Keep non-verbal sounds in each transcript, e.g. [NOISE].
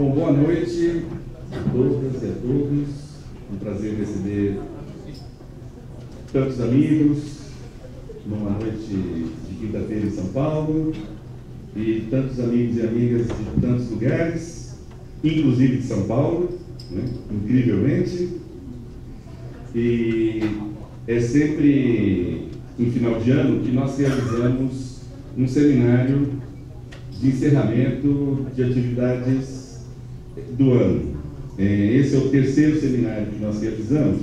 Bom, boa noite a todas e a todos. É um prazer receber tantos amigos numa noite de quinta-feira em São Paulo e tantos amigos e amigas de tantos lugares, inclusive de São Paulo, né? incrivelmente. E é sempre em final de ano que nós realizamos um seminário de encerramento de atividades do ano. É, esse é o terceiro seminário que nós realizamos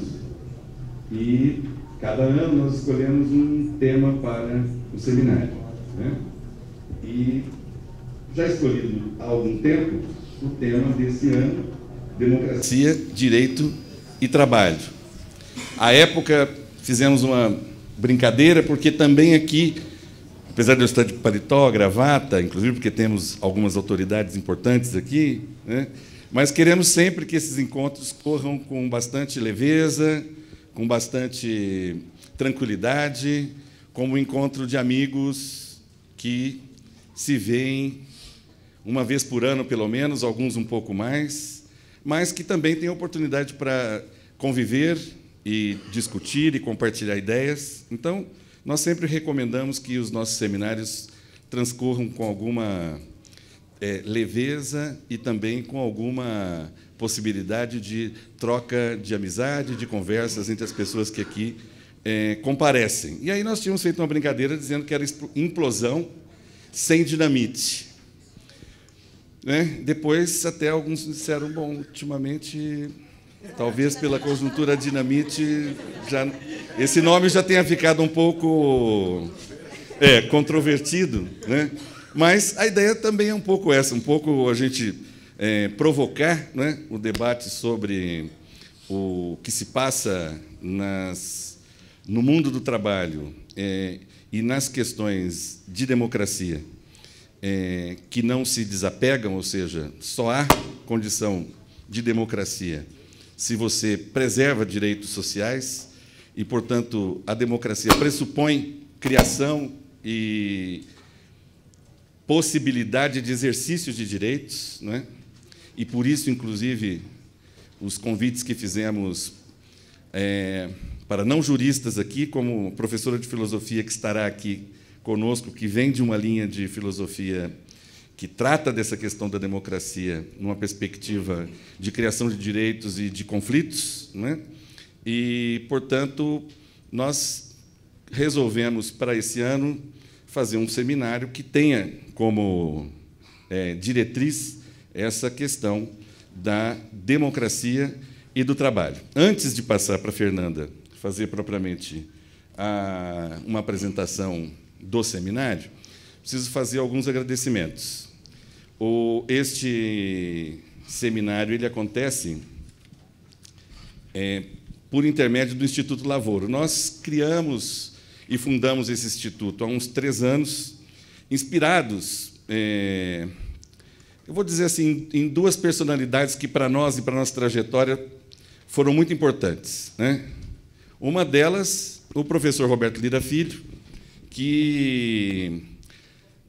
e cada ano nós escolhemos um tema para o seminário. Né? E já escolhido há algum tempo o tema desse ano, democracia, direito e trabalho. À época fizemos uma brincadeira porque também aqui apesar de eu estar de paletó, gravata, inclusive porque temos algumas autoridades importantes aqui, né? mas queremos sempre que esses encontros corram com bastante leveza, com bastante tranquilidade, como um encontro de amigos que se veem uma vez por ano, pelo menos, alguns um pouco mais, mas que também têm oportunidade para conviver e discutir e compartilhar ideias. Então, nós sempre recomendamos que os nossos seminários transcorram com alguma é, leveza e também com alguma possibilidade de troca de amizade, de conversas entre as pessoas que aqui é, comparecem. E aí nós tínhamos feito uma brincadeira dizendo que era implosão sem dinamite. Né? Depois, até alguns disseram: bom, ultimamente Talvez pela conjuntura dinamite, já, esse nome já tenha ficado um pouco é, controvertido, né? Mas a ideia também é um pouco essa, um pouco a gente é, provocar né, o debate sobre o que se passa nas, no mundo do trabalho é, e nas questões de democracia é, que não se desapegam, ou seja, só há condição de democracia se você preserva direitos sociais e, portanto, a democracia pressupõe criação e possibilidade de exercícios de direitos, não é? E por isso, inclusive, os convites que fizemos é, para não juristas aqui, como professora de filosofia que estará aqui conosco, que vem de uma linha de filosofia que trata dessa questão da democracia numa perspectiva de criação de direitos e de conflitos, né? e, portanto, nós resolvemos para esse ano fazer um seminário que tenha como é, diretriz essa questão da democracia e do trabalho. Antes de passar para a Fernanda fazer propriamente a, uma apresentação do seminário, preciso fazer alguns agradecimentos. O, este seminário ele acontece é, por intermédio do Instituto Lavoro. Nós criamos e fundamos esse instituto há uns três anos, inspirados, é, eu vou dizer assim, em duas personalidades que para nós e para nossa trajetória foram muito importantes. Né? Uma delas, o professor Roberto Lira Filho, que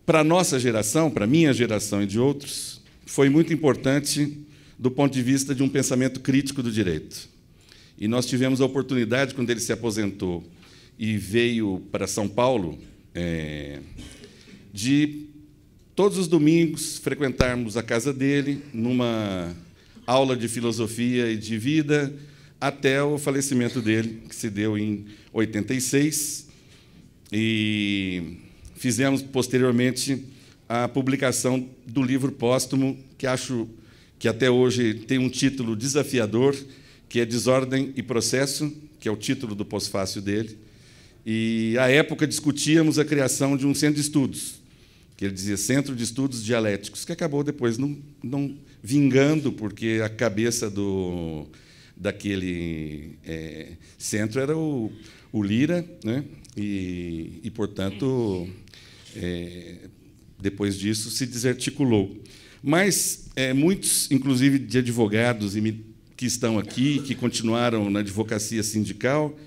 para a nossa geração, para a minha geração e de outros, foi muito importante do ponto de vista de um pensamento crítico do direito. E nós tivemos a oportunidade, quando ele se aposentou e veio para São Paulo, é, de todos os domingos frequentarmos a casa dele numa aula de filosofia e de vida até o falecimento dele, que se deu em 86. E fizemos posteriormente a publicação do livro póstumo, que acho que até hoje tem um título desafiador, que é Desordem e Processo, que é o título do pós-fácil dele. E, à época, discutíamos a criação de um centro de estudos, que ele dizia Centro de Estudos Dialéticos, que acabou depois não, não vingando, porque a cabeça do, daquele é, centro era o, o Lira, né? e, e portanto é, depois disso, se desarticulou. Mas é, muitos, inclusive de advogados que estão aqui, que continuaram na advocacia sindical,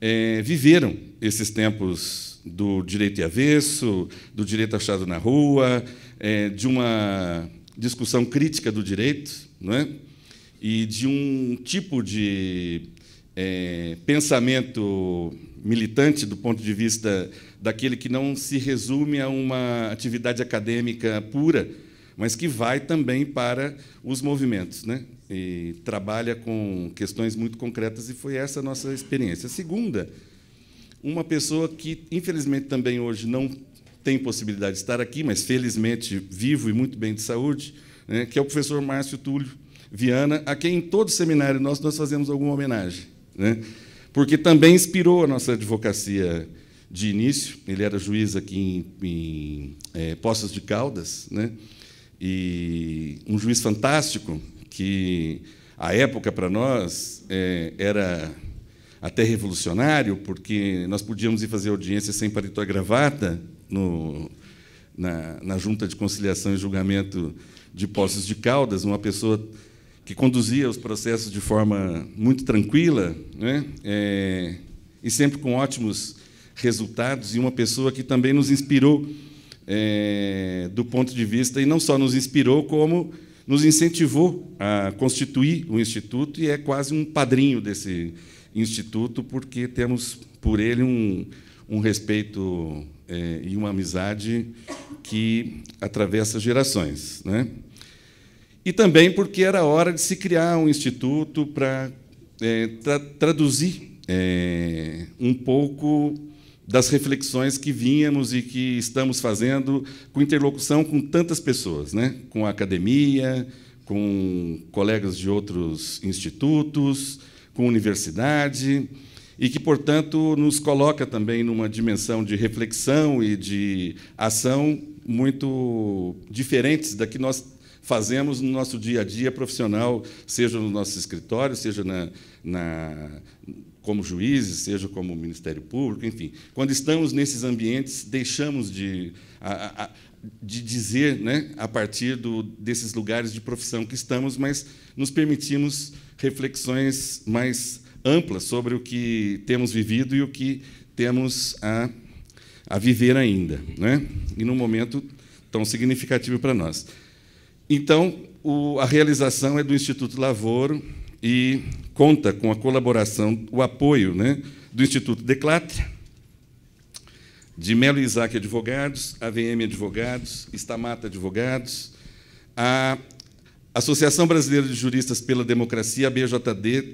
é, viveram esses tempos do direito e avesso, do direito achado na rua, é, de uma discussão crítica do direito, não é? e de um tipo de é, pensamento militante do ponto de vista daquele que não se resume a uma atividade acadêmica pura, mas que vai também para os movimentos, né? E trabalha com questões muito concretas e foi essa a nossa experiência. A segunda, uma pessoa que infelizmente também hoje não tem possibilidade de estar aqui, mas felizmente vivo e muito bem de saúde, né? que é o professor Márcio Túlio Viana, a quem em todo seminário nós nós fazemos alguma homenagem, né? Porque também inspirou a nossa advocacia de início. Ele era juiz aqui em, em é, Poços de Caldas, né? e um juiz fantástico que, à época, para nós, é, era até revolucionário, porque nós podíamos ir fazer audiência sem paletó e gravata no, na, na Junta de Conciliação e Julgamento de Poços de Caldas, uma pessoa que conduzia os processos de forma muito tranquila, né? É, e sempre com ótimos resultados e uma pessoa que também nos inspirou é, do ponto de vista, e não só nos inspirou, como nos incentivou a constituir o Instituto e é quase um padrinho desse Instituto, porque temos por ele um, um respeito é, e uma amizade que atravessa gerações. Né? E também porque era hora de se criar um instituto para é, tra traduzir é, um pouco das reflexões que vínhamos e que estamos fazendo com interlocução com tantas pessoas, né? com a academia, com colegas de outros institutos, com universidade, e que, portanto, nos coloca também numa dimensão de reflexão e de ação muito diferentes da que nós fazemos no nosso dia a dia profissional, seja no nosso escritório, seja na, na como juízes, seja como Ministério Público, enfim. Quando estamos nesses ambientes, deixamos de, a, a, de dizer, né, a partir do, desses lugares de profissão que estamos, mas nos permitimos reflexões mais amplas sobre o que temos vivido e o que temos a, a viver ainda, né? e num momento tão significativo para nós. Então, o, a realização é do Instituto Lavoro e conta com a colaboração, o apoio né, do Instituto Declatre, de Melo Isaac Advogados, AVM Advogados, Estamata Advogados, a Associação Brasileira de Juristas pela Democracia, a BJD,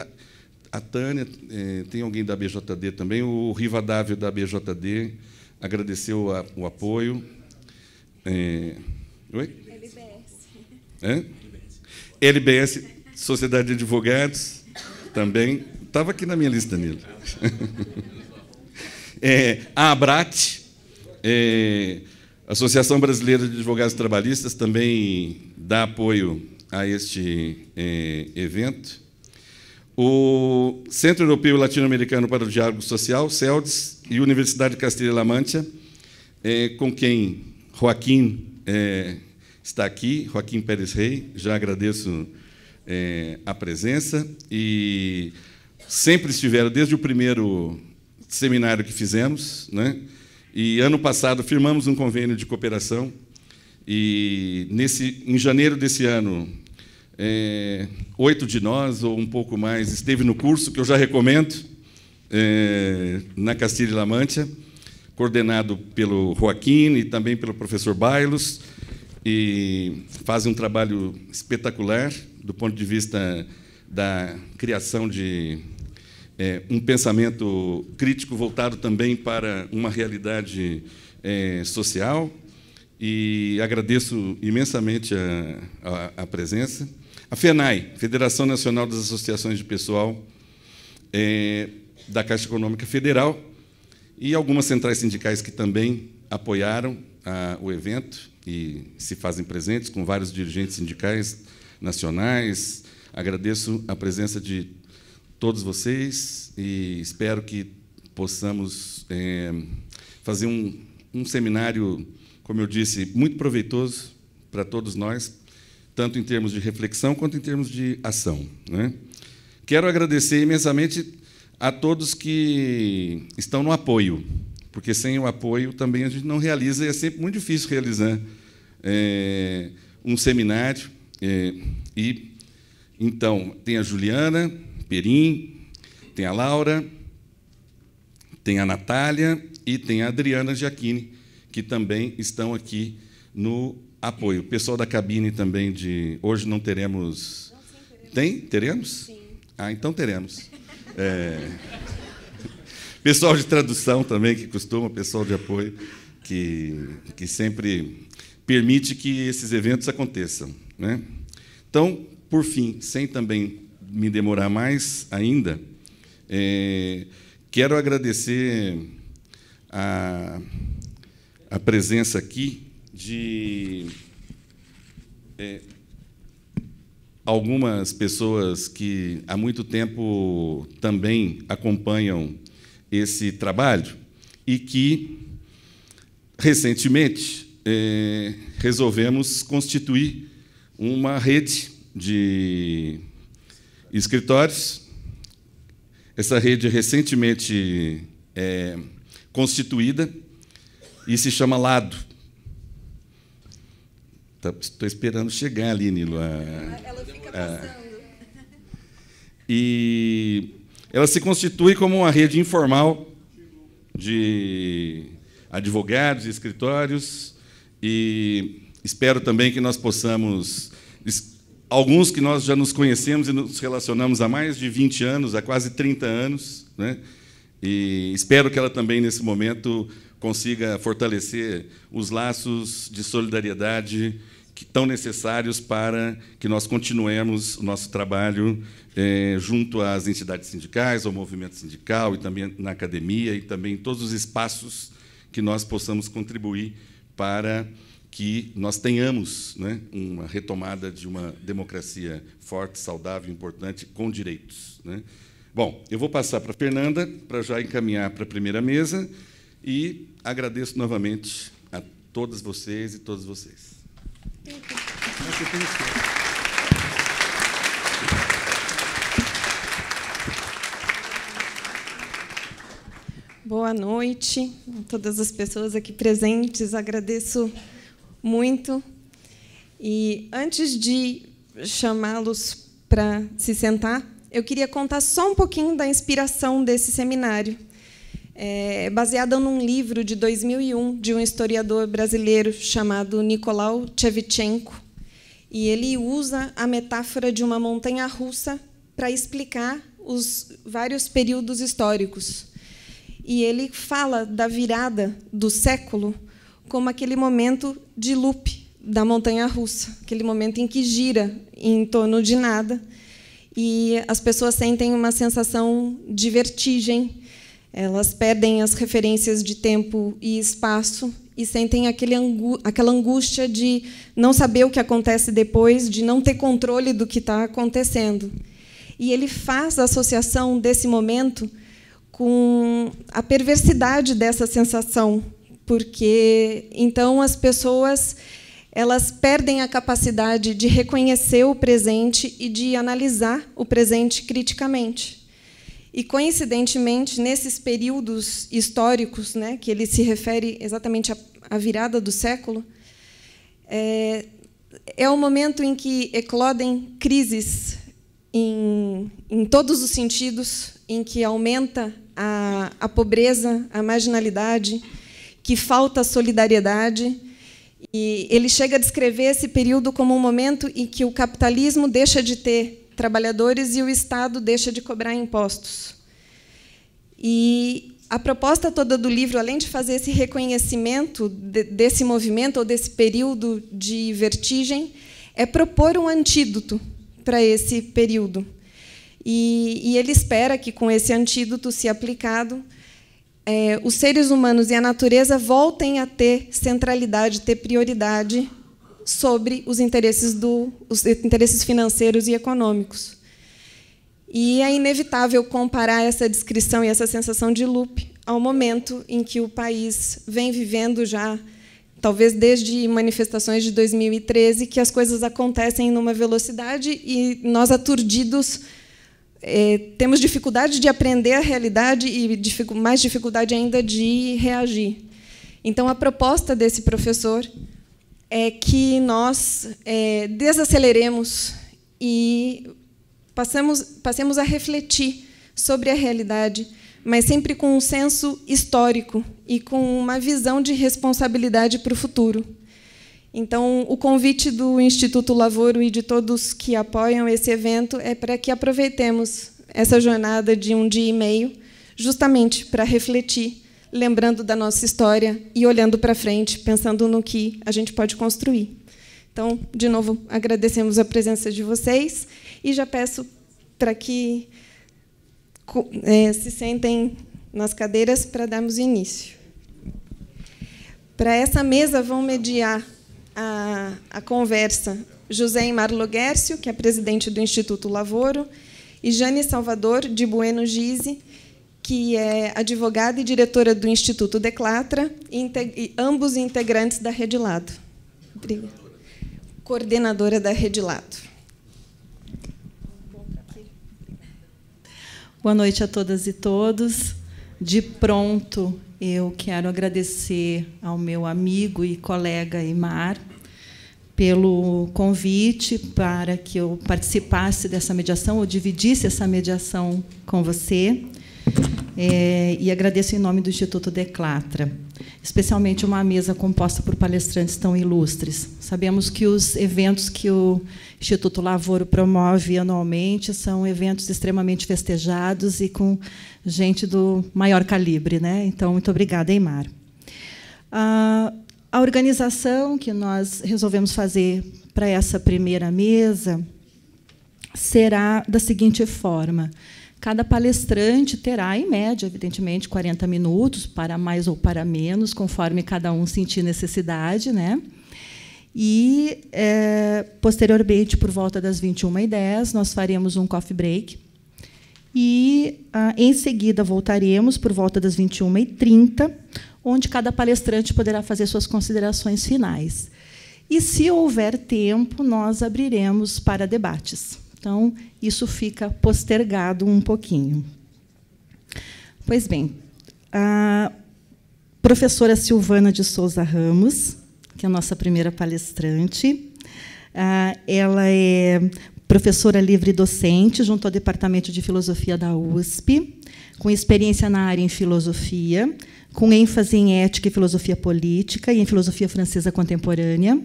a Tânia, eh, tem alguém da BJD também, o Rivadavio da BJD agradeceu a, o apoio. É, oi? LBS. É? LBS, Sociedade de Advogados. Também estava aqui na minha lista, Danilo. [LAUGHS] é, a ABRAT, é, Associação Brasileira de Advogados Trabalhistas, também dá apoio a este é, evento. O Centro Europeu Latino-Americano para o Diálogo Social, CELDES, e Universidade de Castilha-La Mancha, é, com quem Joaquim é, está aqui, Joaquim Pérez Rey, já agradeço é, a presença e sempre estiveram desde o primeiro seminário que fizemos, né? E ano passado firmamos um convênio de cooperação e nesse em janeiro desse ano é, oito de nós ou um pouco mais esteve no curso que eu já recomendo é, na Castilha e La Mancha, coordenado pelo Joaquim e também pelo professor Bailos e fazem um trabalho espetacular do ponto de vista da criação de é, um pensamento crítico voltado também para uma realidade é, social. E agradeço imensamente a, a, a, presença. A FENAI, Federação Nacional das Associações de Pessoal é, da Caixa Econômica Federal, e algumas centrais sindicais que também apoiaram a, o evento e se fazem presentes, com vários dirigentes sindicais nacionais. Agradeço a presença de todos vocês e espero que possamos é, fazer um, um seminário, como eu disse, muito proveitoso para todos nós, tanto em termos de reflexão quanto em termos de ação. Né? Quero agradecer imensamente a todos que estão no apoio, porque sem o apoio também a gente não realiza, e é sempre muito difícil realizar é, um seminário é, e então tem a Juliana Perim, tem a Laura, tem a Natália e tem a Adriana Giacchini, que também estão aqui no apoio. O pessoal da cabine também de hoje não teremos. Não, sim, teremos. Tem? Teremos? Sim. Ah, então teremos. É... Pessoal de tradução também que costuma, pessoal de apoio que, que sempre permite que esses eventos aconteçam. Né? Então, por fim, sem também me demorar mais ainda, é, quero agradecer a, a presença aqui de é, algumas pessoas que há muito tempo também acompanham esse trabalho e que, recentemente, é, resolvemos constituir uma rede de escritórios. Essa rede é recentemente é constituída e se chama Lado. Estou tá, esperando chegar ali, Nilo. A, ela fica passando. E ela se constitui como uma rede informal de advogados, escritórios e Espero também que nós possamos. Alguns que nós já nos conhecemos e nos relacionamos há mais de 20 anos, há quase 30 anos, né? e espero que ela também, nesse momento, consiga fortalecer os laços de solidariedade que tão necessários para que nós continuemos o nosso trabalho eh, junto às entidades sindicais, ao movimento sindical e também na academia e também em todos os espaços que nós possamos contribuir para que nós tenhamos né, uma retomada de uma democracia forte, saudável, importante, com direitos. Né? Bom, eu vou passar para a Fernanda, para já encaminhar para a primeira mesa, e agradeço novamente a todas vocês e todos vocês. Boa noite a todas as pessoas aqui presentes. Agradeço muito. E antes de chamá-los para se sentar, eu queria contar só um pouquinho da inspiração desse seminário. É baseada num livro de 2001 de um historiador brasileiro chamado Nicolau Tchevchenko. E ele usa a metáfora de uma montanha russa para explicar os vários períodos históricos. E ele fala da virada do século como aquele momento de loop da montanha russa, aquele momento em que gira em torno de nada e as pessoas sentem uma sensação de vertigem, elas perdem as referências de tempo e espaço e sentem aquele angu aquela angústia de não saber o que acontece depois, de não ter controle do que está acontecendo. E ele faz a associação desse momento com a perversidade dessa sensação porque então as pessoas elas perdem a capacidade de reconhecer o presente e de analisar o presente criticamente. E coincidentemente, nesses períodos históricos, né, que ele se refere exatamente à, virada do século, é, é o momento em que eclodem crises em, em todos os sentidos, em que aumenta a, a pobreza, a marginalidade, que falta solidariedade. E ele chega a descrever esse período como um momento em que o capitalismo deixa de ter trabalhadores e o Estado deixa de cobrar impostos. E a proposta toda do livro, além de fazer esse reconhecimento de, desse movimento ou desse período de vertigem, é propor um antídoto para esse período. E, e ele espera que, com esse antídoto, se aplicado, é, os seres humanos e a natureza voltem a ter centralidade, ter prioridade sobre os interesses, do, os interesses financeiros e econômicos. E é inevitável comparar essa descrição e essa sensação de loop ao momento em que o país vem vivendo já, talvez desde manifestações de 2013, que as coisas acontecem numa velocidade e nós aturdidos é, temos dificuldade de aprender a realidade e mais dificuldade ainda de reagir. Então, a proposta desse professor é que nós é, desaceleremos e passamos, passemos a refletir sobre a realidade, mas sempre com um senso histórico e com uma visão de responsabilidade para o futuro. Então, o convite do Instituto Lavoro e de todos que apoiam esse evento é para que aproveitemos essa jornada de um dia e meio, justamente para refletir, lembrando da nossa história e olhando para frente, pensando no que a gente pode construir. Então, de novo, agradecemos a presença de vocês e já peço para que é, se sentem nas cadeiras para darmos início. Para essa mesa vão mediar a, a conversa Joséimar Logércio, que é presidente do Instituto Lavoro, e Jane Salvador de Bueno Gise, que é advogada e diretora do Instituto Declatra, e ambos integrantes da Rede Lado. Obrigada. Coordenadora da Rede Lado. Boa noite a todas e todos. De pronto, eu quero agradecer ao meu amigo e colega Imar pelo convite para que eu participasse dessa mediação ou dividisse essa mediação com você. É, e agradeço em nome do Instituto Declatra, especialmente uma mesa composta por palestrantes tão ilustres. Sabemos que os eventos que o Instituto Lavoro promove anualmente são eventos extremamente festejados e com gente do maior calibre. Né? Então, muito obrigada, Eimar. Ah, a organização que nós resolvemos fazer para essa primeira mesa será da seguinte forma: cada palestrante terá, em média, evidentemente, 40 minutos, para mais ou para menos, conforme cada um sentir necessidade, né? E, é, posteriormente, por volta das 21h10, nós faremos um coffee break. E, ah, em seguida, voltaremos por volta das 21h30, onde cada palestrante poderá fazer suas considerações finais. E, se houver tempo, nós abriremos para debates. Então, isso fica postergado um pouquinho. Pois bem, a professora Silvana de Souza Ramos, que é a nossa primeira palestrante, ela é professora livre docente junto ao Departamento de Filosofia da USP, com experiência na área em filosofia, com ênfase em ética e filosofia política e em filosofia francesa contemporânea.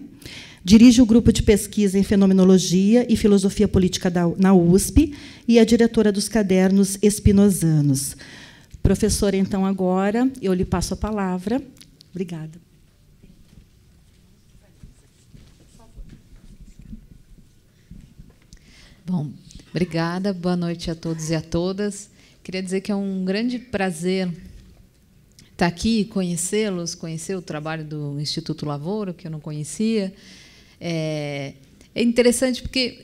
Dirige o grupo de pesquisa em fenomenologia e filosofia política da, na USP e é diretora dos cadernos espinosanos. Professora, então, agora eu lhe passo a palavra. Obrigada. Bom, obrigada, boa noite a todos e a todas. Queria dizer que é um grande prazer estar tá aqui e conhecê-los, conhecer o trabalho do Instituto Lavoro que eu não conhecia. É, é interessante porque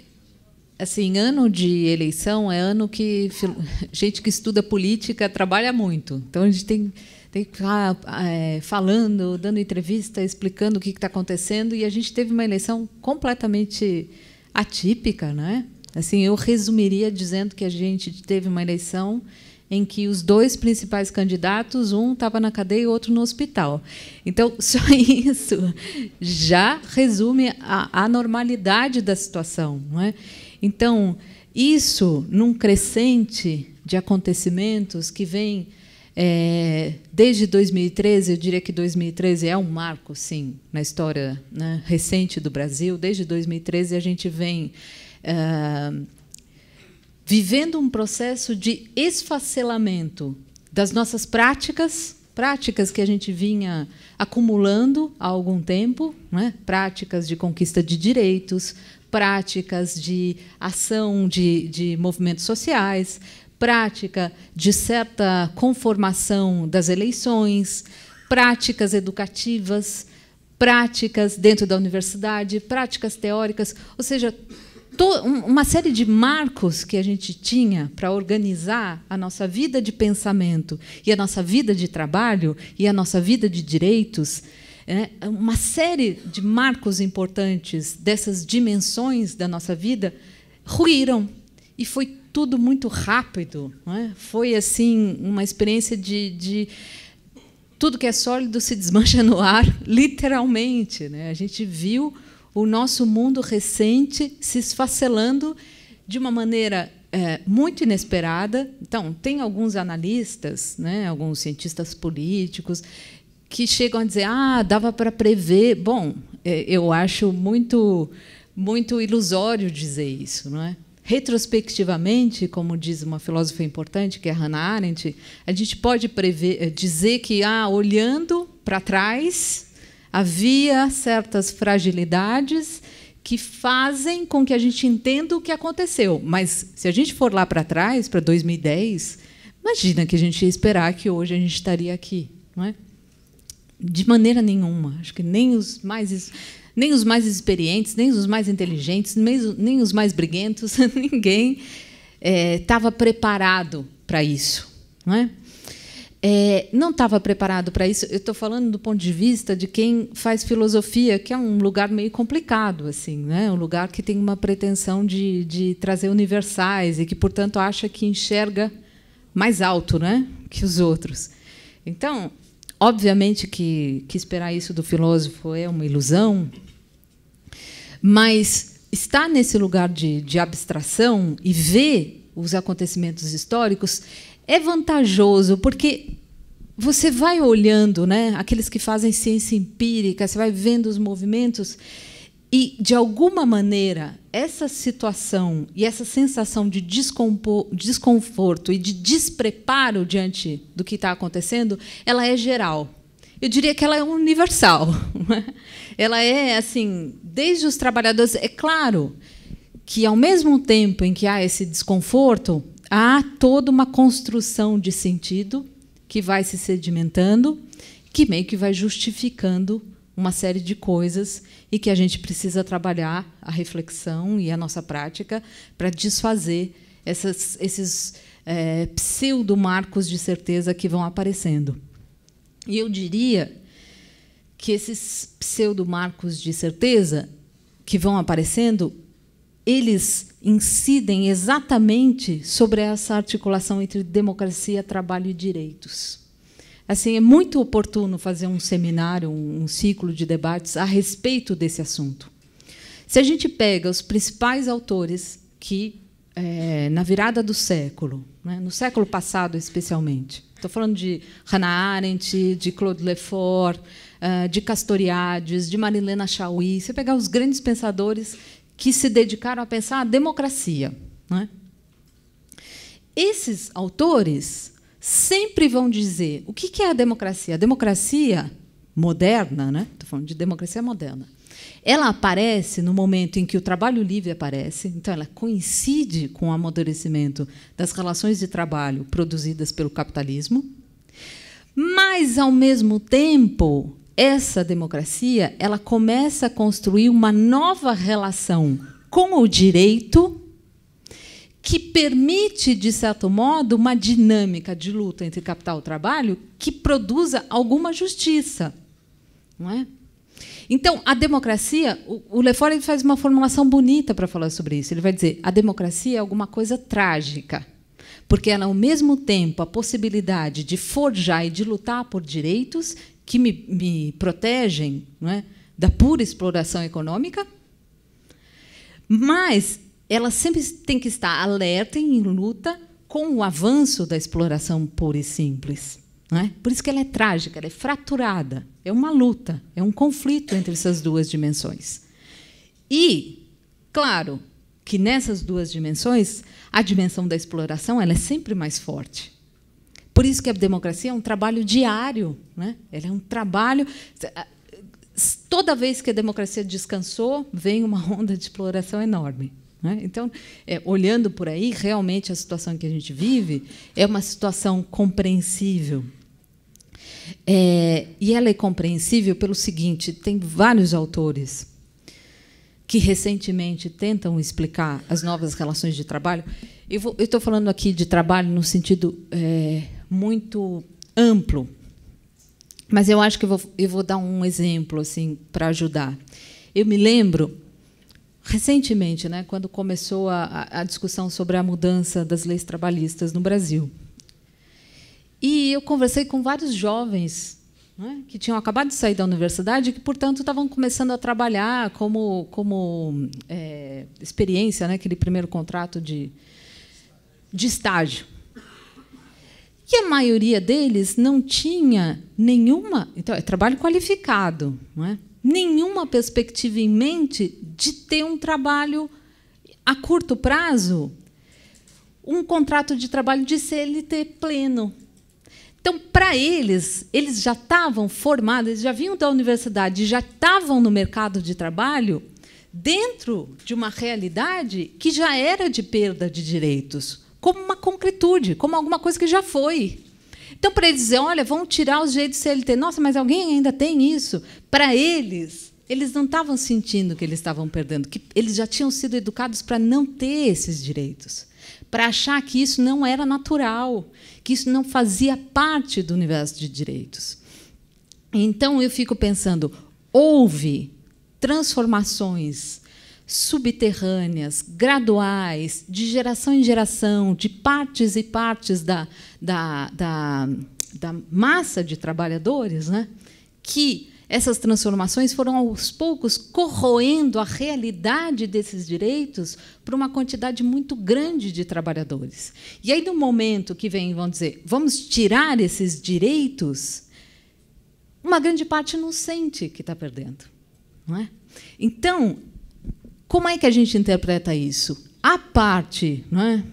assim, ano de eleição é ano que [LAUGHS] gente que estuda política trabalha muito. Então a gente tem, tem que ficar é, falando, dando entrevista, explicando o que está acontecendo. E a gente teve uma eleição completamente atípica, é Assim, eu resumiria dizendo que a gente teve uma eleição em que os dois principais candidatos, um estava na cadeia e outro no hospital. Então, [LAUGHS] só isso já resume a, normalidade da situação. Não é? Então, isso num crescente de acontecimentos que vem é, desde 2013, eu diria que 2013 é um marco, sim, na história né, recente do Brasil. Desde 2013 a gente vem. Uh, vivendo um processo de esfacelamento das nossas práticas, práticas que a gente vinha acumulando há algum tempo, né? práticas de conquista de direitos, práticas de ação de, de movimentos sociais, prática de certa conformação das eleições, práticas educativas, práticas dentro da universidade, práticas teóricas, ou seja, uma série de marcos que a gente tinha para organizar a nossa vida de pensamento e a nossa vida de trabalho e a nossa vida de direitos, é, uma série de marcos importantes dessas dimensões da nossa vida ruíram e foi tudo muito rápido, é? foi assim uma experiência de, de tudo que é sólido se desmancha no ar, [LAUGHS] literalmente. Né? A gente viu o nosso mundo recente se esfacelando de uma maneira é, muito inesperada. Então, tem alguns analistas, né, alguns cientistas políticos, que chegam a dizer: ah, dava para prever. Bom, é, eu acho muito, muito ilusório dizer isso, não é? Retrospectivamente, como diz uma filósofa importante, que é Hannah Arendt, a gente pode prever, dizer que, ah, olhando para trás, Havia certas fragilidades que fazem com que a gente entenda o que aconteceu. Mas se a gente for lá para trás, para 2010, imagina que a gente ia esperar que hoje a gente estaria aqui, não é? De maneira nenhuma. Acho que nem os mais nem os mais experientes, nem os mais inteligentes, nem os mais briguentos, [LAUGHS] ninguém estava eh, é, preparado para isso, não é? é, não estava preparado para isso. Eu estou falando do ponto de vista de quem faz filosofia, que é um lugar meio complicado, assim, né? um lugar que tem uma pretensão de, de trazer universais e que, portanto, acha que enxerga mais alto né? que os outros. Então, obviamente que, que esperar isso do filósofo é uma ilusão, mas estar nesse lugar de, de abstração e ver os acontecimentos históricos é vantajoso porque você vai olhando, né? Aqueles que fazem ciência empírica, você vai vendo os movimentos e de alguma maneira essa situação e essa sensação de desconforto e de despreparo diante do que está acontecendo, ela é geral. Eu diria que ela é universal. [LAUGHS] Né? Ela é assim, desde os trabalhadores. É claro que ao mesmo tempo em que há esse desconforto, há toda uma construção de sentido que vai se sedimentando, que meio que vai justificando uma série de coisas e que a gente precisa trabalhar a reflexão e a nossa prática para desfazer essas, esses é, pseudo-marcos de certeza que vão aparecendo. E eu diria que esses pseudo-marcos de certeza que vão aparecendo eles incidem exatamente sobre essa articulação entre democracia, trabalho e direitos. Assim, é muito oportuno fazer um seminário, um, um ciclo de debates a respeito desse assunto. Se a gente pega os principais autores que, é, na virada do século, né, no século passado especialmente, estou falando de Hannah Arendt, de Claude Lefort, eh, de Castoriadis, de Marilena Chauí, você pegar os grandes pensadores que se dedicaram a pensar a democracia. Né? Esses autores sempre vão dizer o que é a democracia. A democracia moderna, né? Estou falando de democracia moderna. Ela aparece no momento em que o trabalho livre aparece, então ela coincide com o amadurecimento das relações de trabalho produzidas pelo capitalismo, mas, ao mesmo tempo, essa democracia ela começa a construir uma nova relação com o direito que permite, de certo modo, uma dinâmica de luta entre capital e trabalho que produza alguma justiça. Não é? Então, a democracia, o Lefort faz uma formulação bonita para falar sobre isso. Ele vai dizer: a democracia é alguma coisa trágica, porque ela, ao mesmo tempo, a possibilidade de forjar e de lutar por direitos que me, me protegem é? da pura exploração econômica, mas ela sempre tem que estar alerta e em luta com o avanço da exploração pura e simples. É? Por isso que ela é trágica, ela é fraturada, é uma luta, é um conflito entre essas duas dimensões. E, claro, que nessas duas dimensões, a dimensão da exploração ela é sempre mais forte. Por isso que a democracia é um trabalho diário, né? Ela é um trabalho. Toda vez que a democracia descansou, vem uma [LAUGHS] onda de exploração enorme. Né? Então, é, olhando por aí, realmente a situação que a gente vive é uma situação compreensível. É, e ela é compreensível pelo seguinte: tem vários autores que recentemente tentam explicar as novas relações de trabalho. Eu estou falando aqui de trabalho no sentido é, muito amplo. Mas eu acho que eu vou, eu vou dar um exemplo assim para ajudar. Eu me lembro recentemente, né, quando começou a, a discussão sobre a mudança das leis trabalhistas no Brasil. E eu conversei com vários jovens né, que tinham acabado de sair da universidade e que, portanto, estavam começando a trabalhar como, como é, experiência, né, aquele primeiro contrato de, de estágio. E a maioria deles não tinha nenhuma, então é trabalho qualificado, não é? nenhuma perspectiva em mente de ter um trabalho a curto prazo, um contrato de trabalho de CLT pleno. Então, para eles, eles já estavam formados, eles já vinham da universidade, já estavam no mercado de trabalho dentro de uma realidade que já era de perda de direitos como uma concretude, como alguma coisa que já foi. Então, para eles dizer, olha, vão tirar os direitos do CLT. Nossa, mas alguém ainda tem isso? Para eles, eles não estavam sentindo que eles estavam perdendo, que eles já tinham sido educados para não ter esses direitos, para achar que isso não era natural, que isso não fazia parte do universo de direitos. Então, eu fico pensando, houve transformações subterrâneas, graduais, de geração em geração, de partes e partes da, da, da, da massa de trabalhadores, né? que essas transformações foram aos poucos corroendo a realidade desses direitos para uma quantidade muito grande de trabalhadores. E aí, no momento que vem, vão dizer, vamos tirar esses direitos, uma grande parte não sente que está perdendo. Não é? Então, como é que a gente interpreta isso? A parte não é,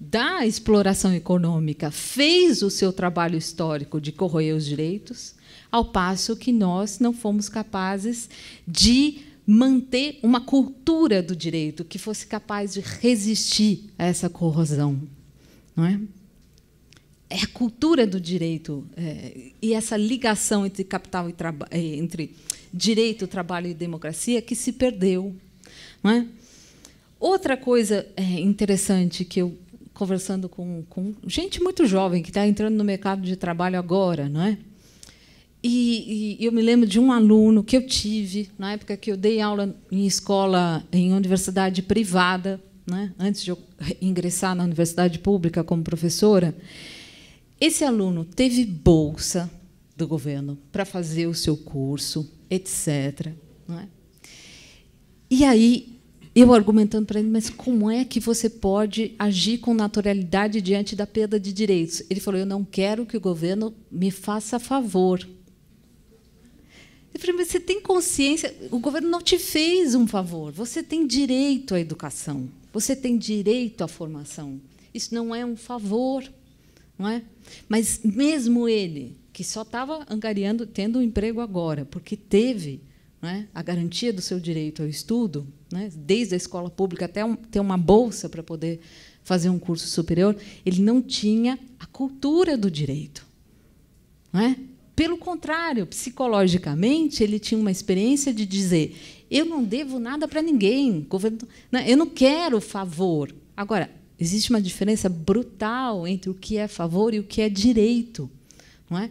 da exploração econômica fez o seu trabalho histórico de corroer os direitos, ao passo que nós não fomos capazes de manter uma cultura do direito que fosse capaz de resistir a essa corrosão. Não é? é a cultura do direito é, e essa ligação entre capital e é, entre direito, trabalho e democracia que se perdeu. Não é? Outra coisa é, interessante que eu conversando com, com gente muito jovem que está entrando no mercado de trabalho agora, não é? E, e, eu me lembro de um aluno que eu tive na época que eu dei aula em escola, em universidade privada, né? antes de eu ingressar na universidade pública como professora. Esse aluno teve bolsa do governo para fazer o seu curso, etc. Não é? E aí eu argumentando para ele, mas como é que você pode agir com naturalidade diante da perda de direitos? Ele falou: eu não quero que o governo me faça favor. Eu falei, mas você tem consciência? O governo não te fez um favor. Você tem direito à educação. Você tem direito à formação. Isso não é um favor, não é? Mas mesmo ele, que só estava angariando, tendo um emprego agora, porque teve né, a garantia do seu direito ao estudo, né, desde a escola pública até um, ter uma bolsa para poder fazer um curso superior, ele não tinha a cultura do direito. Né? Pelo contrário, psicologicamente, ele tinha uma experiência de dizer: eu não devo nada para ninguém, eu não quero favor. Agora, existe uma diferença brutal entre o que é favor e o que é direito. Não é?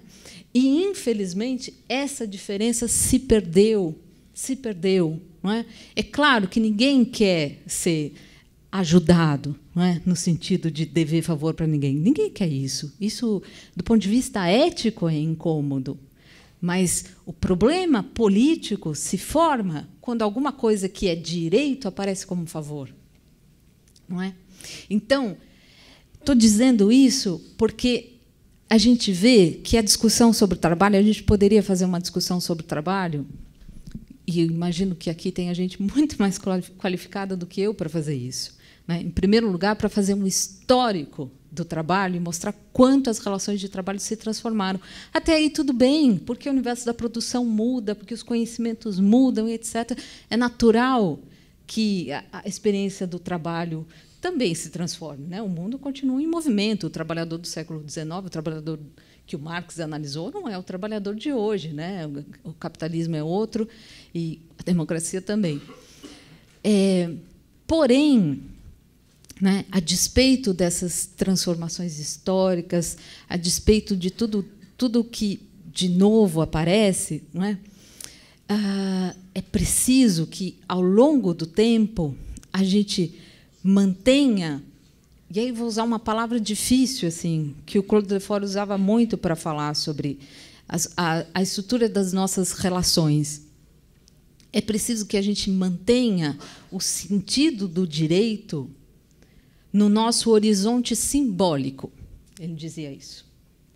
E, infelizmente, essa diferença se perdeu. Se perdeu. Não é? é claro que ninguém quer ser ajudado, não é? no sentido de dever favor para ninguém. Ninguém quer isso. Isso, do ponto de vista ético, é incômodo. Mas o problema político se forma quando alguma coisa que é direito aparece como favor. Não é? Então, estou dizendo isso porque a gente vê que a discussão sobre o trabalho, a gente poderia fazer uma discussão sobre o trabalho, e eu imagino que aqui tem a gente [LAUGHS] muito mais qualificada do que eu para fazer isso. Né? Em primeiro lugar, para fazer um histórico do trabalho e mostrar quanto as relações de trabalho se transformaram. Até aí tudo bem, porque o universo da produção muda, porque os conhecimentos mudam, etc. É natural que a experiência do trabalho também se transforme. Né? O mundo continua em movimento. O trabalhador do século XIX, o trabalhador que o Marx analisou, não é o trabalhador de hoje. Né? O capitalismo é outro e a democracia também. É, porém, né, a despeito dessas transformações históricas, a despeito de tudo, tudo que de novo aparece, não é? Ah, é preciso que, ao longo do tempo, a gente mantenha. E aí vou usar uma palavra difícil assim, que o Claude Lefort usava muito para falar sobre as, a, a estrutura das nossas relações. É preciso que a gente mantenha o sentido do direito no nosso horizonte simbólico. Ele dizia isso.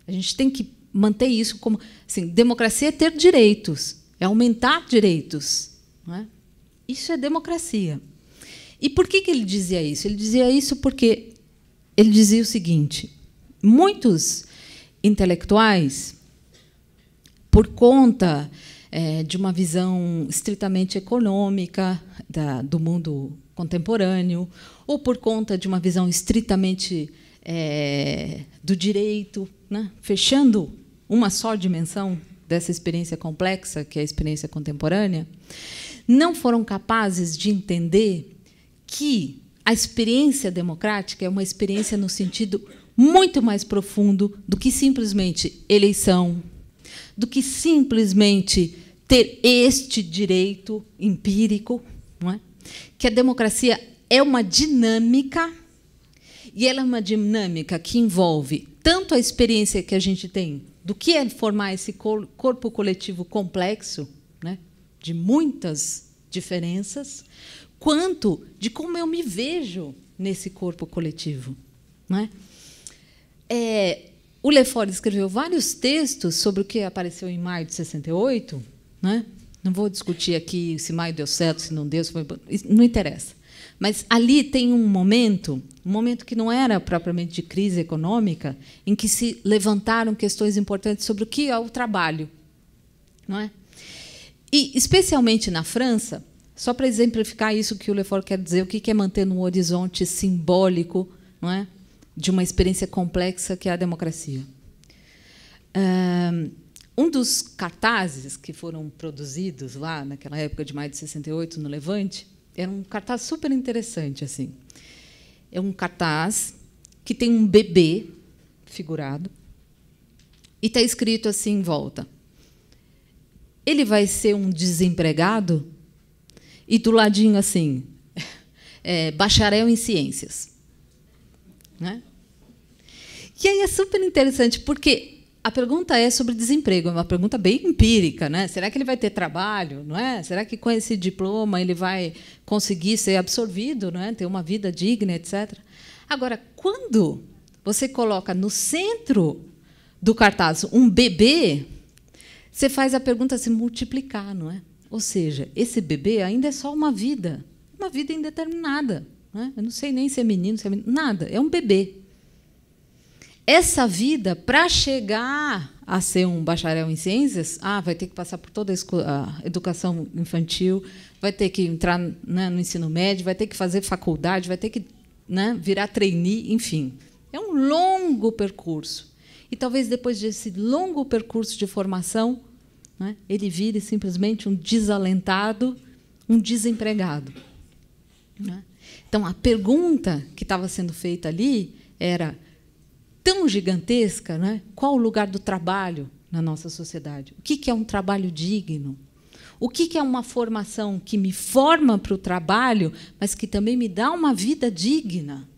A gente tem que manter isso como. Assim, democracia é ter direitos, é aumentar direitos. É? Isso é democracia. E por que, que ele dizia isso? Ele dizia isso porque ele dizia o seguinte: muitos intelectuais, por conta é, de uma visão estritamente econômica do mundo contemporâneo, ou por conta de uma visão estritamente é, do direito, né, fechando uma só dimensão dessa experiência complexa, que é a experiência contemporânea, não foram capazes de entender que a experiência democrática é uma experiência no sentido muito mais profundo do que simplesmente eleição, do que simplesmente ter este direito empírico, não é? Que a democracia é uma dinâmica e ela é uma dinâmica que envolve tanto a experiência que a gente tem do que é formar esse corpo coletivo complexo, né, de muitas diferenças, quanto de como eu me vejo nesse corpo coletivo. Não é? é o Lefort escreveu vários textos sobre o que apareceu em maio de 68. Né? Não vou discutir aqui se maio deu certo, se não deu, se foi... não interessa. Mas ali tem um momento, um momento que não era propriamente de crise econômica, em que se levantaram questões importantes sobre o que é o trabalho, não é? E especialmente na França, só para exemplificar isso que o Lefort quer dizer, o que é manter um horizonte simbólico não é? de uma experiência complexa que é a democracia. Um dos cartazes que foram produzidos lá naquela época de maio de 68, no Levante, era um cartaz super interessante. assim. É um cartaz que tem um bebê figurado e está escrito assim em volta. Ele vai ser um desempregado e do ladinho assim, [LAUGHS] é, bacharel em ciências. Né? E aí é super interessante, porque a pergunta é sobre desemprego, é uma pergunta bem empírica, né? Será que ele vai ter trabalho, não é? Será que com esse diploma ele vai conseguir ser absorvido, não é? Ter uma vida digna, etc. Agora, quando você coloca no centro do cartaz um bebê, você faz a pergunta se multiplicar, não é? Ou seja, esse bebê ainda é só uma vida, uma vida indeterminada. Né? Eu não sei nem se é menino, se é menino, nada, é um bebê. Essa vida, para chegar a ser um bacharel em ciências, ah, vai ter que passar por toda a educação infantil, vai ter que entrar né, no ensino médio, vai ter que fazer faculdade, vai ter que né, virar trainee, enfim. É um longo percurso. E talvez depois desse longo percurso de formação, né? ele vira simplesmente um desalentado, um desempregado. Né? Então, a pergunta que estava sendo feita ali era tão gigantesca: né? qual o lugar do trabalho na nossa sociedade? O que é um trabalho digno? O que é uma formação que me forma para o trabalho, mas que também me dá uma vida digna?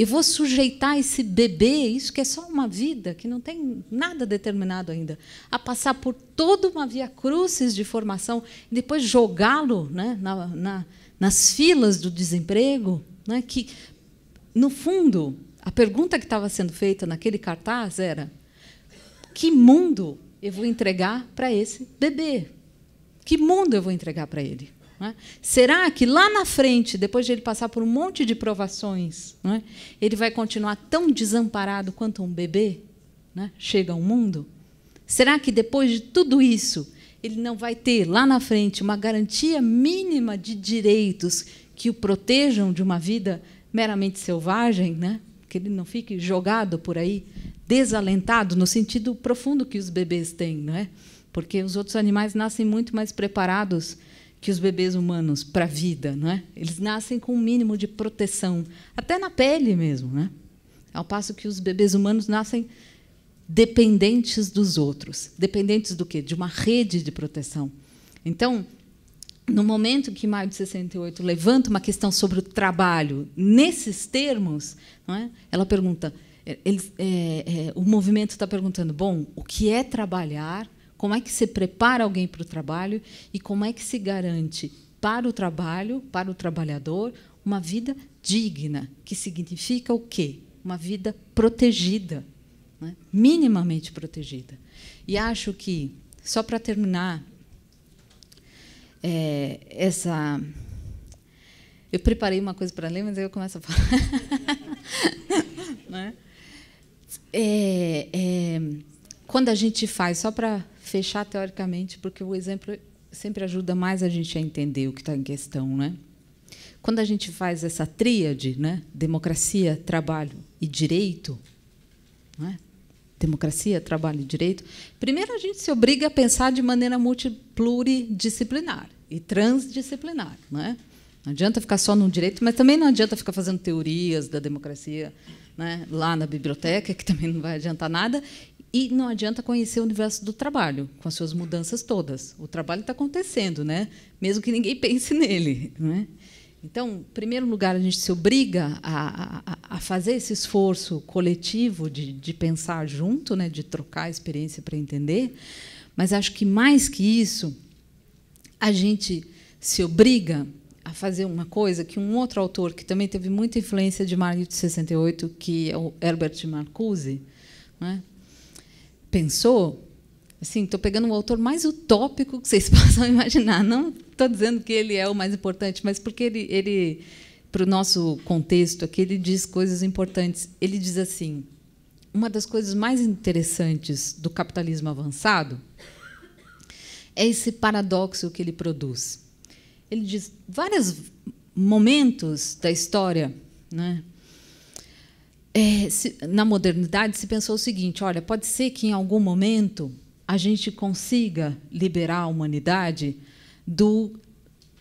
Eu vou sujeitar esse bebê, isso que é só uma vida, que não tem nada determinado ainda, a passar por toda uma via crucis de formação e depois jogá-lo né, na, na, nas filas do desemprego? Né, que, no fundo, a pergunta que estava sendo feita naquele cartaz era: que mundo eu vou entregar para esse bebê? Que mundo eu vou entregar para ele? É? Será que lá na frente, depois de ele passar por um monte de provações, é? ele vai continuar tão desamparado quanto um bebê é? chega ao mundo? Será que depois de tudo isso, ele não vai ter lá na frente uma garantia mínima de direitos que o protejam de uma vida meramente selvagem, né? que ele não fique jogado por aí, desalentado, no sentido profundo que os bebês têm, não é? porque os outros animais nascem muito mais preparados que os bebês humanos para a vida, não é? Eles nascem com um mínimo de proteção, até na pele mesmo, né? Ao passo que os bebês humanos nascem dependentes dos outros, dependentes do quê? De uma rede de proteção. Então, no momento que Maio de 68 levanta uma questão sobre o trabalho nesses termos, não é? Ela pergunta, eh, eles, é, é, o movimento está perguntando, bom, o que é trabalhar? Como é que se prepara alguém para o trabalho e como é que se garante para o trabalho, para o trabalhador, uma vida digna, que significa o quê? Uma vida protegida, né? minimamente protegida. E acho que, só para terminar, é, essa. Eu preparei uma coisa para ler, mas aí eu começo a falar. [LAUGHS] né? é, é quando a gente faz, só para fechar teoricamente, porque o exemplo sempre ajuda mais a gente a entender o que está em questão, né? Quando a gente faz essa tríade, né? Democracia, trabalho e direito, né? Democracia, trabalho e direito. Primeiro a gente se obriga a pensar de maneira multipluridisciplinar e transdisciplinar, né? Não adianta ficar só no direito, mas também não adianta ficar fazendo teorias da democracia né, lá na biblioteca, que também não vai adiantar nada, e não adianta conhecer o universo do trabalho, com as suas mudanças todas. O trabalho está acontecendo, né? mesmo que ninguém [LAUGHS] pense nele. Né? Então, em primeiro lugar, a gente se obriga a, a, a fazer esse esforço coletivo de, de pensar junto, né? de trocar a experiência para entender. Mas acho que, mais que isso, a gente se obriga a fazer uma coisa que um outro autor, que também teve muita influência de Mario de 68, que é o Herbert Marcuse, né? pensou, assim, estou pegando um autor mais utópico que vocês [LAUGHS] possam imaginar. Não estou dizendo que ele é o mais importante, mas porque ele, ele para o nosso contexto aqui, ele diz coisas importantes. Ele diz assim: uma das coisas mais interessantes do capitalismo avançado é esse paradoxo que ele produz. Ele diz vários momentos da história, né? é, se, na modernidade se pensou o seguinte: olha, pode ser que em algum momento a gente consiga liberar a humanidade do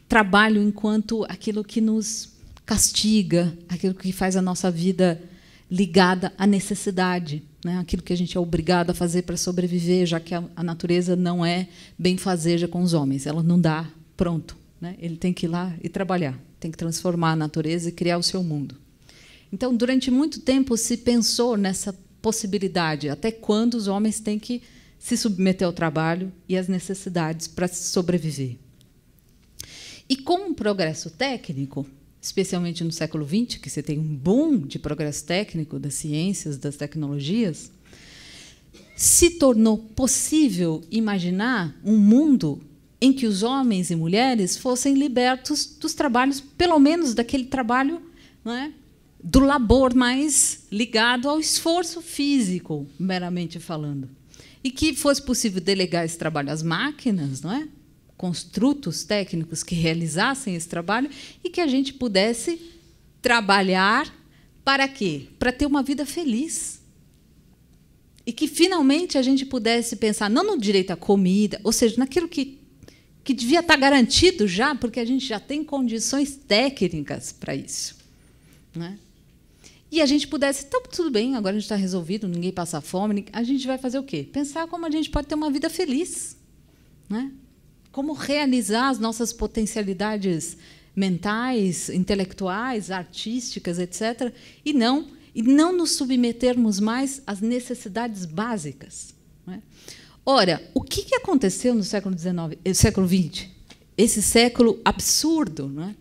trabalho enquanto aquilo que nos castiga, aquilo que faz a nossa vida ligada à necessidade, né? aquilo que a gente é obrigado a fazer para sobreviver, já que a, a natureza não é bem-fazeja com os homens, ela não dá pronto. Né? Ele tem que ir lá e trabalhar, tem que transformar a natureza e criar o seu mundo. Então, durante muito tempo se pensou nessa possibilidade, até quando os homens têm que se submeter ao trabalho e às necessidades para sobreviver. E com o progresso técnico, especialmente no século XX, que você tem um boom de progresso técnico das ciências, das tecnologias, se tornou possível imaginar um mundo em que os homens e mulheres fossem libertos dos trabalhos, pelo menos daquele trabalho não é, do labor mais ligado ao esforço físico, meramente falando. E que fosse possível delegar esse trabalho às máquinas, não é? construtos técnicos que realizassem esse trabalho e que a gente pudesse trabalhar para quê? Para ter uma vida feliz. E que finalmente a gente pudesse pensar não no direito à comida, ou seja, naquilo que, que devia estar garantido já, porque a gente já tem condições técnicas para isso. não é? e a gente pudesse, então tudo bem, agora a gente está resolvido, ninguém passa fome, a gente vai fazer o quê? Pensar como a gente pode ter uma vida feliz, né? Como realizar as nossas potencialidades mentais, intelectuais, artísticas, etc, e não e não nos submetermos mais às necessidades básicas. Né? Ora, o que aconteceu no século XIX, eh, século XX? Esse século absurdo, não é?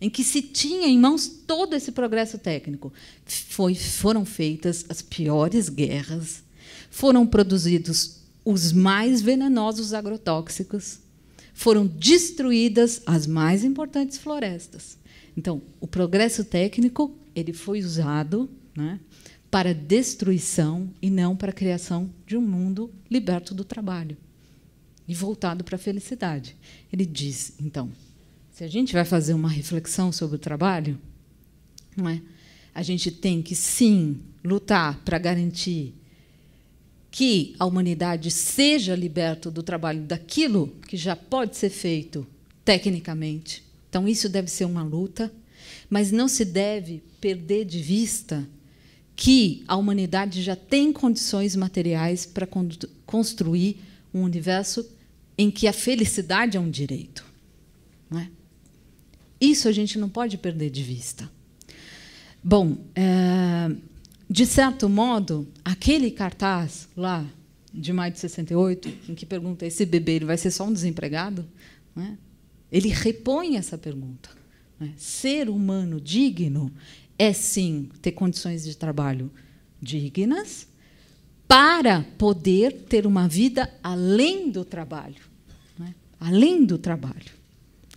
em que se tinha em mãos todo esse progresso técnico. Foi, foram feitas as piores guerras, foram produzidos os mais venenosos agrotóxicos, foram destruídas as mais importantes florestas. Então, o progresso técnico ele foi usado né, para destruição e não para a criação de um mundo liberto do trabalho e voltado para a felicidade. Ele diz, então, se a gente vai fazer uma reflexão sobre o trabalho, não é? a gente tem que sim lutar para garantir que a humanidade seja liberta do trabalho daquilo que já pode ser feito tecnicamente. Então isso deve ser uma luta, mas não se deve perder de vista que a humanidade já tem condições materiais para construir um universo em que a felicidade é um direito, não é? Isso a gente não pode perder de vista. Bom, é, de certo modo, aquele cartaz lá de maio de 68, em que pergunta esse bebê ele vai ser só um desempregado, né? ele repõe essa pergunta. Né? Ser humano digno é sim ter condições de trabalho dignas para poder ter uma vida além do trabalho, né? além do trabalho.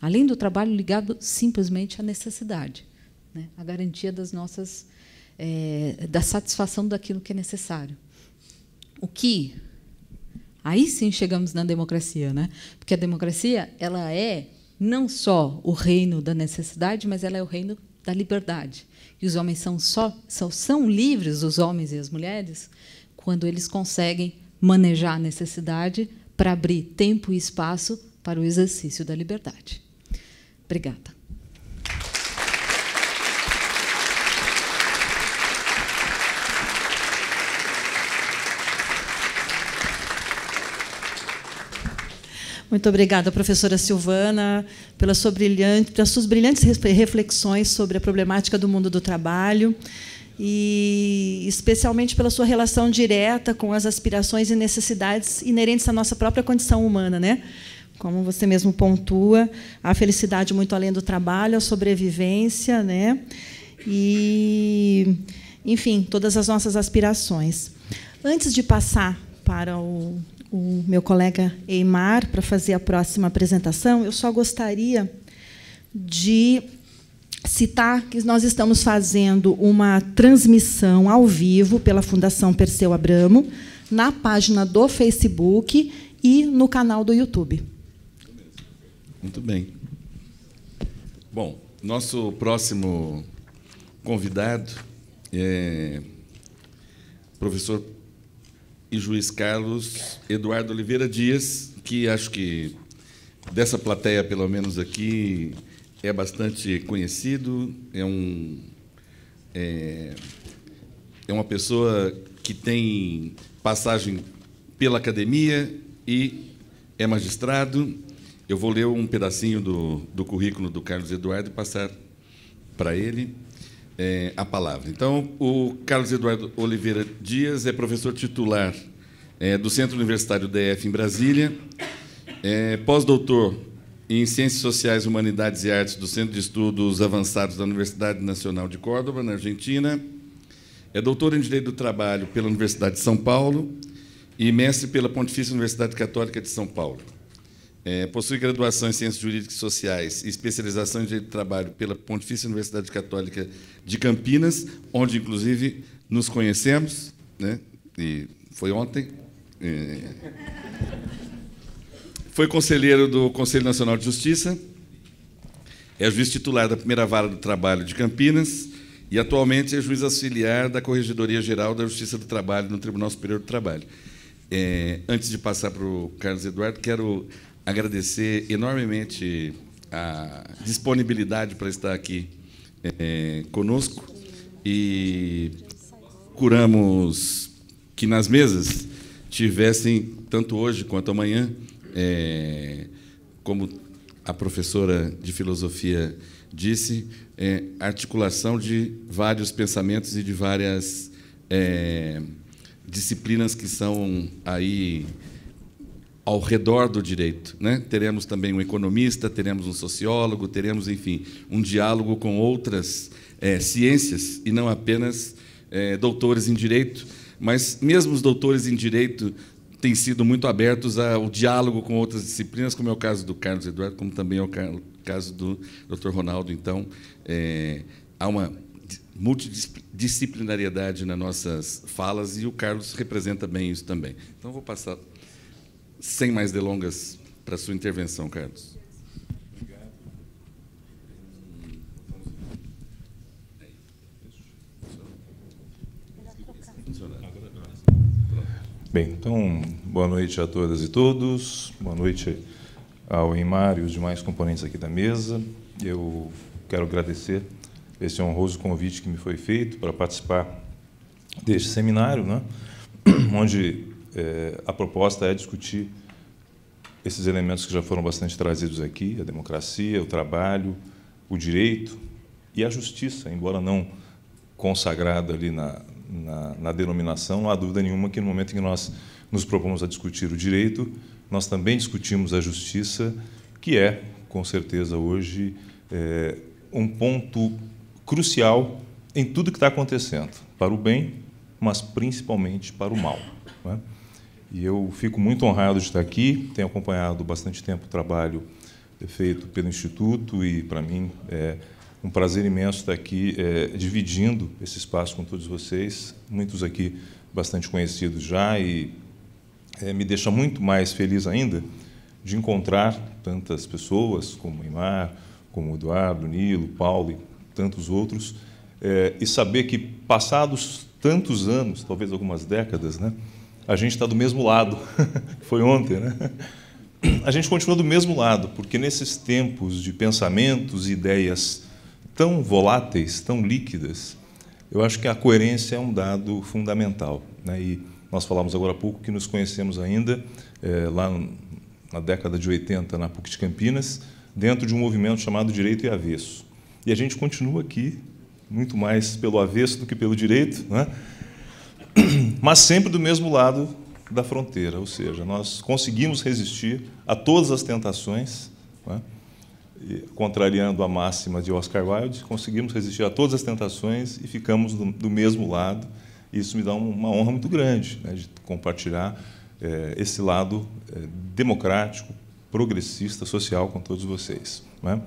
Além do trabalho ligado simplesmente à necessidade, né? garantia das nossas é, da satisfação daquilo que é necessário. O que aí sim chegamos na democracia, né? Porque a democracia ela é não só o reino da necessidade, mas ela é o reino da liberdade. E os homens são só são, são livres, os homens e as mulheres, quando eles conseguem manejar a necessidade para abrir tempo e espaço para o exercício da liberdade. Obrigada. Muito obrigada, professora Silvana, pela sua brilhante, pelas suas brilhantes reflexões sobre a problemática do mundo do trabalho e especialmente pela sua relação direta com as aspirações e necessidades inerentes à nossa própria condição humana, né? como você mesmo pontua, a felicidade muito além do trabalho, a sobrevivência, né? E, enfim, todas as nossas aspirações. Antes de passar para o, o meu colega Eimar para fazer a próxima apresentação, eu só gostaria de citar que nós estamos fazendo uma transmissão ao vivo pela Fundação Perseu Abramo na página do Facebook e no canal do YouTube. Muito bem. Bom, nosso próximo convidado é o professor e juiz Carlos Eduardo Oliveira Dias, que acho que dessa plateia, pelo menos aqui, é bastante conhecido, é um é, é uma pessoa que tem passagem pela academia e é magistrado eu vou ler um pedacinho do, do currículo do Carlos Eduardo e passar para ele é, a palavra. Então, o Carlos Eduardo Oliveira Dias é professor titular é, do Centro Universitário DF em Brasília, é, pós-doutor em Ciências Sociais, Humanidades e Artes do Centro de Estudos Avançados da Universidade Nacional de Córdoba, na Argentina, é doutor em Direito do Trabalho pela Universidade de São Paulo e mestre pela Pontifícia Universidade Católica de São Paulo. É, possui graduação em Ciências Jurídicas e Sociais e especialização em Direito do Trabalho pela Pontifícia Universidade Católica de Campinas, onde, inclusive, nos conhecemos, né? e foi ontem. É... Foi conselheiro do Conselho Nacional de Justiça, é juiz titular da primeira vara do trabalho de Campinas e atualmente é juiz auxiliar da Corregedoria Geral da Justiça do Trabalho no Tribunal Superior do Trabalho. É, antes de passar para o Carlos Eduardo, quero agradecer enormemente a disponibilidade para estar aqui é, conosco e curamos que nas mesas tivessem, tanto hoje quanto amanhã, é, como a professora de filosofia disse, é, articulação de vários pensamentos e de várias disciplinas que são aí ao redor do direito. Né? Teremos também um economista, teremos um sociólogo, teremos, enfim, um diálogo com outras é, ciências e não apenas é, doutores em direito. Mas mesmo os doutores em direito têm sido muito abertos ao diálogo com outras disciplinas, como é o caso do Carlos Eduardo, como também é o caso do Dr. Ronaldo. Então, é, há uma multidisciplinariedade nas nossas falas e o Carlos representa bem isso também. Então, vou passar sem mais delongas, para a sua intervenção, Carlos. Bem, então, boa noite a todas e todos, boa noite ao Imar e os demais componentes aqui da mesa. Eu quero agradecer esse honroso convite que me foi feito para participar deste seminário, né? onde é, a proposta é discutir esses elementos que já foram bastante trazidos aqui: a democracia, o trabalho, o direito e a justiça, embora não consagrada ali na, na, na, denominação, não há dúvida nenhuma que no momento em que nós nos propomos a discutir o direito, nós também discutimos a justiça, que é, com certeza, hoje é, um ponto crucial em tudo que está acontecendo, para o bem, mas principalmente para o mal. Não é? E eu fico muito honrado de estar aqui. Tenho acompanhado bastante tempo o trabalho feito pelo Instituto e, para mim, é um prazer imenso estar aqui é, dividindo esse espaço com todos vocês. Muitos aqui bastante conhecidos já e é, me deixa muito mais feliz ainda de encontrar tantas pessoas como Imar, como Eduardo, Nilo, Paulo e tantos outros, é, e saber que passados tantos anos, talvez algumas décadas, né, a gente está do mesmo lado. [LAUGHS] Foi ontem, né? A gente continua do mesmo lado, porque nesses tempos de pensamentos e ideias tão voláteis, tão líquidas, eu acho que a coerência é um dado fundamental. Né? E nós falamos agora há pouco que nos conhecemos ainda é, lá na década de 80 na PUC de Campinas, dentro de um movimento chamado Direito e Avesso. E a gente continua aqui, muito mais pelo avesso do que pelo direito, né? [CLEARS THROAT] mas sempre do mesmo lado da fronteira, ou seja, nós conseguimos resistir a todas as tentações, né? e, contrariando a máxima de Oscar Wilde, conseguimos resistir a todas as tentações e ficamos do, do mesmo lado. isso me dá uma honra muito grande né? de compartilhar é, esse lado é, democrático, progressista, social com todos vocês. Né?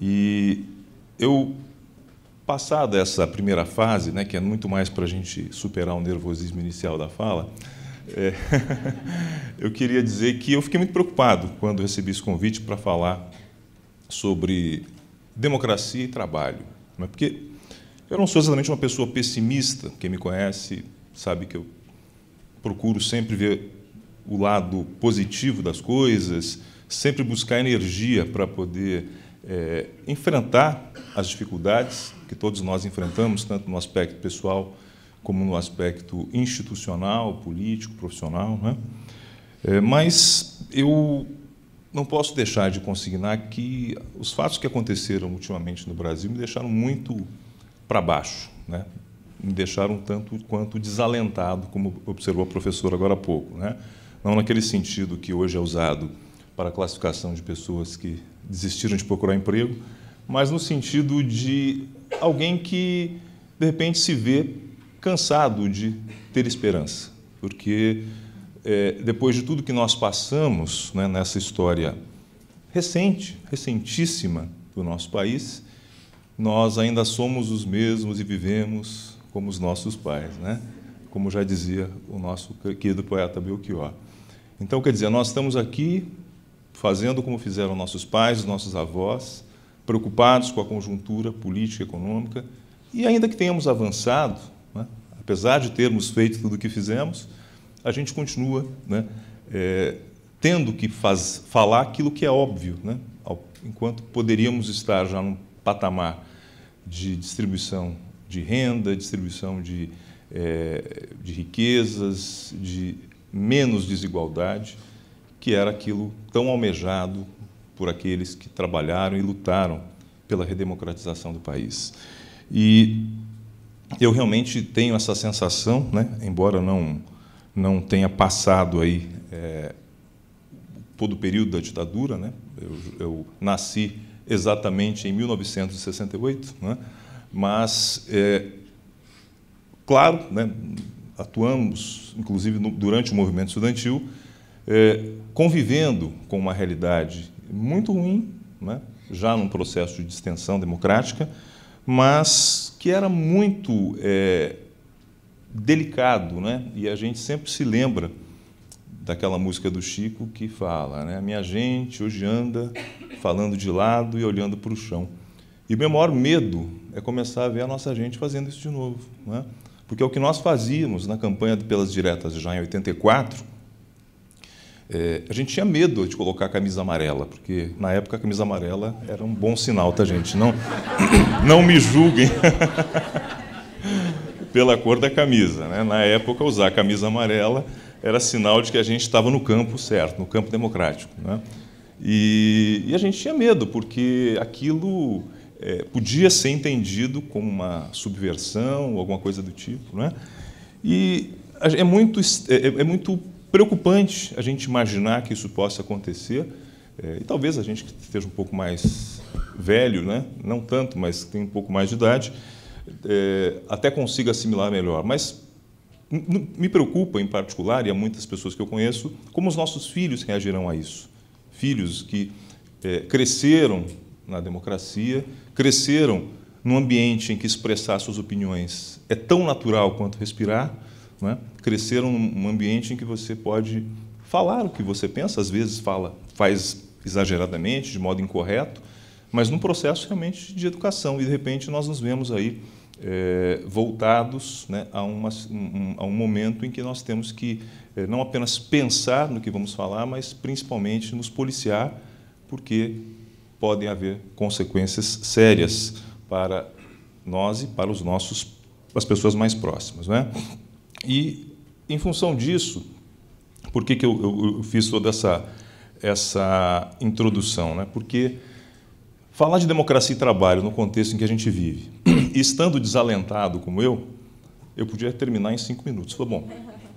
E eu Passada essa primeira fase, né, que é muito mais para a gente superar o nervosismo inicial da fala, é, [LAUGHS] eu queria dizer que eu fiquei muito preocupado quando recebi esse convite para falar sobre democracia e trabalho. Né, porque eu não sou exatamente uma pessoa pessimista, quem me conhece sabe que eu procuro sempre ver o lado positivo das coisas, sempre buscar energia para poder é, enfrentar as dificuldades que todos nós enfrentamos, tanto no aspecto pessoal como no aspecto institucional, político, profissional. Né? É, mas eu não posso deixar de consignar que os fatos que aconteceram ultimamente no Brasil me deixaram muito para baixo, né? me deixaram tanto quanto desalentado, como observou a professora agora há pouco. Né? Não naquele sentido que hoje é usado para a classificação de pessoas que desistiram de procurar emprego, mas no sentido de alguém que de repente se vê cansado de ter esperança, porque é, depois de tudo que nós passamos né, nessa história recente, recentíssima do nosso país, nós ainda somos os mesmos e vivemos como os nossos pais, né? como já dizia o nosso querido poeta Belchior. Então, quer dizer, nós estamos aqui fazendo como fizeram nossos pais, nossos avós, preocupados com a conjuntura política e econômica. E ainda que tenhamos avançado, né, apesar de termos feito tudo o que fizemos, a gente continua né, é, tendo que faz, falar aquilo que é óbvio, né, ao, enquanto poderíamos estar já num patamar de distribuição de renda, distribuição de, é, de riquezas, de menos desigualdade, que era aquilo tão almejado por aqueles que trabalharam e lutaram pela redemocratização do país. E eu realmente tenho essa sensação, né, embora não não tenha passado aí é, todo o período da ditadura, né, eu, eu nasci exatamente em 1968, né, mas é, claro, né, atuamos, inclusive no, durante o movimento estudantil, é, convivendo com uma realidade muito ruim, né? já num processo de distensão democrática, mas que era muito é, delicado, né? E a gente sempre se lembra daquela música do Chico que fala, né? Minha gente hoje anda falando de lado e olhando para o chão. E o meu maior medo é começar a ver a nossa gente fazendo isso de novo, né? Porque é o que nós fazíamos na campanha pelas diretas já em 84 é, a gente tinha medo de colocar a camisa amarela, porque na época a camisa amarela era um bom sinal, tá, gente? Não, [COUGHS] não me julguem [LAUGHS] pela cor da camisa. Né? Na época, usar a camisa amarela era sinal de que a gente estava no campo certo, no campo democrático. Né? E, e a gente tinha medo, porque aquilo é, podia ser entendido como uma subversão, alguma coisa do tipo. Né? E é muito, é, é, é muito preocupante a gente imaginar que isso possa acontecer. É, e talvez a gente que esteja um pouco mais velho, né? não tanto, mas tem um pouco mais de idade, é, até consiga assimilar melhor. Mas me preocupa, em particular, e há muitas pessoas que eu conheço, como os nossos filhos reagirão a isso. Filhos que é, cresceram na democracia, cresceram num ambiente em que expressar suas opiniões é tão natural quanto respirar, né? Crescer num ambiente em que você pode falar o que você pensa, às vezes fala, faz exageradamente, de modo incorreto, mas num processo realmente de educação. E de repente nós nos vemos aí é, voltados né, a, uma, um, a, um, momento em que nós temos que é, não apenas pensar no que vamos falar, mas principalmente nos policiar, porque podem haver consequências sérias para nós e para os nossos, as pessoas mais próximas. Não é? E, em função disso, por que, que eu, eu, eu fiz toda essa, essa introdução? Né? Porque falar de democracia e trabalho no contexto em que a gente vive, [CLEARS THROAT] estando desalentado como eu, eu podia terminar em cinco minutos. Foi bom,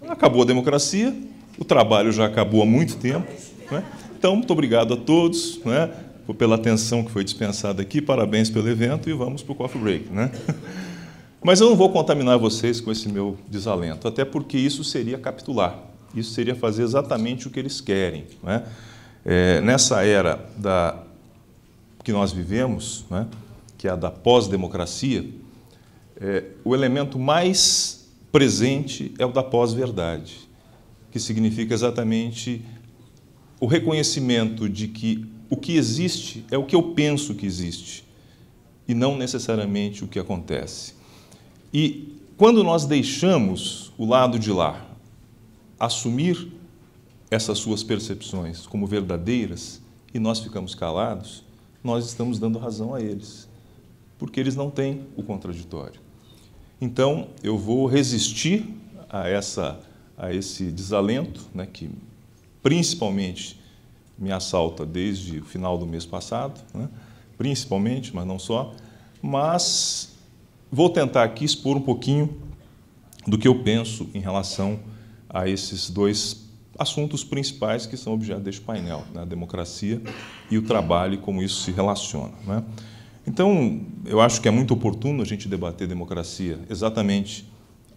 acabou a democracia, o trabalho já acabou há muito tempo. Né? Então, muito obrigado a todos né? pela atenção que foi dispensada aqui, parabéns pelo evento e vamos para o coffee break. Né? [LAUGHS] Mas eu não vou contaminar vocês com esse meu desalento, até porque isso seria capitular, isso seria fazer exatamente o que eles querem. Né? É, nessa era da, que nós vivemos, né? que é a da pós-democracia, é, o elemento mais presente é o da pós-verdade, que significa exatamente o reconhecimento de que o que existe é o que eu penso que existe e não necessariamente o que acontece. E quando nós deixamos o lado de lá assumir essas suas percepções como verdadeiras e nós ficamos calados, nós estamos dando razão a eles, porque eles não têm o contraditório. Então, eu vou resistir a, essa, a esse desalento, né, que principalmente me assalta desde o final do mês passado, né, principalmente, mas não só, mas Vou tentar aqui expor um pouquinho do que eu penso em relação a esses dois assuntos principais que são objeto deste painel, né? a democracia e o trabalho e como isso se relaciona. Né? Então, eu acho que é muito oportuno a gente debater democracia exatamente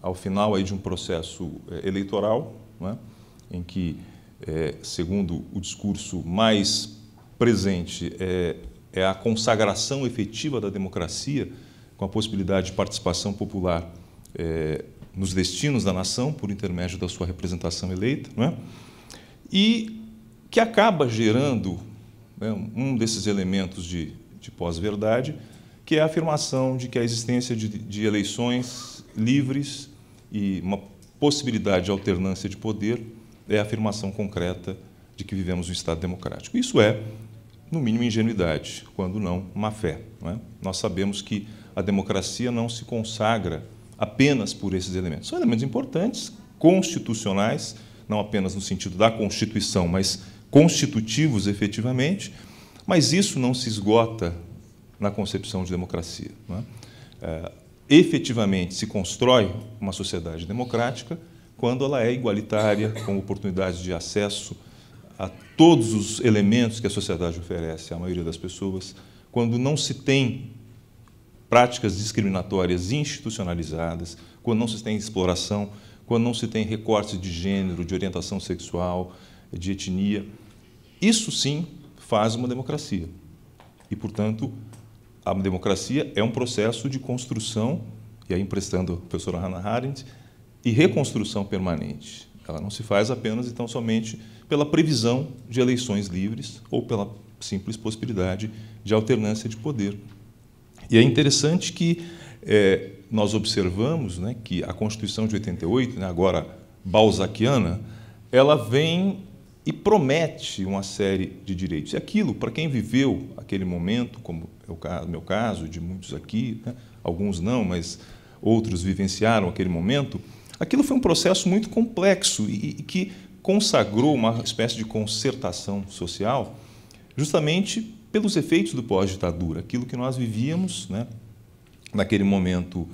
ao final aí de um processo eh, eleitoral, né? em que, é, segundo o discurso mais presente, é, é a consagração efetiva da democracia com a possibilidade de participação popular é, nos destinos da nação, por intermédio da sua representação eleita, é? e que acaba gerando né, um desses elementos de, de pós-verdade, que é a afirmação de que a existência de, de eleições livres e uma possibilidade de alternância de poder é a afirmação concreta de que vivemos um Estado democrático. Isso é, no mínimo, ingenuidade, quando não má fé. Não é? Nós sabemos que a democracia não se consagra apenas por esses elementos. São elementos importantes, constitucionais, não apenas no sentido da Constituição, mas constitutivos efetivamente, mas isso não se esgota na concepção de democracia. É? É, efetivamente se constrói uma sociedade democrática quando ela é igualitária, com oportunidades de acesso a todos os elementos que a sociedade oferece à maioria das pessoas, quando não se tem práticas discriminatórias institucionalizadas, quando não se tem exploração, quando não se tem recorte de gênero, de orientação sexual, de etnia. Isso sim faz uma democracia. E, portanto, a democracia é um processo de construção, e aí emprestando a professora Hannah Arendt, e reconstrução permanente. Ela não se faz apenas então somente pela previsão de eleições livres ou pela simples possibilidade de alternância de poder. E é interessante que é, nós observamos né, que a Constituição de 88, né, agora balzaquiana, ela vem e promete uma série de direitos. E aquilo, para quem viveu aquele momento, como é o meu caso, de muitos aqui, né, alguns não, mas outros vivenciaram aquele momento, aquilo foi um processo muito complexo e, e que consagrou uma espécie de concertação social, justamente pelos efeitos do pós-ditadura, aquilo que nós vivíamos né, naquele momento,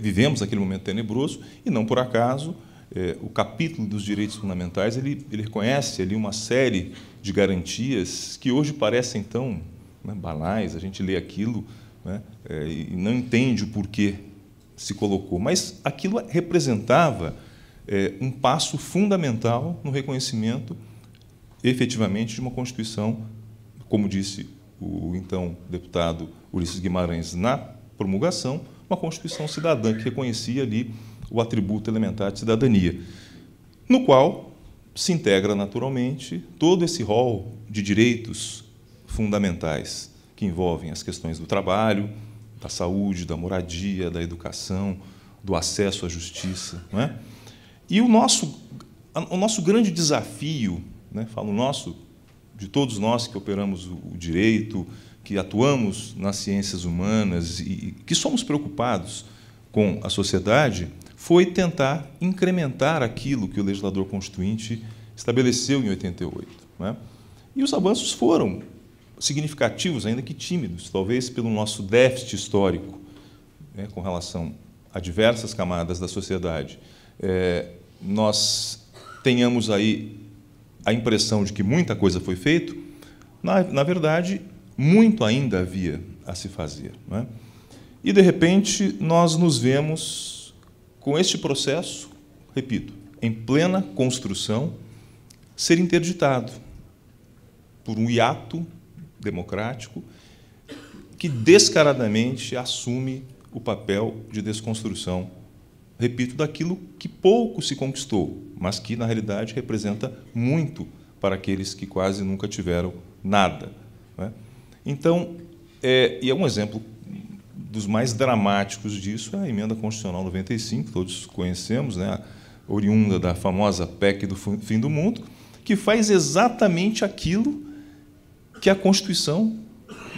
vivemos aquele momento tenebroso, e não por acaso eh, o capítulo dos direitos fundamentais ele, ele reconhece ali uma série de garantias que hoje parecem tão né, banais, a gente lê aquilo né, eh, e não entende o porquê se colocou, mas aquilo representava eh, um passo fundamental no reconhecimento efetivamente de uma Constituição como disse o então deputado Ulisses Guimarães na promulgação, uma Constituição cidadã que reconhecia ali o atributo elementar de cidadania, no qual se integra naturalmente todo esse rol de direitos fundamentais que envolvem as questões do trabalho, da saúde, da moradia, da educação, do acesso à justiça. Não é? E o nosso, o nosso grande desafio, né, falo nosso, de todos nós que operamos o direito, que atuamos nas ciências humanas e que somos preocupados com a sociedade, foi tentar incrementar aquilo que o legislador constituinte estabeleceu em 88. Né? E os avanços foram significativos, ainda que tímidos, talvez pelo nosso déficit histórico né, com relação a diversas camadas da sociedade. É, nós tenhamos aí a impressão de que muita coisa foi feita, na, na verdade, muito ainda havia a se fazer. É? E, de repente, nós nos vemos com este processo, repito, em plena construção, ser interditado por um hiato democrático que descaradamente assume o papel de desconstrução repito, daquilo que pouco se conquistou, mas que na realidade representa muito para aqueles que quase nunca tiveram nada. Né? Então, é, e é um exemplo dos mais dramáticos disso é a emenda constitucional 95, todos conhecemos, né? oriunda da famosa PEC do fim do mundo, que faz exatamente aquilo que a Constituição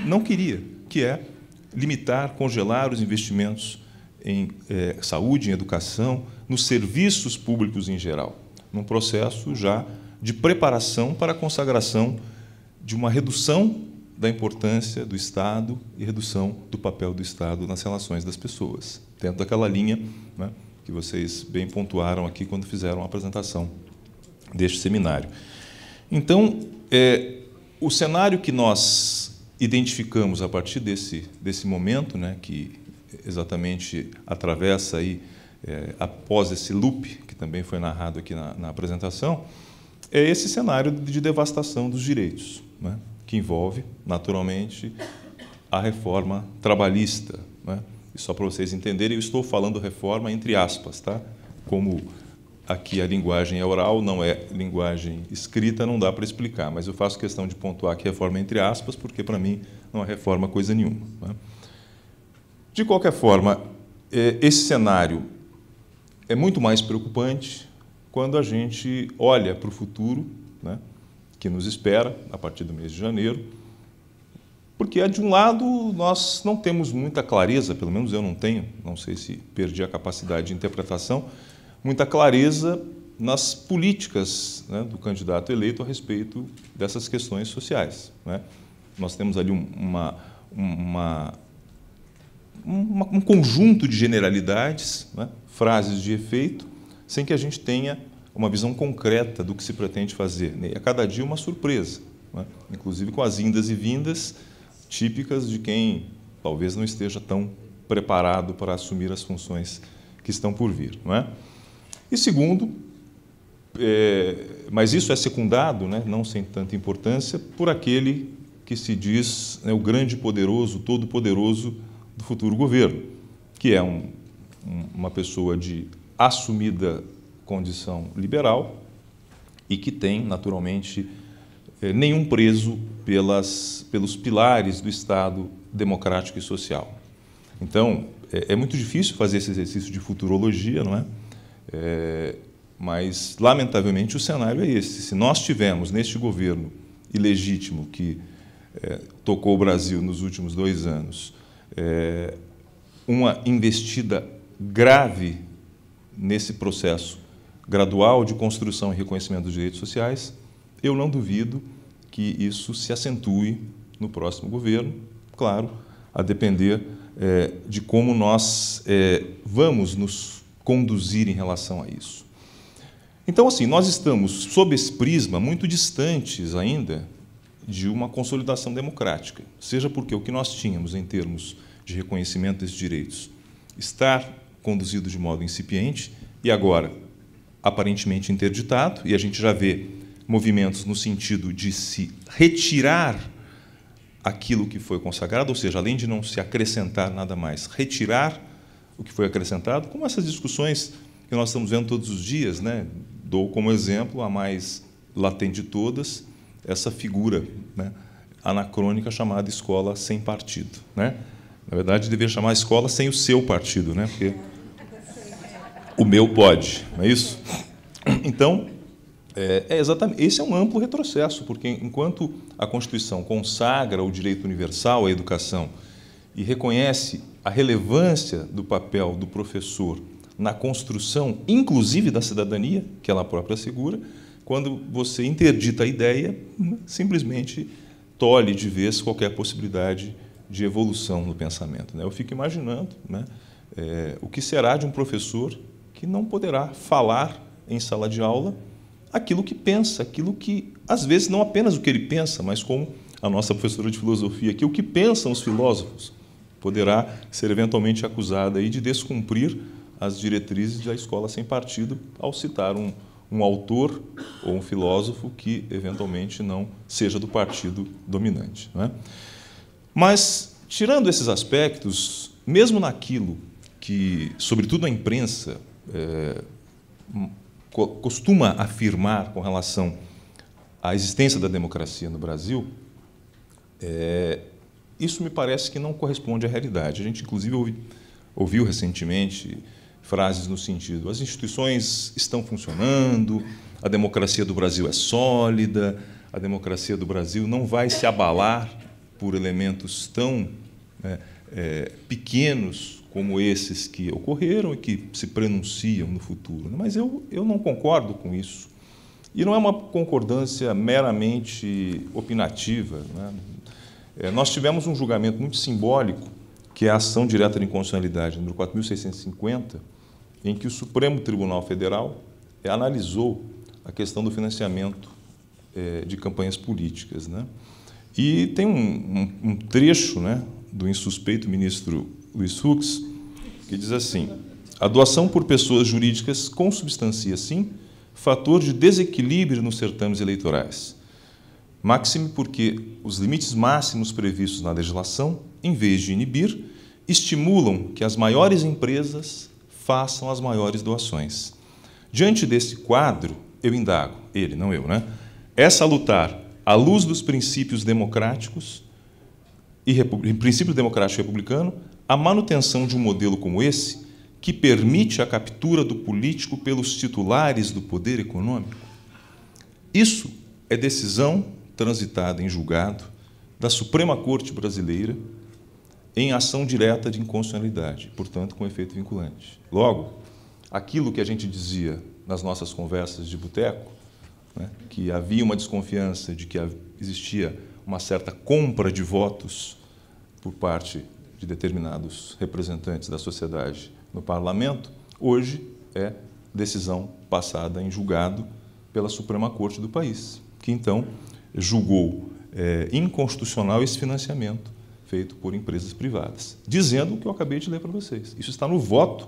não queria, que é limitar, congelar os investimentos em é, saúde, em educação, nos serviços públicos em geral, num processo já de preparação para a consagração de uma redução da importância do Estado e redução do papel do Estado nas relações das pessoas, dentro daquela linha né, que vocês bem pontuaram aqui quando fizeram a apresentação deste seminário. Então, é, o cenário que nós identificamos a partir desse, desse momento, né, que exatamente atravessa aí, é, após esse loop, que também foi narrado aqui na, na apresentação, é esse cenário de devastação dos direitos, né? que envolve, naturalmente, a reforma trabalhista. Né? E só para vocês entenderem, eu estou falando reforma entre aspas, tá? Como aqui a linguagem é oral, não é linguagem escrita, não dá para explicar, mas eu faço questão de pontuar que reforma entre aspas, porque para mim não é reforma coisa nenhuma. Né? De qualquer forma, é, esse cenário é muito mais preocupante quando a gente olha para o futuro, né, que nos espera a partir do mês de janeiro, porque, de um lado, nós não temos muita clareza, pelo menos eu não tenho, não sei se perdi a capacidade de interpretação, muita clareza nas políticas né, do candidato eleito a respeito dessas questões sociais. Né? Nós temos ali uma, uma um, um conjunto de generalidades, né? frases de efeito, sem que a gente tenha uma visão concreta do que se pretende fazer. Né. E a cada dia uma surpresa, né? inclusive com as indas e vindas típicas de quem talvez não esteja tão preparado para assumir as funções que estão por vir. Não é? E segundo, é, mas isso é secundado, né, não sem tanta importância, por aquele que se diz né, o grande poderoso, todo poderoso do futuro governo, que é um, um, uma pessoa de assumida condição liberal e que tem, naturalmente, eh, nenhum preso pelas, pelos pilares do Estado democrático e social. Então, é, é, muito difícil fazer esse exercício de futurologia, não é? é? Mas, lamentavelmente, o cenário é esse. Se nós tivermos neste governo ilegítimo que é, tocou o Brasil nos últimos dois anos é, uma investida grave nesse processo gradual de construção e reconhecimento dos direitos sociais, eu não duvido que isso se acentue no próximo governo, claro, a depender é, de como nós é, vamos nos conduzir em relação a isso. Então, assim, nós estamos, sob esse prisma, muito distantes ainda de uma consolidação democrática, seja porque o que nós tínhamos em termos de reconhecimento desses direitos estar conduzido de modo incipiente e agora aparentemente interditado, e a gente já vê movimentos no sentido de se retirar aquilo que foi consagrado, ou seja, além de não se acrescentar nada mais, retirar o que foi acrescentado, como essas discussões que nós estamos vendo todos os dias, né? Dou como exemplo a mais latente de todas, essa figura né, anacrônica chamada escola sem partido. Né? Na verdade, deveria chamar escola sem o seu partido, né? porque o meu pode, não é isso? Então, é, é exatamente, esse é um amplo retrocesso, porque enquanto a Constituição consagra o direito universal à educação e reconhece a relevância do papel do professor na construção, inclusive da cidadania, que ela própria assegura, quando você interdita a ideia, simplesmente tolhe de vez qualquer possibilidade de evolução no pensamento. Né? Eu fico imaginando né, é, o que será de um professor que não poderá falar em sala de aula aquilo que pensa, aquilo que, às vezes, não apenas o que ele pensa, mas como a nossa professora de filosofia aqui, é o que pensam os filósofos, poderá ser eventualmente acusada aí de descumprir as diretrizes da escola sem partido ao citar um, um autor ou um filósofo que eventualmente não seja do partido dominante. Né? Mas, tirando esses aspectos, mesmo naquilo que, sobretudo a imprensa, é, costuma afirmar com relação à existência da democracia no Brasil, é, isso me parece que não corresponde à realidade. A gente, inclusive, ouvi, ouviu recentemente frases no sentido: as instituições estão funcionando, a democracia do Brasil é sólida, a democracia do Brasil não vai se abalar por elementos tão né, é, pequenos como esses que ocorreram e que se pronunciam no futuro. Né? Mas eu, eu não concordo com isso. E não é uma concordância meramente opinativa. Né? É, nós tivemos um julgamento muito simbólico, que é a ação direta de inconstitucionalidade número 4650 em que o Supremo Tribunal Federal eh, analisou a questão do financiamento eh, de campanhas políticas. Né? E tem um, um, um trecho né, do insuspeito ministro Luiz Fux que diz assim: a doação por pessoas jurídicas consubstancia, sim, fator de desequilíbrio nos certames eleitorais. Máxime porque os limites máximos previstos na legislação, em vez de inibir, estimulam que as maiores empresas façam as maiores doações. Diante desse quadro, eu indago, ele, não eu, né? É salutar, à luz dos princípios democráticos e princípios democrático republicano, a manutenção de um modelo como esse, que permite a captura do político pelos titulares do poder econômico? Isso é decisão transitada em julgado da Suprema Corte Brasileira em ação direta de inconstitucionalidade, portanto, com efeito vinculante. Logo, aquilo que a gente dizia nas nossas conversas de boteco, né, que havia uma desconfiança de que existia uma certa compra de votos por parte de determinados representantes da sociedade no parlamento, hoje é decisão passada em julgado pela Suprema Corte do país, que então julgou é, inconstitucional esse financiamento feito por empresas privadas, dizendo o que eu acabei de ler para vocês. Isso está no voto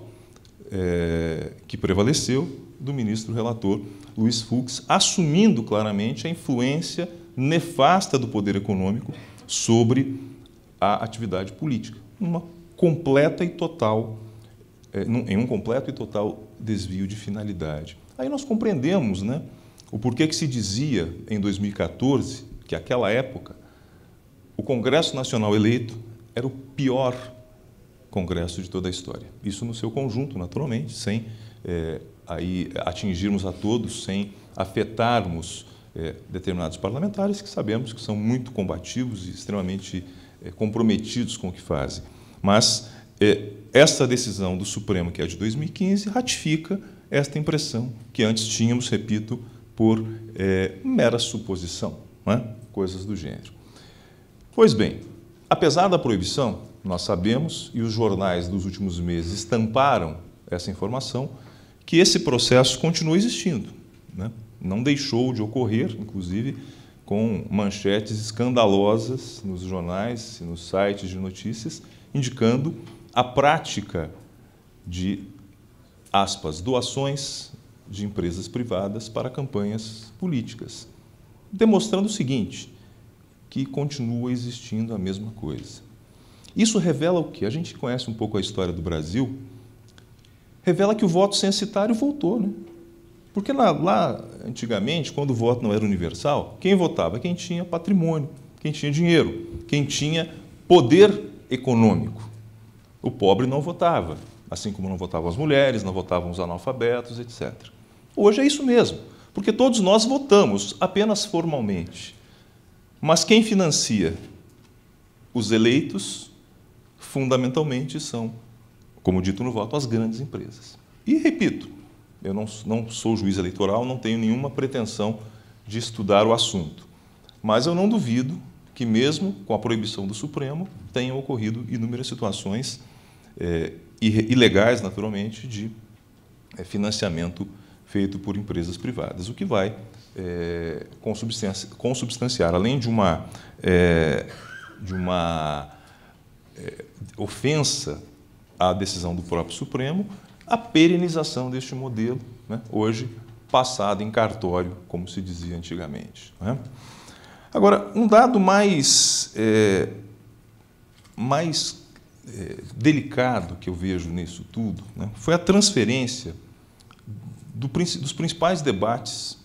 é, que prevaleceu do ministro relator Luiz Fux, assumindo claramente a influência nefasta do poder econômico sobre a atividade política, uma completa e total, é, num, em um completo e total desvio de finalidade. Aí nós compreendemos, né, o porquê que se dizia em 2014 que aquela época o Congresso Nacional eleito era o pior congresso de toda a história. Isso no seu conjunto, naturalmente, sem é, aí atingirmos a todos, sem afetarmos é, determinados parlamentares que sabemos que são muito combativos e extremamente é, comprometidos com o que fazem. Mas essa decisão do Supremo, que é de 2015, ratifica esta impressão que antes tínhamos, repito, por mera suposição, é? coisas do gênero. Pois bem, apesar da proibição, nós sabemos, e os jornais dos últimos meses estamparam essa informação, que esse processo continua existindo. Né? Não deixou de ocorrer, inclusive, com manchetes escandalosas nos jornais e nos sites de notícias, indicando a prática de, aspas, doações de empresas privadas para campanhas políticas, demonstrando o seguinte, que continua existindo a mesma coisa. Isso revela o que? A gente conhece um pouco a história do Brasil, revela que o voto censitário voltou, né? Porque lá, lá, antigamente, quando o voto não era universal, quem votava? Quem tinha patrimônio, quem tinha dinheiro, quem tinha poder econômico. O pobre não votava, assim como não votavam as mulheres, não votavam os analfabetos, etc. Hoje é isso mesmo, porque todos nós votamos apenas formalmente. Mas quem financia? Os eleitos, fundamentalmente, são, como dito no voto, as grandes empresas. E repito, eu não, não sou juiz eleitoral, não tenho nenhuma pretensão de estudar o assunto. Mas eu não duvido que, mesmo com a proibição do Supremo, tenham ocorrido inúmeras situações é, ilegais, naturalmente, de é, financiamento feito por empresas privadas, o que vai é, consubstanciar, além de uma, é, de uma é, ofensa à decisão do próprio Supremo, a perenização deste modelo, né, hoje passado em cartório, como se dizia antigamente. Né? Agora, um dado mais, é, mais é, delicado que eu vejo nisso tudo né, foi a transferência do, dos principais debates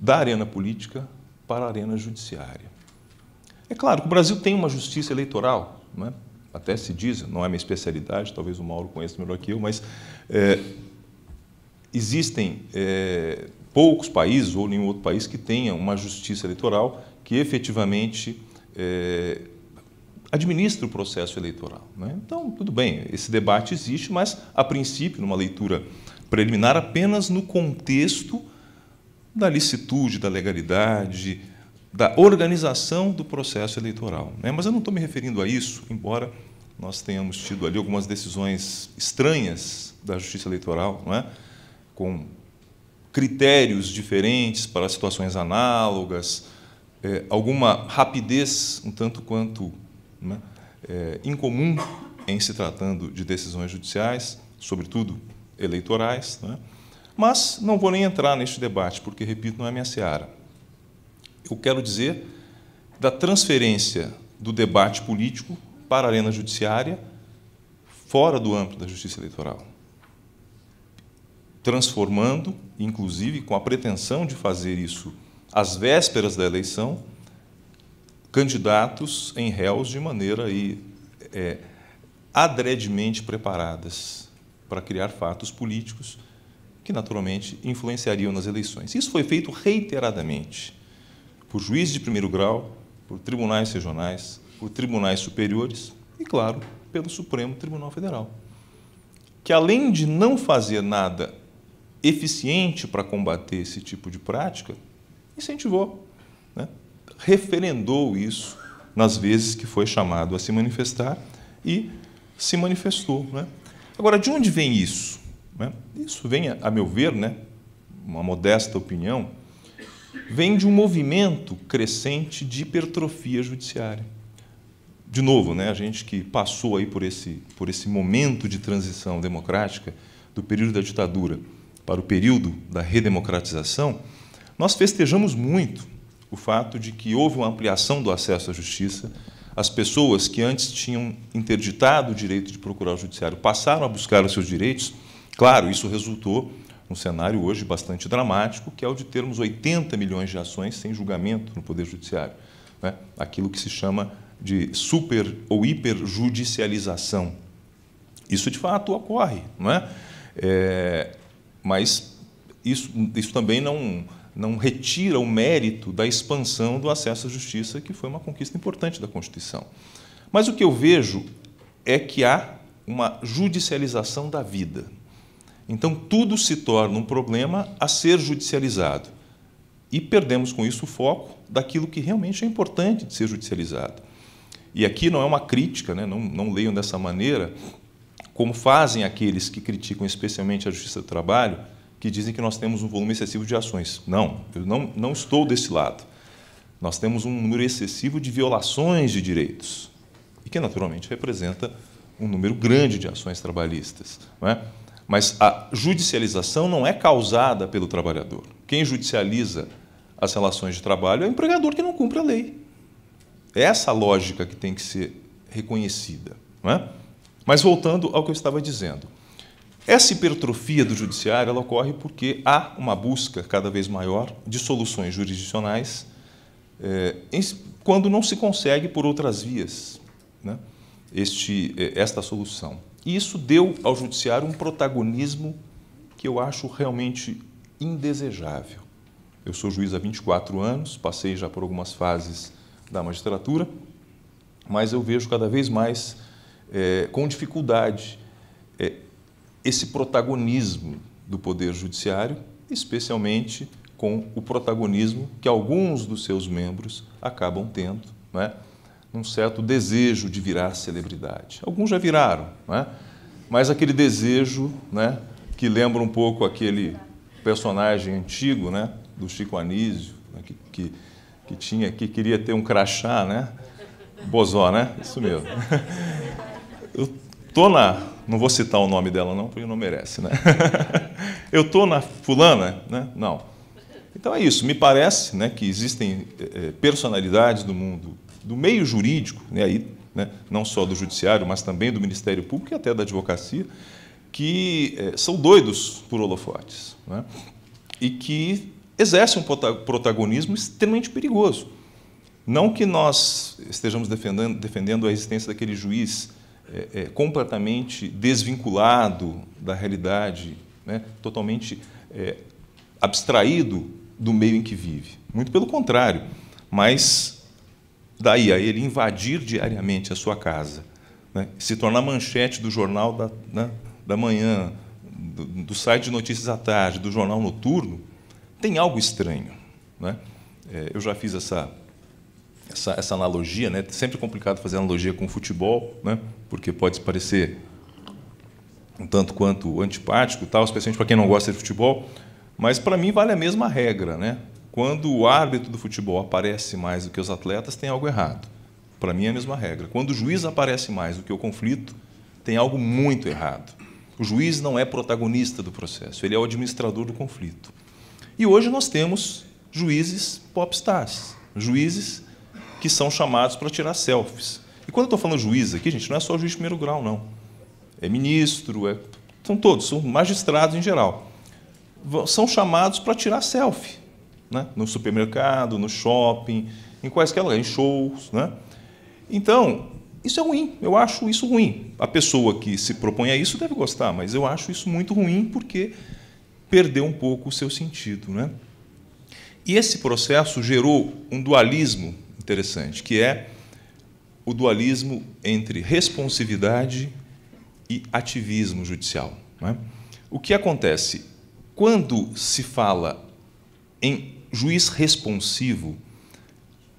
da arena política para a arena judiciária. É claro que o Brasil tem uma justiça eleitoral, né? até se diz, não é minha especialidade, talvez o Mauro conheça melhor que eu, mas é, existem é, poucos países ou nenhum outro país que tenha uma justiça eleitoral que efetivamente é, administra o processo eleitoral. Né? Então, tudo bem, esse debate existe, mas a princípio, numa leitura preliminar, apenas no contexto da licitude, da legalidade, da organização do processo eleitoral. Né? Mas eu não estou me referindo a isso, embora nós tenhamos tido ali algumas decisões estranhas da Justiça Eleitoral, não é? com critérios diferentes para situações análogas, é, alguma rapidez um tanto quanto né, É, incomum em se tratando de decisões judiciais, sobretudo eleitorais. Não é? Mas não vou nem entrar neste debate, porque, repito, não é minha seara. Eu quero dizer da transferência do debate político para a arena judiciária, fora do âmbito da justiça eleitoral. Transformando, inclusive com a pretensão de fazer isso às vésperas da eleição, candidatos em réus de maneira aí, é, adredemente preparadas para criar fatos políticos que naturalmente influenciariam nas eleições. Isso foi feito reiteradamente por juízes de primeiro grau, por tribunais regionais, por tribunais superiores e, claro, pelo Supremo Tribunal Federal, que além de não fazer nada eficiente para combater esse tipo de prática, incentivou, né? referendou isso nas vezes que foi chamado a se manifestar e se manifestou. Né? Agora, de onde vem isso? Né? Isso vem, a meu ver, né, uma modesta opinião, vem de um movimento crescente de hipertrofia judiciária. De novo, né, a gente que passou aí por esse, por esse momento de transição democrática do período da ditadura para o período da redemocratização, nós festejamos muito o fato de que houve uma ampliação do acesso à justiça. As pessoas que antes tinham interditado o direito de procurar o judiciário passaram a buscar os seus direitos Claro, isso resultou num cenário hoje bastante dramático, que é o de termos 80 milhões de ações sem julgamento no Poder Judiciário. Né? Aquilo que se chama de super ou hiperjudicialização. Isso de fato ocorre, é? é mas isso, isso também não, não retira o mérito da expansão do acesso à justiça, que foi uma conquista importante da Constituição. Mas o que eu vejo é que há uma judicialização da vida. Então, tudo se torna um problema a ser judicializado. E perdemos com isso o foco daquilo que realmente é importante de ser judicializado. E aqui não é uma crítica, né? não, não leiam dessa maneira, como fazem aqueles que criticam especialmente a Justiça do Trabalho, que dizem que nós temos um volume excessivo de ações. Não, eu não, não estou desse lado. Nós temos um número excessivo de violações de direitos, e que naturalmente representa um número grande de ações trabalhistas. Não é? Mas a judicialização não é causada pelo trabalhador. Quem judicializa as relações de trabalho é o empregador que não cumpre a lei. É essa lógica que tem que ser reconhecida. É? Mas voltando ao que eu estava dizendo. Essa hipertrofia do judiciário ela ocorre porque há uma busca cada vez maior de soluções jurisdicionais é, quando não se consegue por outras vias né, este, eh, esta solução. E isso deu ao judiciário um protagonismo que eu acho realmente indesejável. Eu sou juiz há 24 anos, passei já por algumas fases da magistratura, mas eu vejo cada vez mais é, com dificuldade é, esse protagonismo do Poder Judiciário, especialmente com o protagonismo que alguns dos seus membros acabam tendo. Não é? num certo desejo de virar celebridade. Alguns já viraram, né? mas aquele desejo né, que lembra um pouco aquele personagem antigo né, do Chico Anísio, né, que, que, que, tinha, que queria ter um crachá, né? Bozó, né? Isso mesmo. [LAUGHS] Eu tô na. Não vou citar o nome dela, não, porque não merece, né? [LAUGHS] Eu tô na fulana, né? Não. Então é isso. Me parece né, que existem eh, eh, personalidades do mundo do meio jurídico, né, aí, né, não só do judiciário, mas também do Ministério Público e até da advocacia, que é, são doidos por holofotes né, e que exercem um protagonismo extremamente perigoso. Não que nós estejamos defendendo, defendendo a existência daquele juiz é, é, completamente desvinculado da realidade, né, totalmente abstraído do meio em que vive. Muito pelo contrário, mas daí a ele invadir diariamente a sua casa, né, se tornar manchete do jornal da, né, da manhã, do, do, site de notícias à tarde, do jornal noturno, tem algo estranho. Né? É, eu já fiz essa, essa, essa analogia, né? sempre é complicado fazer analogia com o futebol, né? porque pode parecer um tanto quanto antipático, tal, especialmente para quem não gosta de futebol, mas para mim vale a mesma regra. Né? Quando o árbitro do futebol aparece mais do que os atletas, tem algo errado. Para mim é a mesma regra. Quando o juiz aparece mais do que o conflito, tem algo muito errado. O juiz não é protagonista do processo, ele é o administrador do conflito. E hoje nós temos juízes popstars, juízes que são chamados para tirar selfies. E quando eu estou falando juiz aqui, gente, não é só juiz de primeiro grau, não. É ministro, é... são todos, são magistrados em geral. São chamados para tirar selfie né? no supermercado, no shopping, em quaisquer lugares, em shows. Né? Então, isso é ruim, eu acho isso ruim. A pessoa que se propõe a isso deve gostar, mas eu acho isso muito ruim porque perdeu um pouco o seu sentido. Né? E esse processo gerou um dualismo interessante, que é o dualismo entre responsividade e ativismo judicial. Né? O que acontece? Quando se fala em juiz responsivo,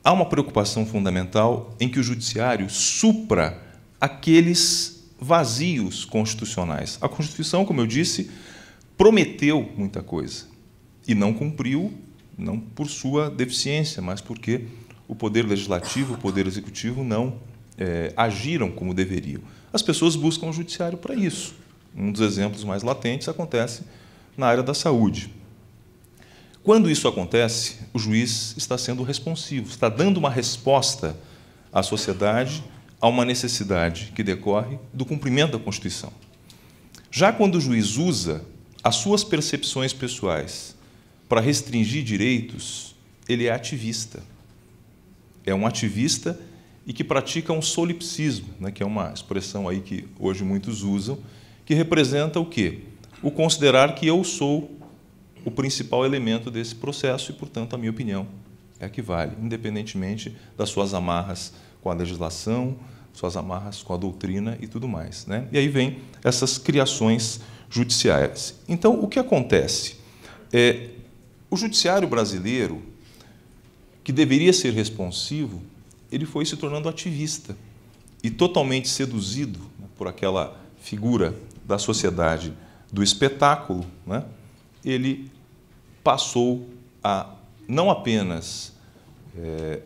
há uma preocupação fundamental em que o judiciário supra aqueles vazios constitucionais. A Constituição, como eu disse, prometeu muita coisa e não cumpriu, não por sua deficiência, mas porque o poder legislativo, o poder executivo não é, agiram como deveriam. As pessoas buscam o judiciário para isso. Um dos exemplos mais latentes acontece na área da saúde. Quando isso acontece, o juiz está sendo responsivo, está dando uma resposta à sociedade a uma necessidade que decorre do cumprimento da Constituição. Já quando o juiz usa as suas percepções pessoais para restringir direitos, ele é ativista. É um ativista e que pratica um solipsismo, né, que é uma expressão aí que hoje muitos usam, que representa o quê? O considerar que eu sou o principal elemento desse processo e, portanto, a minha opinião é a que vale, independentemente das suas amarras com a legislação, suas amarras com a doutrina e tudo mais. Né? E aí vem essas criações judiciárias. Então, o que acontece? É, o judiciário brasileiro, que deveria ser responsivo, ele foi se tornando ativista e totalmente seduzido né, por aquela figura da sociedade do espetáculo, né, ele passou a não apenas é,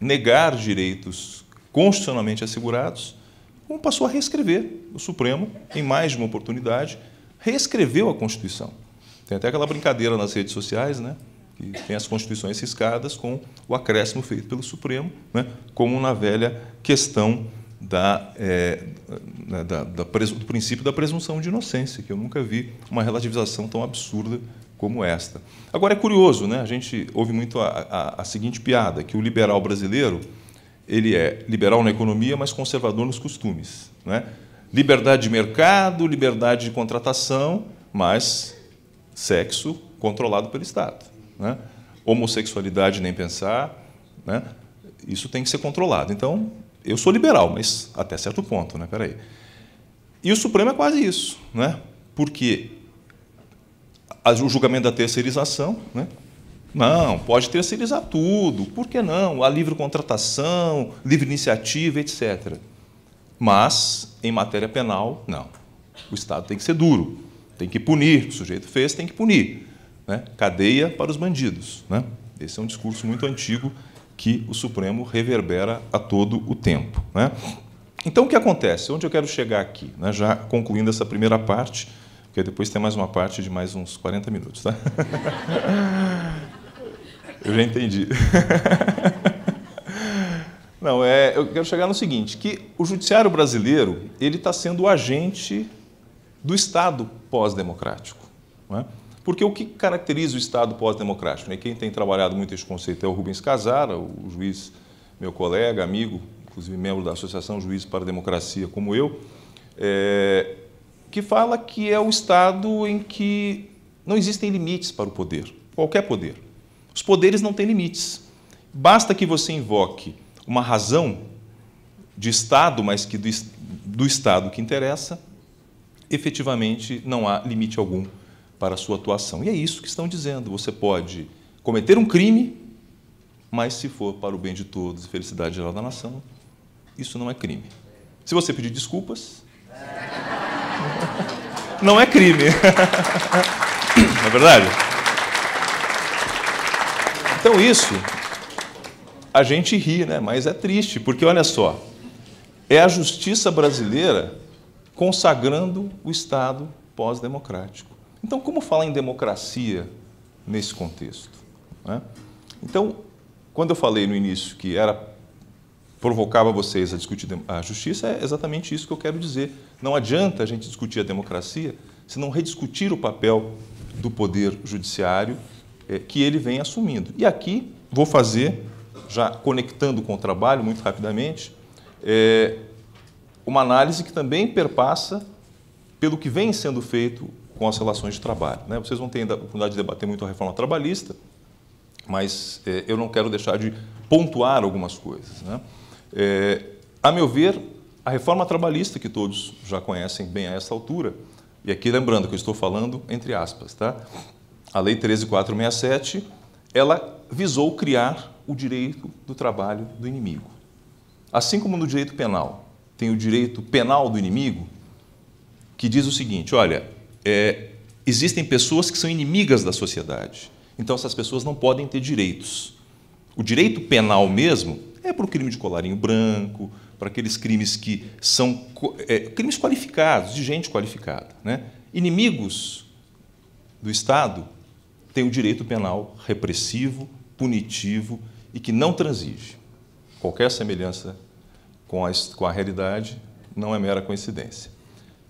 negar direitos constitucionalmente assegurados, como passou a reescrever o Supremo, em mais de uma oportunidade, reescreveu a Constituição. Tem até aquela brincadeira nas redes sociais, né? que tem as constituições riscadas com o acréscimo feito pelo Supremo, né? como na velha questão da, é, da, da, do princípio da presunção de inocência, que eu nunca vi uma relativização tão absurda como esta. Agora é curioso, né? a gente ouve muito a, a, a seguinte piada, que o liberal brasileiro ele é liberal na economia, mas conservador nos costumes. Né? Liberdade de mercado, liberdade de contratação, mas sexo controlado pelo Estado. Né? Homossexualidade nem pensar, né? isso tem que ser controlado. Então, eu sou liberal, mas até certo ponto, né? Peraí. E o Supremo é quase isso, né? Porque o julgamento da terceirização, né? Não, pode terceirizar tudo. Por que não? A livre contratação, livre iniciativa, etc. Mas, em matéria penal, não. O Estado tem que ser duro, tem que punir. O sujeito fez, tem que punir. Né? Cadeia para os bandidos. Né? Esse é um discurso muito antigo que o Supremo reverbera a todo o tempo. Né? Então, o que acontece? Onde eu quero chegar aqui? Né? Já concluindo essa primeira parte porque depois tem mais uma parte de mais uns 40 minutos, tá? [LAUGHS] Eu já entendi. [LAUGHS] Não, é, eu quero chegar no seguinte, que o judiciário brasileiro ele está sendo o agente do Estado pós-democrático. É? Porque o que caracteriza o Estado pós-democrático? Né? Quem tem trabalhado muito esse conceito é o Rubens Casara, o juiz, meu colega, amigo, inclusive membro da Associação Juízes para a Democracia, como eu. É, que fala que é o Estado em que não existem limites para o poder, qualquer poder. Os poderes não têm limites. Basta que você invoque uma razão de Estado, mas que do, do Estado que interessa, efetivamente não há limite algum para a sua atuação. E é isso que estão dizendo. Você pode cometer um crime, mas se for para o bem de todos e felicidade geral da nação, isso não é crime. Se você pedir desculpas não é crime. não é verdade? Então isso, a gente ri, né? Mas é triste, porque olha só, é a justiça brasileira consagrando o Estado pós-democrático. Então, como falar em democracia nesse contexto? Né? Então, quando eu falei no início que era provocava vocês a discutir a justiça, é exatamente isso que eu quero dizer. Não adianta a gente discutir a democracia se não rediscutir o papel do poder judiciário é, que ele vem assumindo. E aqui vou fazer, já conectando com o trabalho muito rapidamente, é, uma análise que também perpassa pelo que vem sendo feito com as relações de trabalho. Né? Vocês vão ter ainda a oportunidade de debater muito a reforma trabalhista, mas é, eu não quero deixar de pontuar algumas coisas. Né? É, a meu ver, a reforma trabalhista, que todos já conhecem bem a essa altura, e aqui lembrando que eu estou falando entre aspas, tá? A Lei 13.467, ela visou criar o direito do trabalho do inimigo. Assim como no direito penal, tem o direito penal do inimigo, que diz o seguinte: olha, é, existem pessoas que são inimigas da sociedade, então essas pessoas não podem ter direitos. O direito penal mesmo é para o crime de colarinho branco, para aqueles crimes que são é, crimes qualificados, de gente qualificada. Né? Inimigos do Estado têm o direito penal repressivo, punitivo e que não transige. Qualquer semelhança com a, com a realidade não é mera coincidência.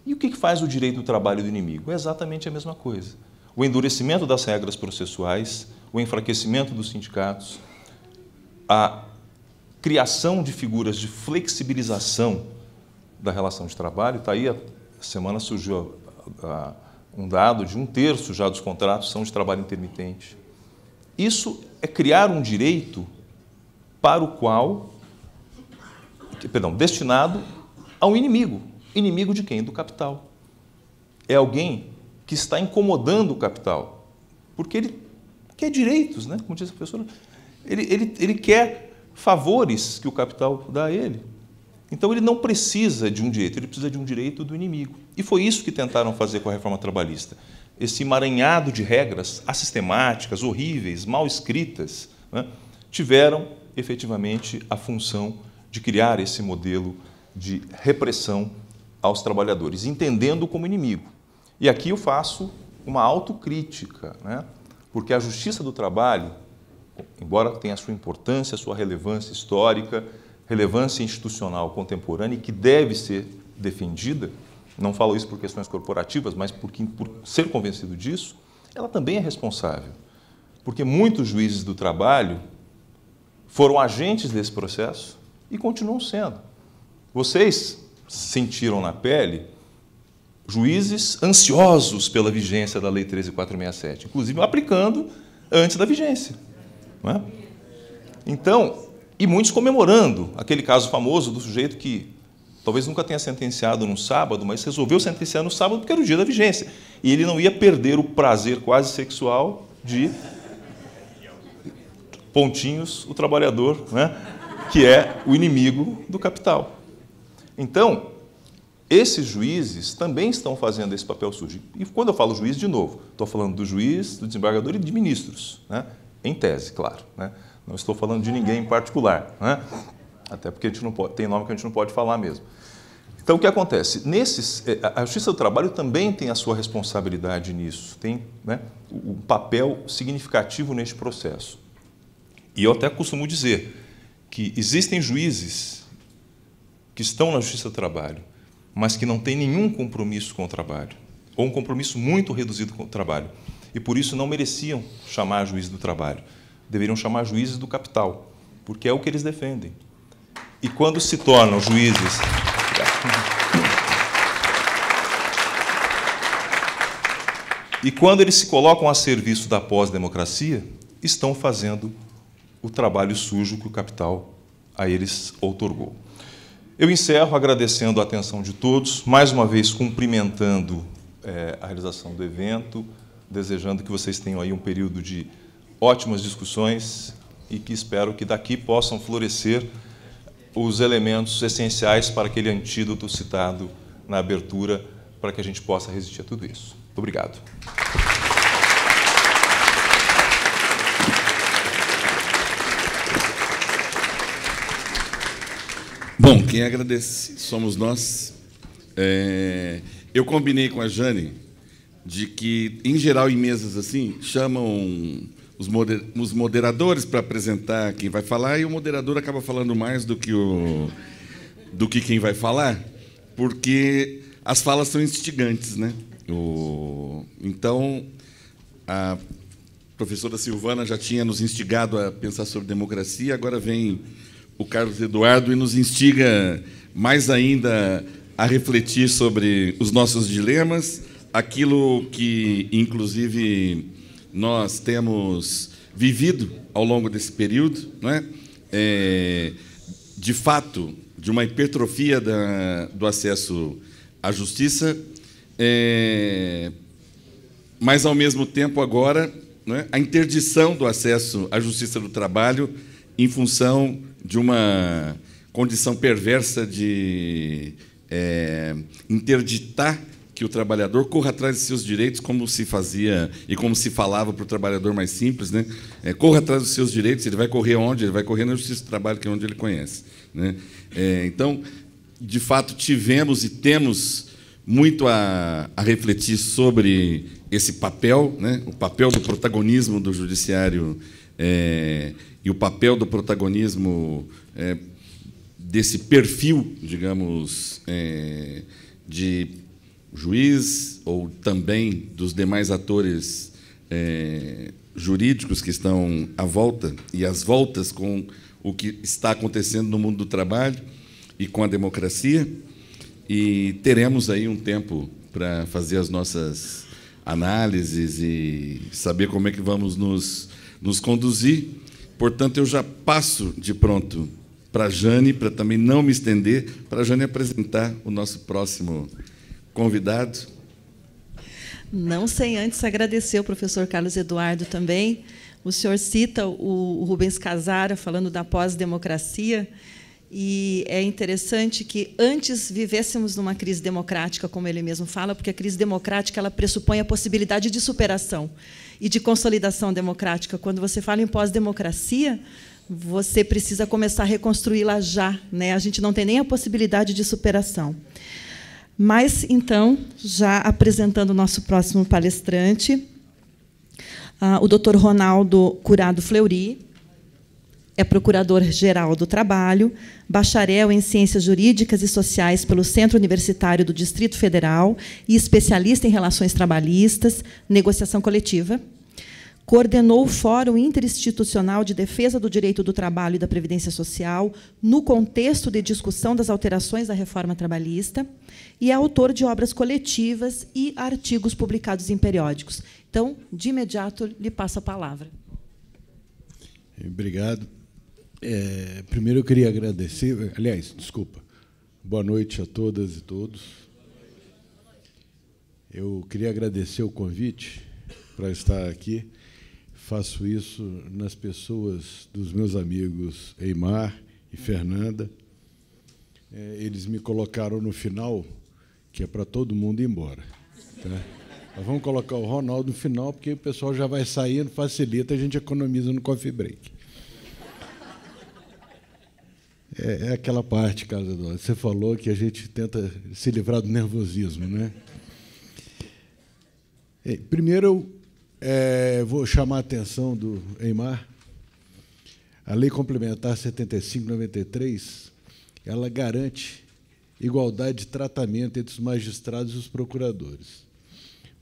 E o que faz o direito do trabalho do inimigo? É exatamente a mesma coisa. O endurecimento das regras processuais, o enfraquecimento dos sindicatos, a criação de figuras de flexibilização da relação de trabalho. Está aí, a semana surgiu a, a, um dado de um terço já dos contratos são de trabalho intermitente. Isso é criar um direito para o qual, perdão, destinado a um inimigo. Inimigo de quem? Do capital. É alguém que está incomodando o capital, porque ele quer direitos, né? como diz a professora. Ele, ele, ele quer favores que o capital dá a ele. Então ele não precisa de um direito, ele precisa de um direito do inimigo. E foi isso que tentaram fazer com a reforma trabalhista. Esse emaranhado de regras assistemáticas, horríveis, mal escritas, né, tiveram efetivamente a função de criar esse modelo de repressão aos trabalhadores, entendendo como inimigo. E aqui eu faço uma autocrítica, né, porque a justiça do trabalho embora tenha a sua importância, a sua relevância histórica, relevância institucional contemporânea e que deve ser defendida, não falo isso por questões corporativas, mas porque, por ser convencido disso, ela também é responsável. Porque muitos juízes do trabalho foram agentes desse processo e continuam sendo. Vocês sentiram na pele juízes ansiosos pela vigência da Lei 13467, inclusive aplicando antes da vigência. Né? Então, e muitos comemorando aquele caso famoso do sujeito que talvez nunca tenha sentenciado num sábado, mas resolveu sentenciar no sábado porque era o dia da vigência. E ele não ia perder o prazer quase sexual de pontinhos o trabalhador, né? que é o inimigo do capital. Então, esses juízes também estão fazendo esse papel sujo. E quando eu falo juiz, de novo, estou falando do juiz, do desembargador e de ministros. Né? Em tese, claro. Né? Não estou falando de ninguém em particular. Né? Até porque a gente não pode, tem nome que a gente não pode falar mesmo. Então, o que acontece? Nesses, é, a Justiça do Trabalho também tem a sua responsabilidade nisso, tem né, um papel significativo neste processo. E eu até costumo dizer que existem juízes que estão na Justiça do Trabalho, mas que não têm nenhum compromisso com o trabalho, ou um compromisso muito reduzido com o trabalho e por isso não mereciam chamar juízes do trabalho. Deveriam chamar juízes do capital, porque é o que eles defendem. E quando se tornam juízes. [LAUGHS] E quando eles se colocam a serviço da pós-democracia, estão fazendo o trabalho sujo que o capital a eles outorgou. Eu encerro agradecendo a atenção de todos, mais uma vez cumprimentando é, a realização do evento, desejando que vocês tenham aí um período de ótimas discussões e que espero que daqui possam florescer os elementos essenciais para aquele antídoto citado na abertura, para que a gente possa resistir a tudo isso. Muito obrigado. Bom, quem agradece somos nós. É... eu combinei com a Jane de que, em geral, em mesas assim, chamam os moderadores para apresentar quem vai falar e o moderador acaba falando mais do que, o, do que quem vai falar, porque as falas são instigantes. Né? O, então, a professora Silvana já tinha nos instigado a pensar sobre democracia, agora vem o Carlos Eduardo e nos instiga mais ainda a refletir sobre os nossos dilemas aquilo que, inclusive, nós temos vivido ao longo desse período, não é? é de fato, de uma hipertrofia da, do acesso à justiça, é, mas, ao mesmo tempo, agora, é? a interdição do acesso à justiça do trabalho em função de uma condição perversa de é, interditar que o trabalhador corra atrás de seus direitos, como se fazia e como se falava para o trabalhador mais simples, né? É, corra atrás dos seus direitos, ele vai correr onde? Ele vai correr na justiça do trabalho, que é onde ele conhece. Né? É, então, de fato, tivemos e temos muito a, a refletir sobre esse papel, né? o papel do protagonismo do judiciário é, e o papel do protagonismo é, desse perfil, digamos, é, de juiz ou também dos demais atores é, jurídicos que estão à volta e às voltas com o que está acontecendo no mundo do trabalho e com a democracia. E teremos aí um tempo para fazer as nossas análises e saber como é que vamos nos, nos conduzir. Portanto, eu já passo de pronto para a Jane, para também não me estender, para a Jane apresentar o nosso próximo convidado. Não sem antes agradecer ao professor Carlos Eduardo também. O senhor cita o Rubens Casara falando da pós-democracia. E é interessante que antes vivêssemos numa crise democrática, como ele mesmo fala, porque a crise democrática ela pressupõe a possibilidade de superação e de consolidação democrática. Quando você fala em pós-democracia, você precisa começar a reconstruí-la já, né? A gente não tem nem a possibilidade de superação. Mas, então, já apresentando o nosso próximo palestrante, ah, o Dr. Ronaldo Curado Fleury, é procurador-geral do Trabalho, bacharel em Ciências Jurídicas e Sociais pelo Centro Universitário do Distrito Federal e especialista em relações trabalhistas, negociação coletiva. Coordenou o Fórum Interinstitucional de Defesa do Direito do Trabalho e da Previdência Social no contexto de discussão das alterações da reforma trabalhista e é autor de obras coletivas e artigos publicados em periódicos. Então, de imediato, lhe passo a palavra. Obrigado. É, primeiro, eu queria agradecer. Aliás, desculpa. Boa noite a todas e todos. Eu queria agradecer o convite para estar aqui. Faço isso nas pessoas dos meus amigos Eimar e Fernanda. É, eles me colocaram no final que é para todo mundo ir embora. Tá? Mas vamos colocar o Ronaldo no final, porque o pessoal já vai saindo, facilita, a gente economiza no coffee break. É, é aquela parte, Casa do Você falou que a gente tenta se livrar do nervosismo, né? Primeiro, eu é, vou chamar a atenção do Eimar. A Lei Complementar 7593, ela garante igualdade de tratamento entre os magistrados e os procuradores.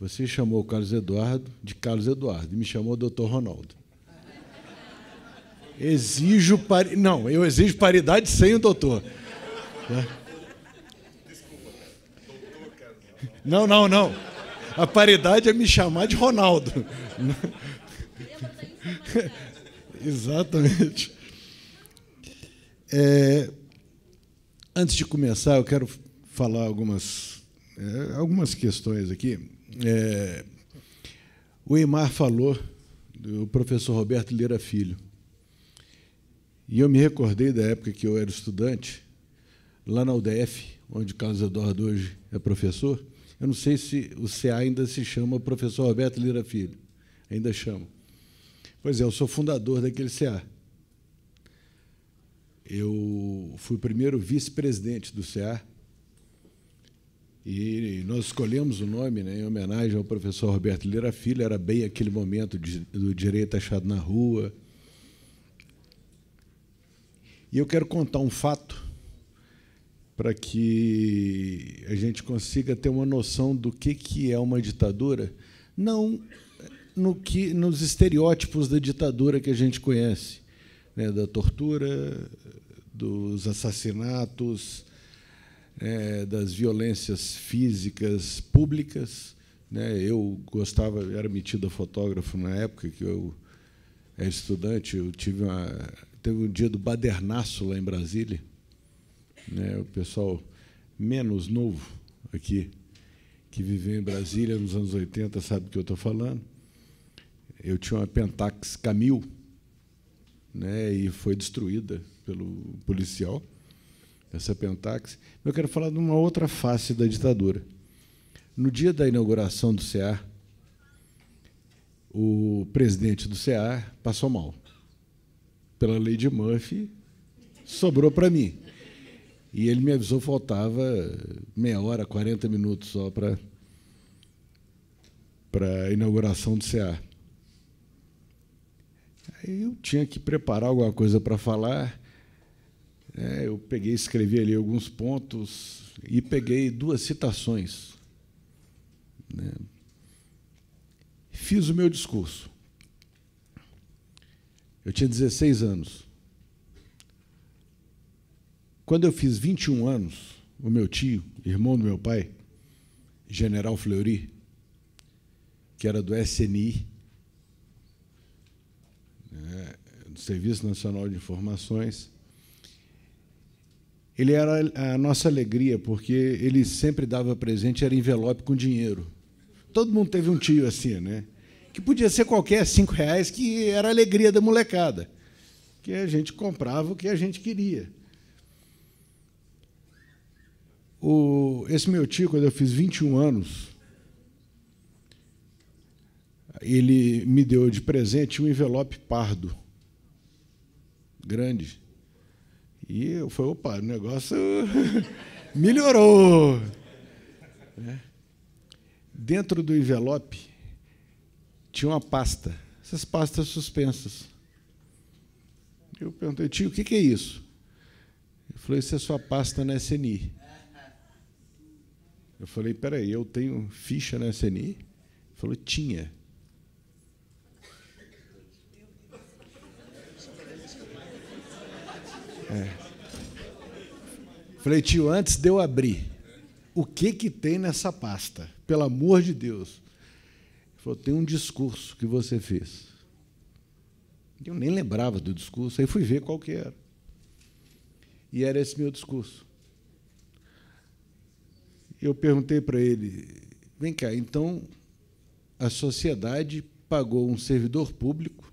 Você chamou o Carlos Eduardo de Carlos Eduardo e me chamou Dr. Ronaldo. Exijo pari... Não, eu exijo paridade sem o doutor. Desculpa, doutor Carlos. Não, não, não. A paridade é me chamar de Ronaldo. [LAUGHS] Exatamente. É, Antes de começar, eu quero falar algumas, é, algumas questões aqui. É, o Eimar falou do professor Roberto Lira Filho. E eu me recordei da época que eu era estudante, lá na UDF, onde Carlos Eduardo hoje é professor. Eu não sei se o CA ainda se chama professor Roberto Lira Filho. Ainda chama. Pois é, eu sou fundador daquele CA. Eu fui o primeiro vice-presidente do CEA e nós escolhemos o nome né, em homenagem ao professor Roberto Lira Filho, era bem aquele momento de, do direito achado na rua. E eu quero contar um fato para que a gente consiga ter uma noção do que, que é uma ditadura, não no que, nos estereótipos da ditadura que a gente conhece, né, da tortura, dos assassinatos, é, das violências físicas públicas. Né? Eu gostava, era metido a fotógrafo na época que eu era estudante. Eu tive uma, teve um dia do badernaço lá em Brasília. Né? O pessoal menos novo aqui que viveu em Brasília nos anos 80 sabe do que eu estou falando. Eu tinha uma Pentax Camil, né? E foi destruída pelo policial, essa Pentax. Eu quero falar de uma outra face da ditadura. No dia da inauguração do CEAR, o presidente do CEAR passou mal. Pela lei de Murphy, sobrou para mim. E ele me avisou, faltava meia hora, 40 minutos só para a inauguração do CA. Aí eu tinha que preparar alguma coisa para falar. É, eu peguei, escrevi ali alguns pontos e peguei duas citações. Né? Fiz o meu discurso. Eu tinha 16 anos. Quando eu fiz 21 anos, o meu tio, irmão do meu pai, General Fleury, que era do SNI, né, do Serviço Nacional de Informações, ele era a nossa alegria, porque ele sempre dava presente, era envelope com dinheiro. Todo mundo teve um tio assim, né? Que podia ser qualquer cinco reais, que era a alegria da molecada. Que a gente comprava o que a gente queria. O, esse meu tio, quando eu fiz 21 anos, ele me deu de presente um envelope pardo, grande, e eu falei, opa, o negócio [LAUGHS] melhorou. Né? Dentro do envelope tinha uma pasta, essas pastas suspensas. Eu perguntei, tio, o que é isso? Ele falou, isso é sua pasta na SNI. Eu falei, peraí, eu tenho ficha na SNI? Ele falou, tinha. É. Falei, tio, antes de eu abrir, o que, que tem nessa pasta? Pelo amor de Deus. Ele falou, tem um discurso que você fez. Eu nem lembrava do discurso, aí fui ver qual que era. E era esse meu discurso. Eu perguntei para ele, vem cá, então a sociedade pagou um servidor público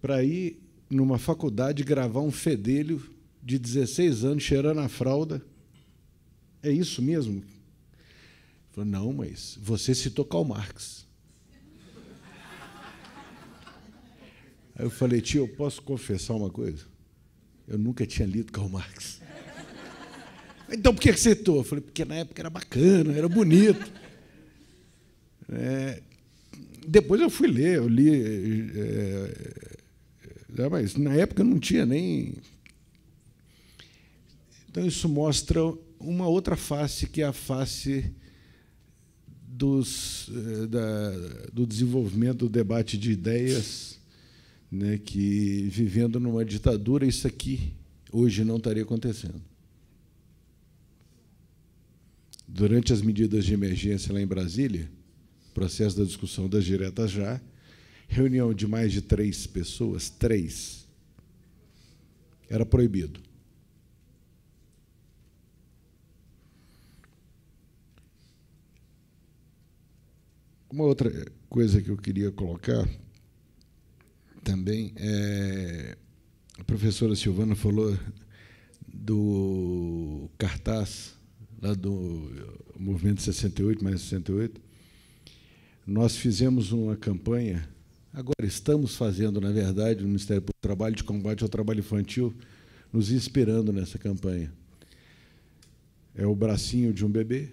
para ir numa faculdade gravar um fedelho de 16 anos cheirando a fralda. É isso mesmo? Falou, não, mas você citou Karl Marx. Aí eu falei, tio, eu posso confessar uma coisa? Eu nunca tinha lido Karl Marx. Então por que você citou? Eu falei, porque na época era bacana, era bonito. É, depois eu fui ler, eu li é, é, mas na época não tinha nem. Então isso mostra uma outra face que é a face dos, eh, da, do desenvolvimento do debate de ideias, né, que vivendo numa ditadura isso aqui hoje não estaria acontecendo. Durante as medidas de emergência lá em Brasília, processo da discussão das diretas já, reunião de mais de três pessoas, três, era proibido. Uma outra coisa que eu queria colocar também é. A professora Silvana falou do cartaz lá do Movimento 68, mais 68. Nós fizemos uma campanha Agora, estamos fazendo, na verdade, o Ministério do Trabalho de combate ao trabalho infantil, nos inspirando nessa campanha. É o bracinho de um bebê,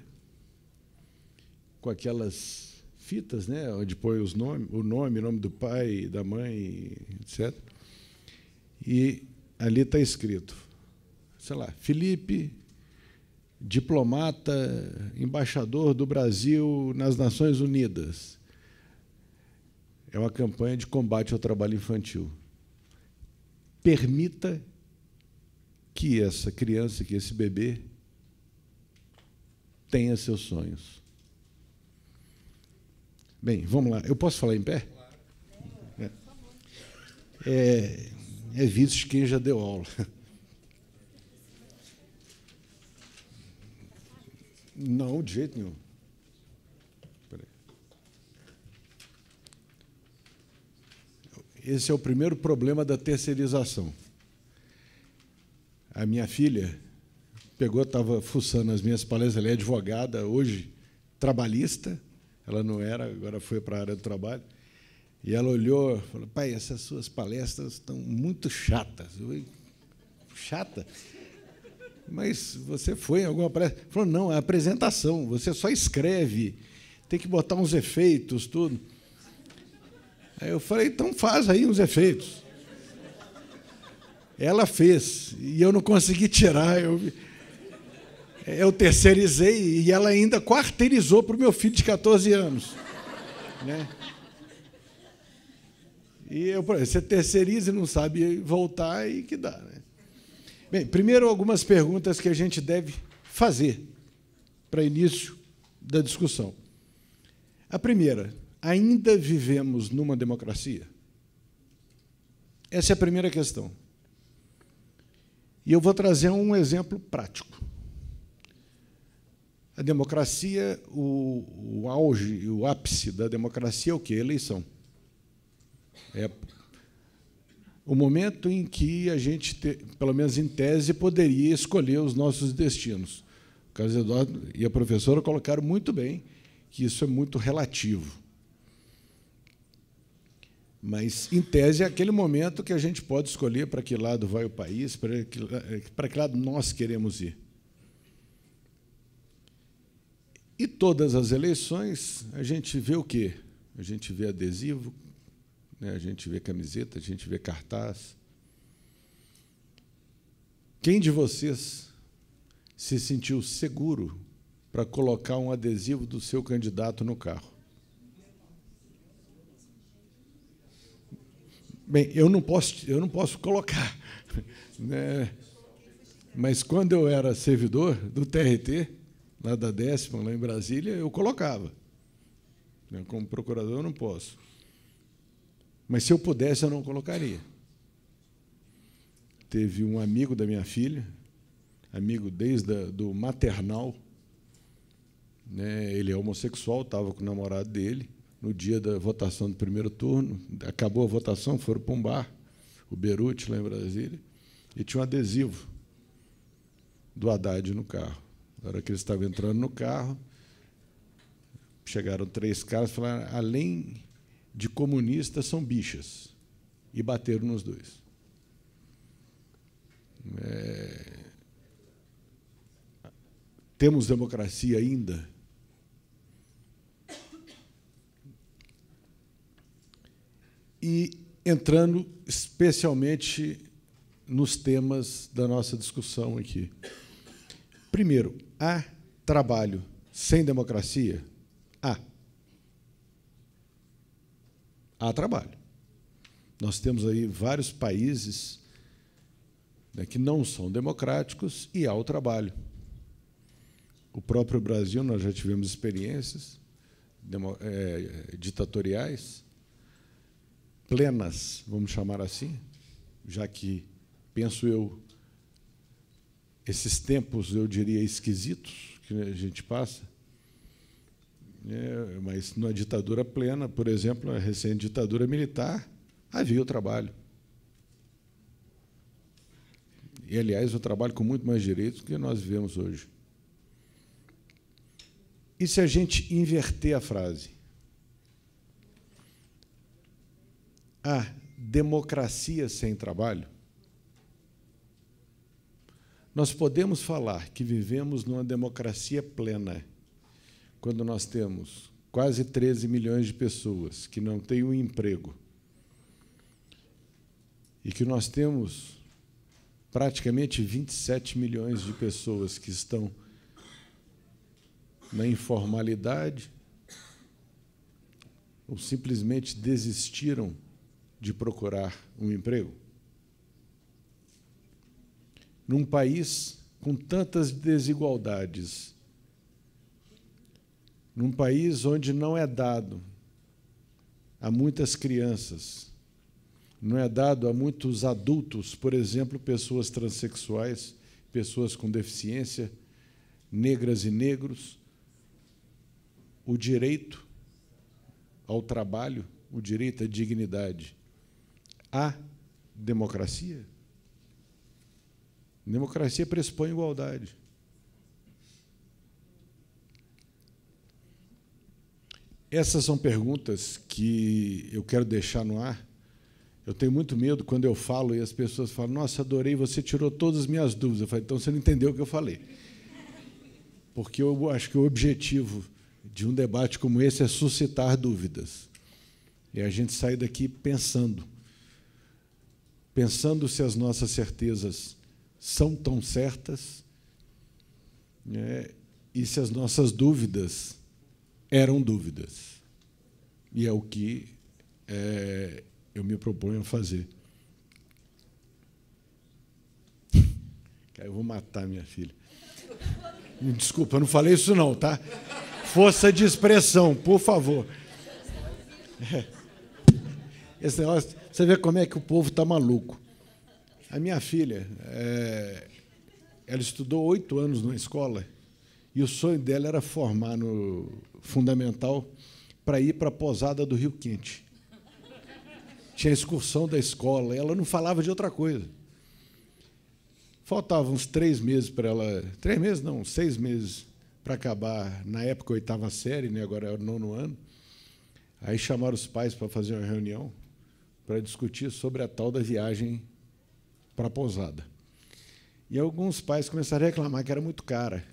com aquelas fitas, né, onde põe os nome, o nome, o nome do pai, da mãe, etc. E ali está escrito, sei lá, Felipe, diplomata, embaixador do Brasil nas Nações Unidas é uma campanha de combate ao trabalho infantil. Permita que essa criança, que esse bebê, tenha seus sonhos. Bem, vamos lá. Eu posso falar em pé? Claro. É, é, é quem já deu aula. Não, de jeito nenhum. Esse é o primeiro problema da terceirização. A minha filha pegou, estava fuçando as minhas palestras, ela é advogada hoje, trabalhista, ela não era, agora foi para a área do trabalho, e ela olhou falou, pai, essas suas palestras estão muito chatas. Eu, Chata? Mas você foi em alguma palestra? Falou, não, é apresentação, você só escreve, tem que botar uns efeitos, tudo. Aí eu falei, então faz aí uns efeitos. Ela fez, e eu não consegui tirar. Eu, eu terceirizei e ela ainda quarteirizou para o meu filho de 14 anos. Né? E eu, você terceiriza e não sabe voltar e que dá. Né? Bem, primeiro algumas perguntas que a gente deve fazer para início da discussão. A primeira, ainda vivemos numa democracia? Essa é a primeira questão. E eu vou trazer um exemplo prático. A democracia, o, o auge, o ápice da democracia é o quê? eleição. É o momento em que a gente, te, pelo menos em tese, poderia escolher os nossos destinos. O Carlos Eduardo e a professora colocaram muito bem que isso é muito relativo. Mas, em tese, é aquele momento que a gente pode escolher para que lado vai o país, para que, eh, para que lado nós queremos ir. E todas as eleições a gente vê o quê? A gente vê adesivo, né? a gente vê camiseta, a gente vê cartaz. Quem de vocês se sentiu seguro para colocar um adesivo do seu candidato no carro? Bem, eu não posso, eu não posso colocar, [LAUGHS] né? mas quando eu era servidor do TRT, lá da décima, lá em Brasília, eu colocava. Né, como procurador, eu não posso. Mas se eu pudesse, eu não colocaria. Teve um amigo da minha filha, amigo desde o do maternal, né? ele é homossexual, estava com o namorado dele, no dia da votação do primeiro turno. Acabou a votação, foram para um bar, o Beruti, lá em Brasília, e tinha um adesivo do Haddad no carro. Na hora que ele estava entrando no carro, chegaram três caras e falaram: além de comunistas, são bichas. E bateram nos dois. É... Temos democracia ainda? e entrando especialmente nos temas da nossa discussão aqui. Primeiro, há trabalho sem democracia? Há. Há trabalho. Nós temos aí vários países né, que não são democráticos e há o trabalho. O próprio Brasil, nós já tivemos experiências é, ditatoriais plenas, vamos chamar assim, já que, penso eu, esses tempos, eu diria, esquisitos que a gente passa, é, mas numa ditadura plena, por exemplo, a recente ditadura militar, havia o trabalho. E, aliás, o trabalho com muito mais direitos do que nós vivemos hoje. E se a gente inverter a frase? a democracia sem trabalho? Nós podemos falar que vivemos numa democracia plena quando nós temos quase 13 milhões de pessoas que não têm um emprego e que nós temos praticamente 27 milhões de pessoas que estão na informalidade ou simplesmente desistiram de procurar um emprego? Num país com tantas desigualdades, num país onde não é dado a muitas crianças, não é dado a muitos adultos, por exemplo, pessoas transexuais, pessoas com deficiência, negras e negros, o direito ao trabalho, o direito à dignidade a democracia? Democracia pressupõe igualdade. Essas são perguntas que eu quero deixar no ar. Eu tenho muito medo quando eu falo e as pessoas falam: Nossa, adorei, você tirou todas as minhas dúvidas. Eu falo: Então você não entendeu o que eu falei. Porque eu acho que o objetivo de um debate como esse é suscitar dúvidas. E é a gente sair daqui pensando pensando se as nossas certezas são tão certas né, e se as nossas dúvidas eram dúvidas. E é o que é, eu me proponho a fazer. [LAUGHS] Eu vou matar minha filha. Desculpa, eu não falei isso não, tá? Força de expressão, por favor. É. [LAUGHS] Esse negócio, você vê como é que o povo está maluco. A minha filha, é, ela estudou oito anos numa escola e o sonho dela era formar no fundamental para ir para a posada do Rio Quente. Tinha excursão da escola, ela não falava de outra coisa. Faltavam uns três meses para ela. Três meses, não, seis meses para acabar, na época, a oitava série, né? agora é o nono ano. Aí chamaram os pais para fazer uma reunião para discutir sobre a tal da viagem para a pousada. E alguns pais começaram a reclamar que era muito cara.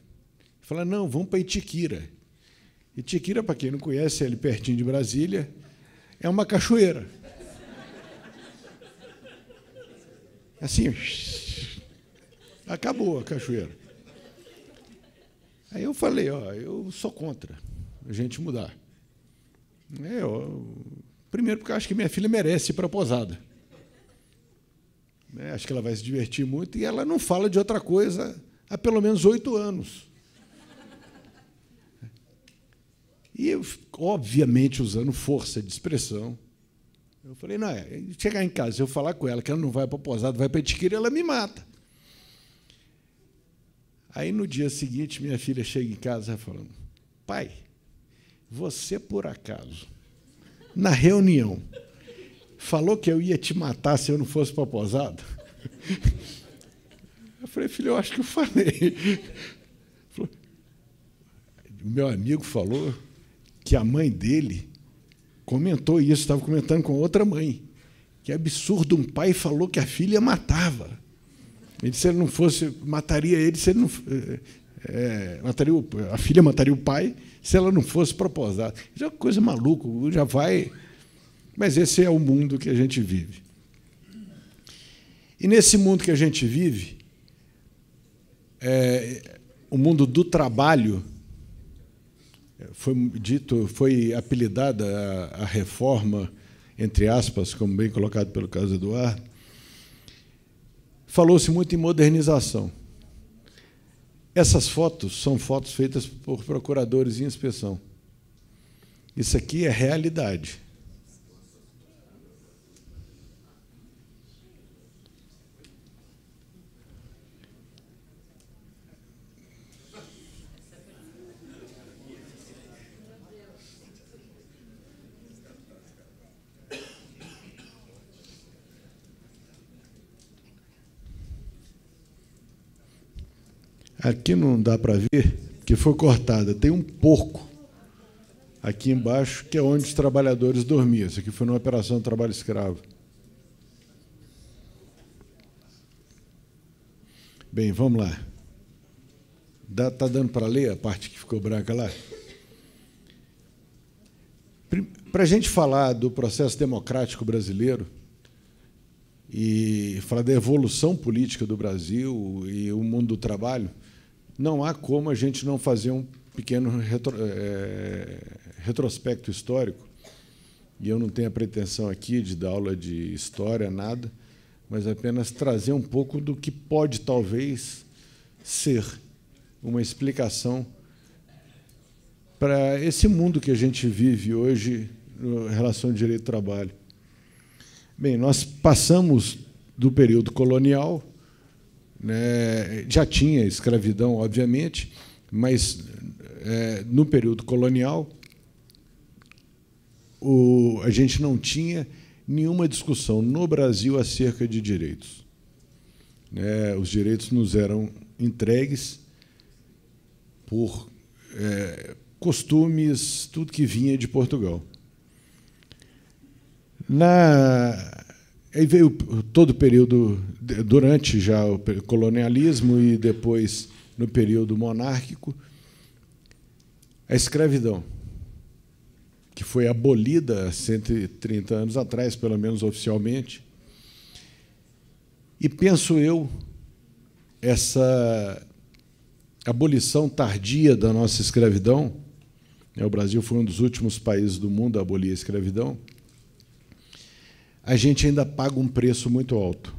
Falaram, não, vamos para Itiquira. Itiquira, para quem não conhece, é ali pertinho de Brasília, é uma cachoeira. Assim, acabou a cachoeira. Aí eu falei, ó, eu sou contra a gente mudar. É, eu, Primeiro, porque eu acho que minha filha merece ir para a posada. Né, acho que ela vai se divertir muito. E ela não fala de outra coisa há pelo menos oito anos. E eu, obviamente, usando força de expressão, eu falei: não, é, chegar em casa, eu falar com ela que ela não vai para a posada, vai para a etiqueta, ela me mata. Aí no dia seguinte, minha filha chega em casa falando: pai, você por acaso na reunião, falou que eu ia te matar se eu não fosse para a posada? Eu falei, filho, eu acho que eu falei. O meu amigo falou que a mãe dele comentou isso, estava comentando com outra mãe. Que absurdo, um pai falou que a filha matava. Ele disse, se ele não fosse, mataria ele se ele não, eh, é, mataria o, a filha mataria o pai se ela não fosse proposada. Isso é uma coisa maluca, já vai. Mas esse é o mundo que a gente vive. E nesse mundo que a gente vive, é, o mundo do trabalho, é, foi dito, foi apelidada a, a reforma, entre aspas, como bem colocado pelo caso Eduardo, falou-se muito em modernização. Essas fotos são fotos feitas por procuradores em inspeção. Isso aqui é realidade. Aqui não dá para ver que foi cortada. Tem um porco aqui embaixo, que é onde os trabalhadores dormiam. Isso aqui foi numa operação de trabalho escravo. Bem, vamos lá. Dá, tá dando para ler a parte que ficou branca lá? Para a gente falar do processo democrático brasileiro e falar da evolução política do Brasil e o mundo do trabalho, não há como a gente não fazer um pequeno retro, é, retrospecto histórico. E eu não tenho a pretensão aqui de dar aula de história, nada, mas apenas trazer um pouco do que pode talvez ser uma explicação para esse mundo que a gente vive hoje em relação ao direito do trabalho. Bem, nós passamos do período colonial, né? Já tinha escravidão, obviamente, mas é, no período colonial o, a gente não tinha nenhuma discussão no Brasil acerca de direitos. É, os direitos nos eram entregues por é, costumes, tudo que vinha de Portugal. Na Aí veio todo o período, durante já o colonialismo e depois no período monárquico, a escravidão, que foi abolida há 130 anos atrás, pelo menos oficialmente. E penso eu, essa abolição tardia da nossa escravidão, né, o Brasil foi um dos últimos países do mundo a abolir a escravidão, a gente ainda paga um preço muito alto.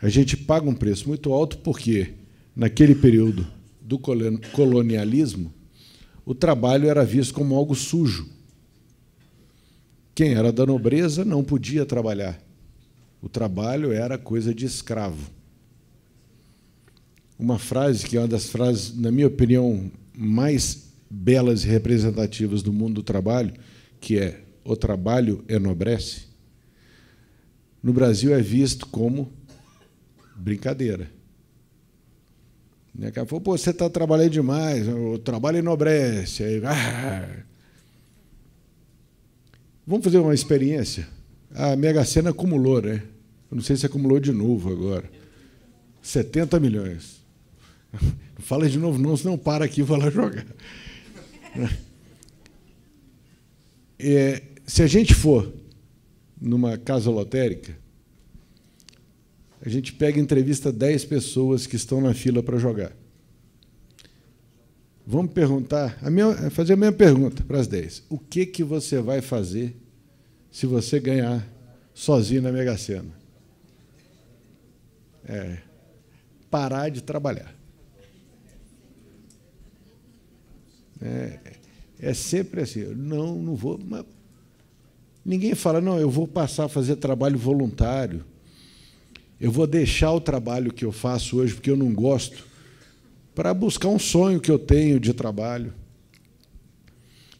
A gente paga um preço muito alto porque, naquele período do colonialismo, o trabalho era visto como algo sujo. Quem era da nobreza não podia trabalhar. O trabalho era coisa de escravo. Uma frase que é uma das frases, na minha opinião, mais belas e representativas do mundo do trabalho, que é o trabalho enobrece no Brasil é visto como brincadeira. Daqui a pouco, Pô, você está trabalhando demais, o trabalho enobrece. Aí, ah, ah. Vamos fazer uma experiência? A Mega Sena acumulou, né? Eu não sei se acumulou de novo agora. 70 milhões. [LAUGHS] fala de novo, não, senão para aqui e vai lá jogar. [LAUGHS] É, se a gente for numa casa lotérica, a gente pega e entrevista 10 pessoas que estão na fila para jogar. Vamos perguntar, a minha, fazer a mesma pergunta para as 10. O que, que você vai fazer se você ganhar sozinho na Mega Sena? É, parar de trabalhar. É, é sempre assim, não, não vou, mas Ninguém fala, não, eu vou passar a fazer trabalho voluntário. Eu vou deixar o trabalho que eu faço hoje, porque eu não gosto, para buscar um sonho que eu tenho de trabalho.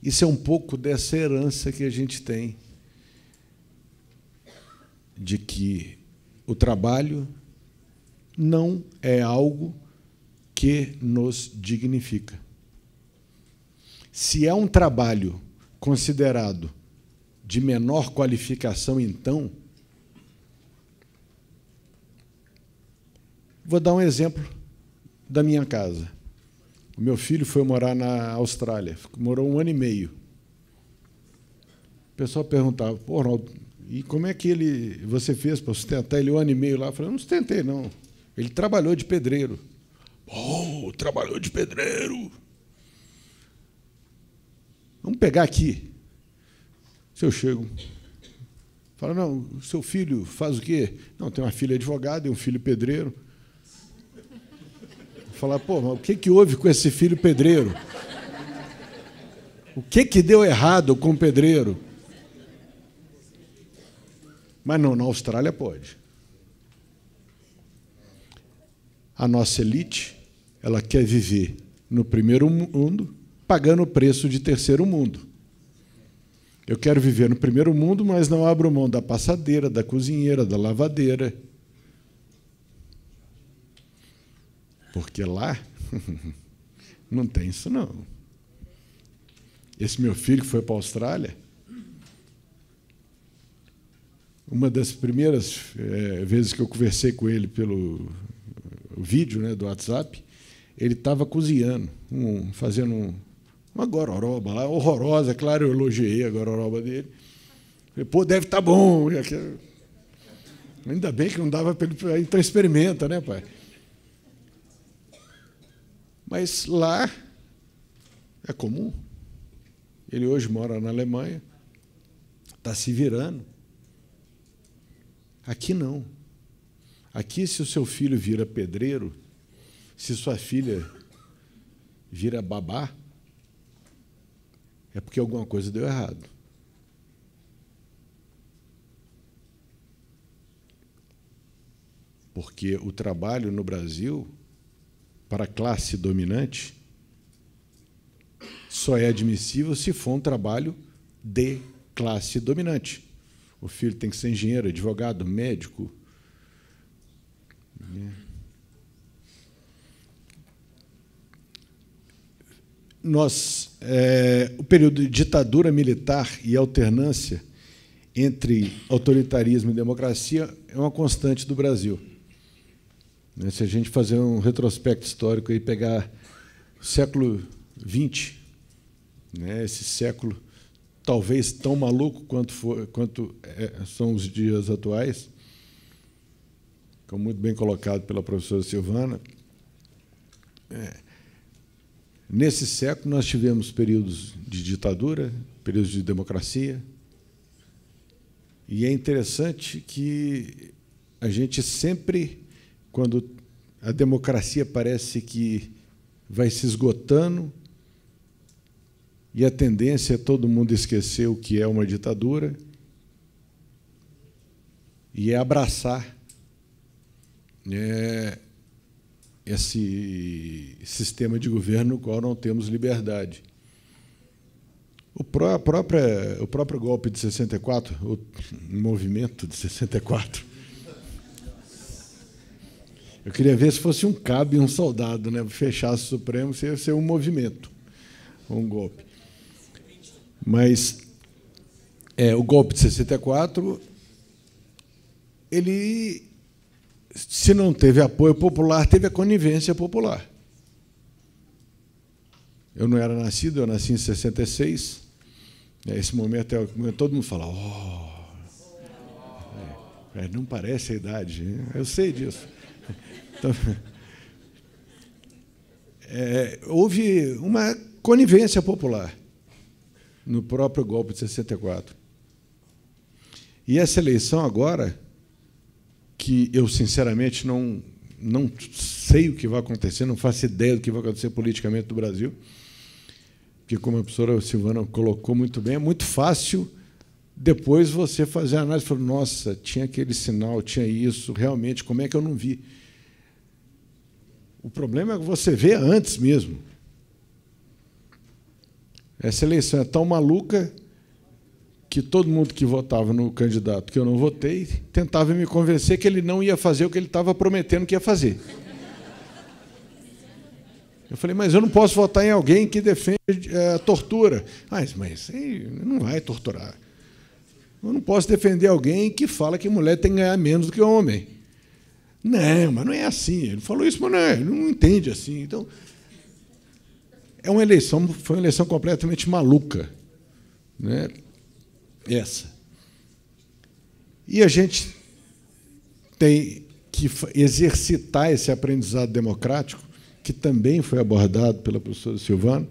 Isso é um pouco dessa herança que a gente tem de que o trabalho não é algo que nos dignifica. Se é um trabalho considerado de menor qualificação, então? Vou dar um exemplo da minha casa. O meu filho foi morar na Austrália, morou um ano e meio. O pessoal perguntava, pô, Ronaldo, e como é que ele, você fez para sustentar ele um ano e meio lá? Eu falei, não sustentei, não. Ele trabalhou de pedreiro. Oh, trabalhou de pedreiro. Vamos pegar aqui. Se eu chego, fala não, seu filho faz o quê? Não, tem uma filha advogada e um filho pedreiro. Falar, pô, mas o que, que houve com esse filho pedreiro? O que, que deu errado com o pedreiro? Mas não, na Austrália pode. A nossa elite, ela quer viver no primeiro mundo, pagando o preço de terceiro mundo. Eu quero viver no primeiro mundo, mas não abro mão da passadeira, da cozinheira, da lavadeira. Porque lá [LAUGHS] não tem isso não. Esse meu filho que foi para a Austrália, uma das primeiras é, vezes que eu conversei com ele pelo eh, vídeo né, do WhatsApp, ele estava cozinhando, um, fazendo um, uma gororoba lá, horrorosa, é claro, eu elogiei a gororoba dele. Falei, pô, deve estar tá bom. Ainda bem que não dava para ele. para então experimenta, né, pai? Mas lá é comum. Ele hoje mora na Alemanha, está se virando. Aqui não. Aqui, se o seu filho vira pedreiro, se sua filha vira babá, é porque alguma coisa deu errado. Porque o trabalho no Brasil, para a classe dominante, só é admissível se for um trabalho de classe dominante. O filho tem que ser engenheiro, advogado, médico. nós, é, o período de ditadura militar e alternância entre autoritarismo e democracia é uma constante do Brasil. Né, se a gente fazer um retrospecto histórico e pegar o século XX, né, esse século talvez tão maluco quanto, for, quanto é, são os dias atuais, como muito bem colocado pela professora Silvana, é, Nesse século, nós tivemos períodos de ditadura, períodos de democracia. E é interessante que a gente sempre, quando a democracia parece que vai se esgotando, e a tendência é todo mundo esquecer o que é uma ditadura e é abraçar é, esse sistema de governo no qual não temos liberdade. O, pró própria, o próprio golpe de 64, o movimento de 64. Eu queria ver se fosse um cabo e um soldado, né? fechar o Supremo, seria ser um movimento, um golpe. Mas é, o golpe de 64, ele se não teve apoio popular, teve a conivência popular. Eu não era nascido, eu nasci em 66. É, esse momento é todo mundo fala, oh. É, é, não parece a idade, hein? eu sei disso. Então, [LAUGHS] é, houve uma conivência popular no próprio golpe de 64. E essa eleição agora que eu, sinceramente, não, não sei o que vai acontecer, não faço ideia do que vai acontecer politicamente no Brasil, porque, como a professora Silvana colocou muito bem, é muito fácil depois você fazer a análise e falar: nossa, tinha aquele sinal, tinha isso, realmente, como é que eu não vi? O problema é que você vê antes mesmo. Essa eleição é tão maluca que todo mundo que votava no candidato que eu não votei tentava me convencer que ele não ia fazer o que ele estava prometendo que ia fazer. Eu falei, mas eu não posso votar em alguém que defende eh, a tortura. Ah, mas, mas não vai torturar. Eu não posso defender alguém que fala que mulher tem que ganhar menos do que homem. Não, mas não é assim. Ele falou isso, mas não, é, ele não entende assim. Então, é uma eleição, foi uma eleição completamente maluca. Né? essa. E a gente tem que exercitar esse aprendizado democrático, que também foi abordado pela professora Silvana,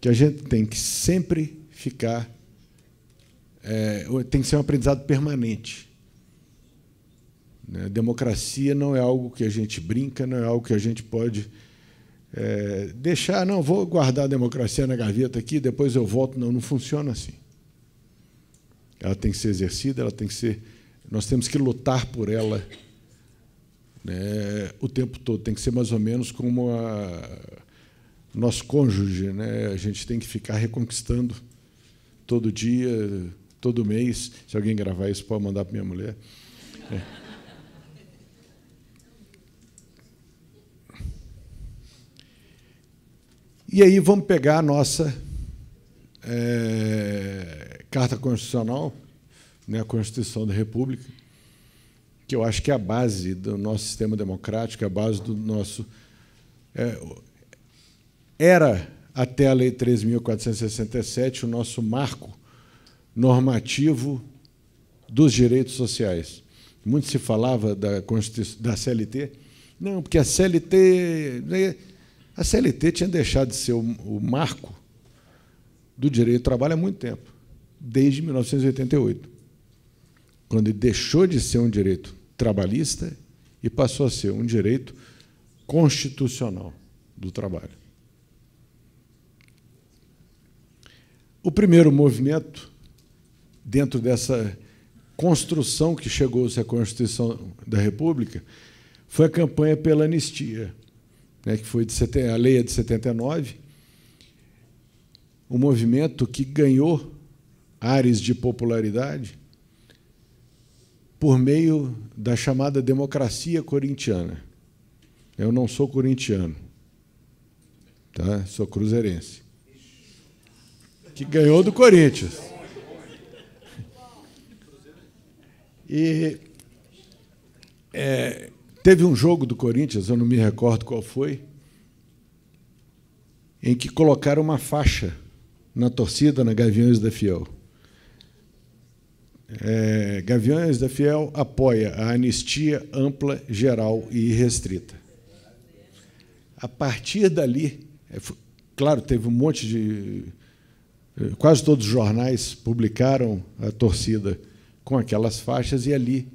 que a gente tem que sempre ficar. É, tem que ser um aprendizado permanente. Né? A democracia não é algo que a gente brinca, não é algo que a gente pode é, deixar, não, vou guardar a democracia na gaveta aqui, depois eu volto. Não, não funciona assim. Ela tem que ser exercida, ela tem que ser. Nós temos que lutar por ela né, o tempo todo. Tem que ser mais ou menos como a, nosso cônjuge. Né? A gente tem que ficar reconquistando todo dia, todo mês. Se alguém gravar isso, pode mandar para minha mulher. É. E aí vamos pegar a nossa é, Carta Constitucional, né, a Constituição da República, que eu acho que é a base do nosso sistema democrático, é a base do nosso. É, era até a Lei 3.467 o nosso marco normativo dos direitos sociais. Muito se falava da, Constituição, da CLT. Não, porque a CLT. Né, a CLT tinha deixado de ser o, o marco do direito do trabalho há muito tempo desde 1988, quando ele deixou de ser um direito trabalhista e passou a ser um direito constitucional do trabalho. O primeiro movimento, dentro dessa construção que chegou-se à Constituição da República, foi a campanha pela anistia, né, que foi de sete... a lei é de 79, um movimento que ganhou ares de popularidade por meio da chamada democracia corintiana. Eu não sou corintiano, tá? Sou cruzeirense. Que ganhou do Corinthians. E é, teve um jogo do Corinthians, eu não me recordo qual foi, em que colocaram uma faixa na torcida na Gaviões da Fiel é, Gaviões da Fiel apoia a anistia ampla, geral e irrestrita. A partir dali, é, claro, teve um monte de. É, quase todos os jornais publicaram a torcida com aquelas faixas, e ali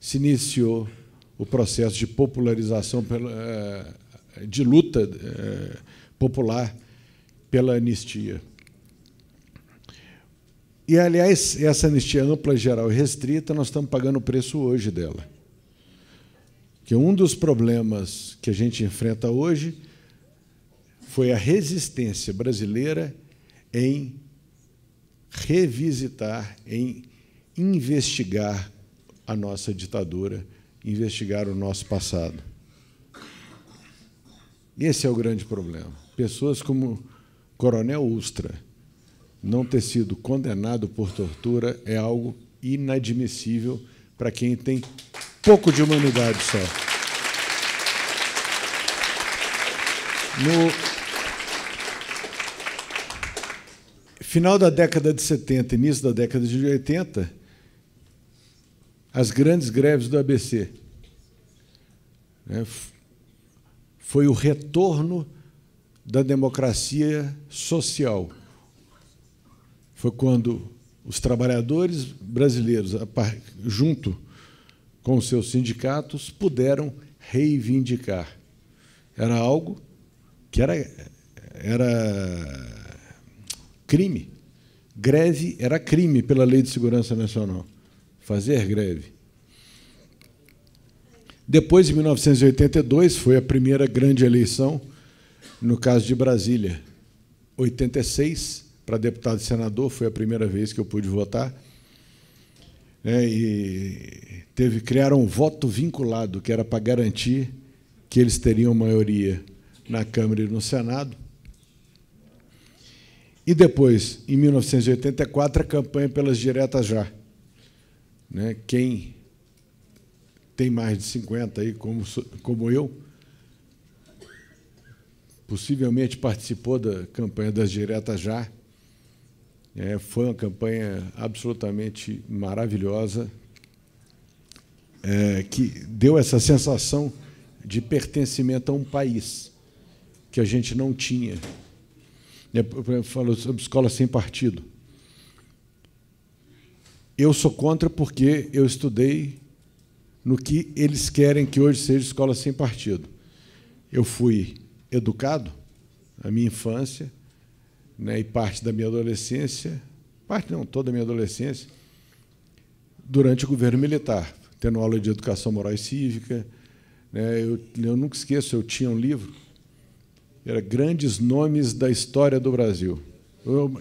se iniciou o processo de popularização, pela, é, de luta é, popular pela anistia. E, aliás, essa anistia ampla, geral e restrita, nós estamos pagando o preço hoje dela. Que um dos problemas que a gente enfrenta hoje foi a resistência brasileira em revisitar, em investigar a nossa ditadura, investigar o nosso passado. Esse é o grande problema. Pessoas como Coronel Ustra, não ter sido condenado por tortura é algo inadmissível para quem tem pouco de humanidade só. No final da década de 70, início da década de 80, as grandes greves do ABC. Né, foi o retorno da democracia social foi quando os trabalhadores brasileiros, junto com os seus sindicatos, puderam reivindicar. Era algo que era, era crime. Greve era crime pela Lei de Segurança Nacional. Fazer greve. Depois, em 1982, foi a primeira grande eleição, no caso de Brasília. 86 para deputado e senador, foi a primeira vez que eu pude votar. É, e teve, criaram um voto vinculado, que era para garantir que eles teriam maioria na Câmara e no Senado. E depois, em 1984, a campanha pelas diretas já. Né? Quem tem mais de 50 aí, como, como eu, possivelmente participou da campanha das diretas já é, foi uma campanha absolutamente maravilhosa, é, que deu essa sensação de pertencimento a um país que a gente não tinha. É, falou sobre escola sem partido. Eu sou contra porque eu estudei no que eles querem que hoje seja escola sem partido. Eu fui educado, a minha infância, né, e parte da minha adolescência, parte não, toda a minha adolescência, durante o governo militar, tendo aula de educação moral e cívica. Né, eu, eu nunca esqueço, eu tinha um livro, era Grandes Nomes da História do Brasil,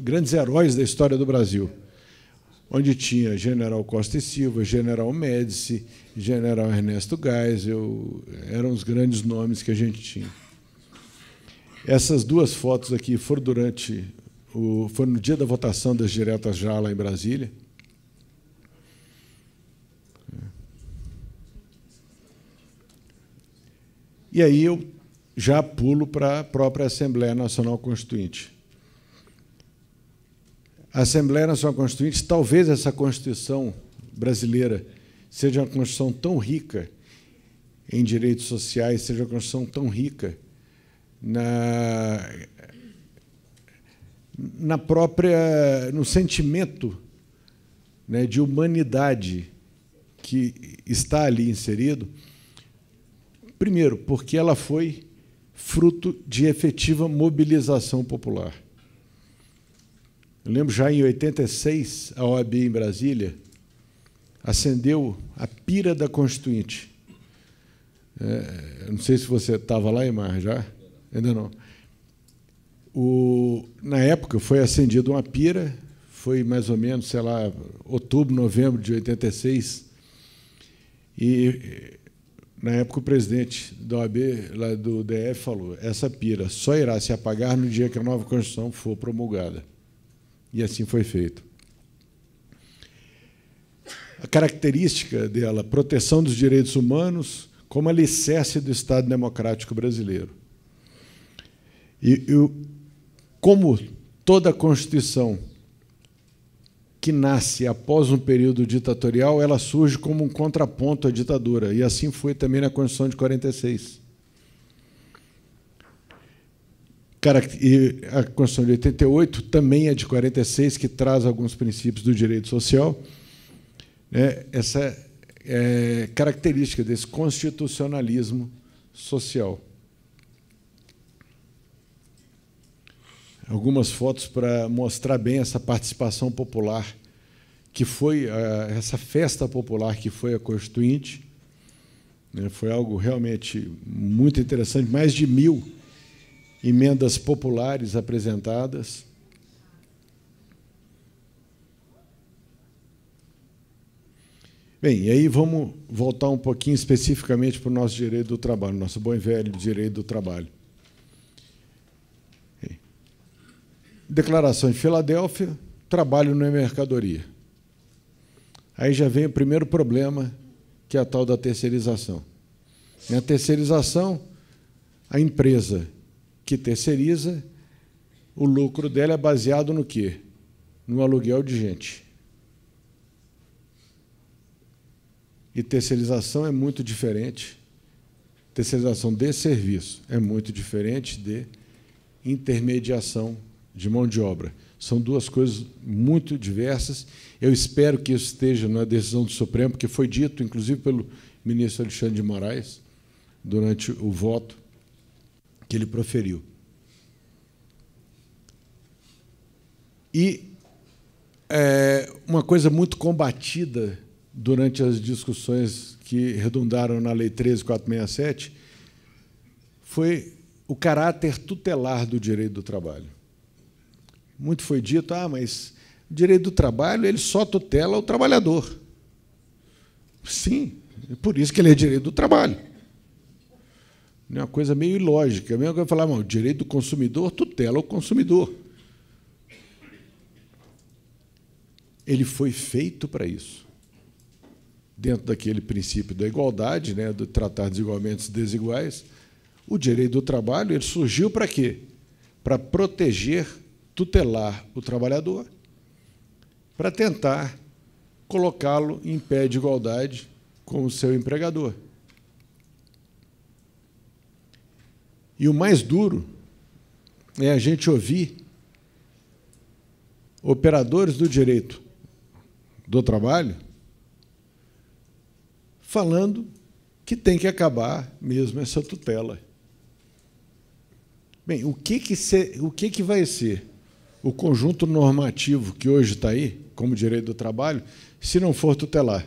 Grandes Heróis da História do Brasil onde tinha General Costa e Silva, General Médici, General Ernesto Geisel, eram os grandes nomes que a gente tinha. Essas duas fotos aqui foram durante o, foi no dia da votação das diretas já lá em Brasília. E aí eu já pulo para a própria Assembleia Nacional Constituinte. A Assembleia Nacional Constituinte, talvez essa Constituição brasileira seja uma Constituição tão rica em direitos sociais, seja uma Constituição tão rica na, na própria no sentimento né, de humanidade que está ali inserido. Primeiro, porque ela foi fruto de efetiva mobilização popular. Eu lembro já em 86, a OAB em Brasília acendeu a pira da Constituinte. É, não sei se você estava lá, Emar, já. Ainda não. O, na época foi acendida uma pira, foi mais ou menos, sei lá, outubro, novembro de 86. E na época o presidente da OAB, lá do DF, falou: essa pira só irá se apagar no dia que a nova Constituição for promulgada. E assim foi feito. A característica dela, proteção dos direitos humanos como alicerce do Estado Democrático Brasileiro. E como toda Constituição que nasce após um período ditatorial, ela surge como um contraponto à ditadura. E assim foi também na Constituição de 46. E a Constituição de 88 também é de 46, que traz alguns princípios do direito social. Né? Essa é característica desse constitucionalismo social. algumas fotos para mostrar bem essa participação popular que foi eh, essa festa popular que foi a Constituinte. Né? Foi algo realmente muito interessante, mais de mil emendas populares apresentadas. Bem, e aí vamos voltar um pouquinho especificamente para o nosso direito do trabalho, nosso bom e velho direito do trabalho. Declaração de Filadélfia, trabalho não é mercadoria. Aí já vem o primeiro problema, que é a tal da terceirização. Na terceirização, a empresa que terceiriza, o lucro dela é baseado no quê? No aluguel de gente. E terceirização é muito diferente. Terceirização de serviço é muito diferente de intermediação de mão de obra. São duas coisas muito diversas. Eu espero que isso esteja na decisão do Supremo, porque foi dito, inclusive, pelo ministro Alexandre de Moraes, durante o voto que ele proferiu. E é, uma coisa muito combatida durante as discussões que redundaram na Lei 13467 foi o caráter tutelar do direito do trabalho. Muito foi dito, ah, mas o direito do trabalho ele só tutela o trabalhador. Sim, é por isso que ele é direito do trabalho. É uma coisa meio ilógica. É Mesmo que eu falar, o direito do consumidor tutela o consumidor. Ele foi feito para isso. Dentro daquele princípio da igualdade, né, de tratar desigualmente desiguais, o direito do trabalho ele surgiu para quê? Para proteger tutelar o trabalhador para tentar colocá-lo em pé de igualdade com o seu empregador. E o mais duro é a gente ouvir operadores do direito do trabalho falando que tem que acabar mesmo essa tutela. Bem, o que que, se, o que, que vai ser o conjunto normativo que hoje está aí, como direito do trabalho, se não for tutelar?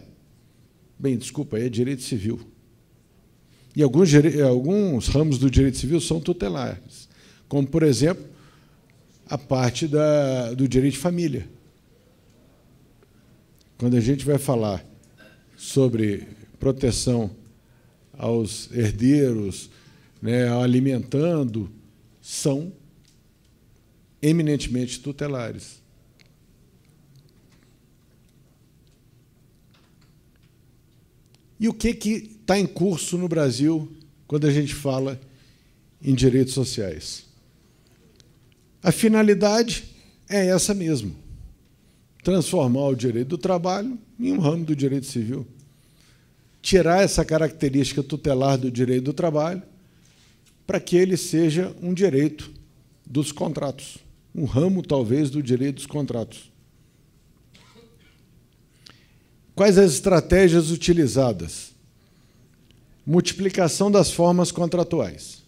Bem, desculpa, aí é direito civil. E alguns, alguns ramos do direito civil são tutelares, como, por exemplo, a parte da, do direito de família. Quando a gente vai falar sobre proteção aos herdeiros, né, alimentando, são eminentemente tutelares. E o que que está em curso no Brasil quando a gente fala em direitos sociais? A finalidade é essa mesmo: transformar o direito do trabalho em um ramo do direito civil, tirar essa característica tutelar do direito do trabalho para que ele seja um direito dos contratos um ramo, talvez, do direito dos contratos. Quais as estratégias utilizadas? Multiplicação das formas contratuais.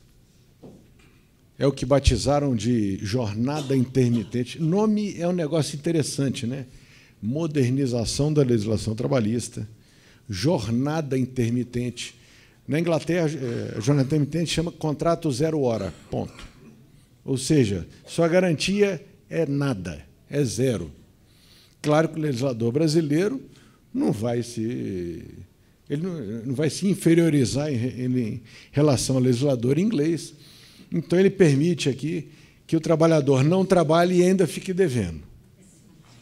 É o que batizaram de jornada intermitente. Nome é um negócio interessante, né? Modernização da legislação trabalhista, jornada intermitente. Na Inglaterra, a eh, jornada intermitente chama contrato zero hora, ponto. Ou seja, sua garantia é nada, é zero. Claro que o legislador brasileiro não vai se ele não vai se inferiorizar em relação ao legislador inglês. Então ele permite aqui que o trabalhador não trabalhe e ainda fique devendo.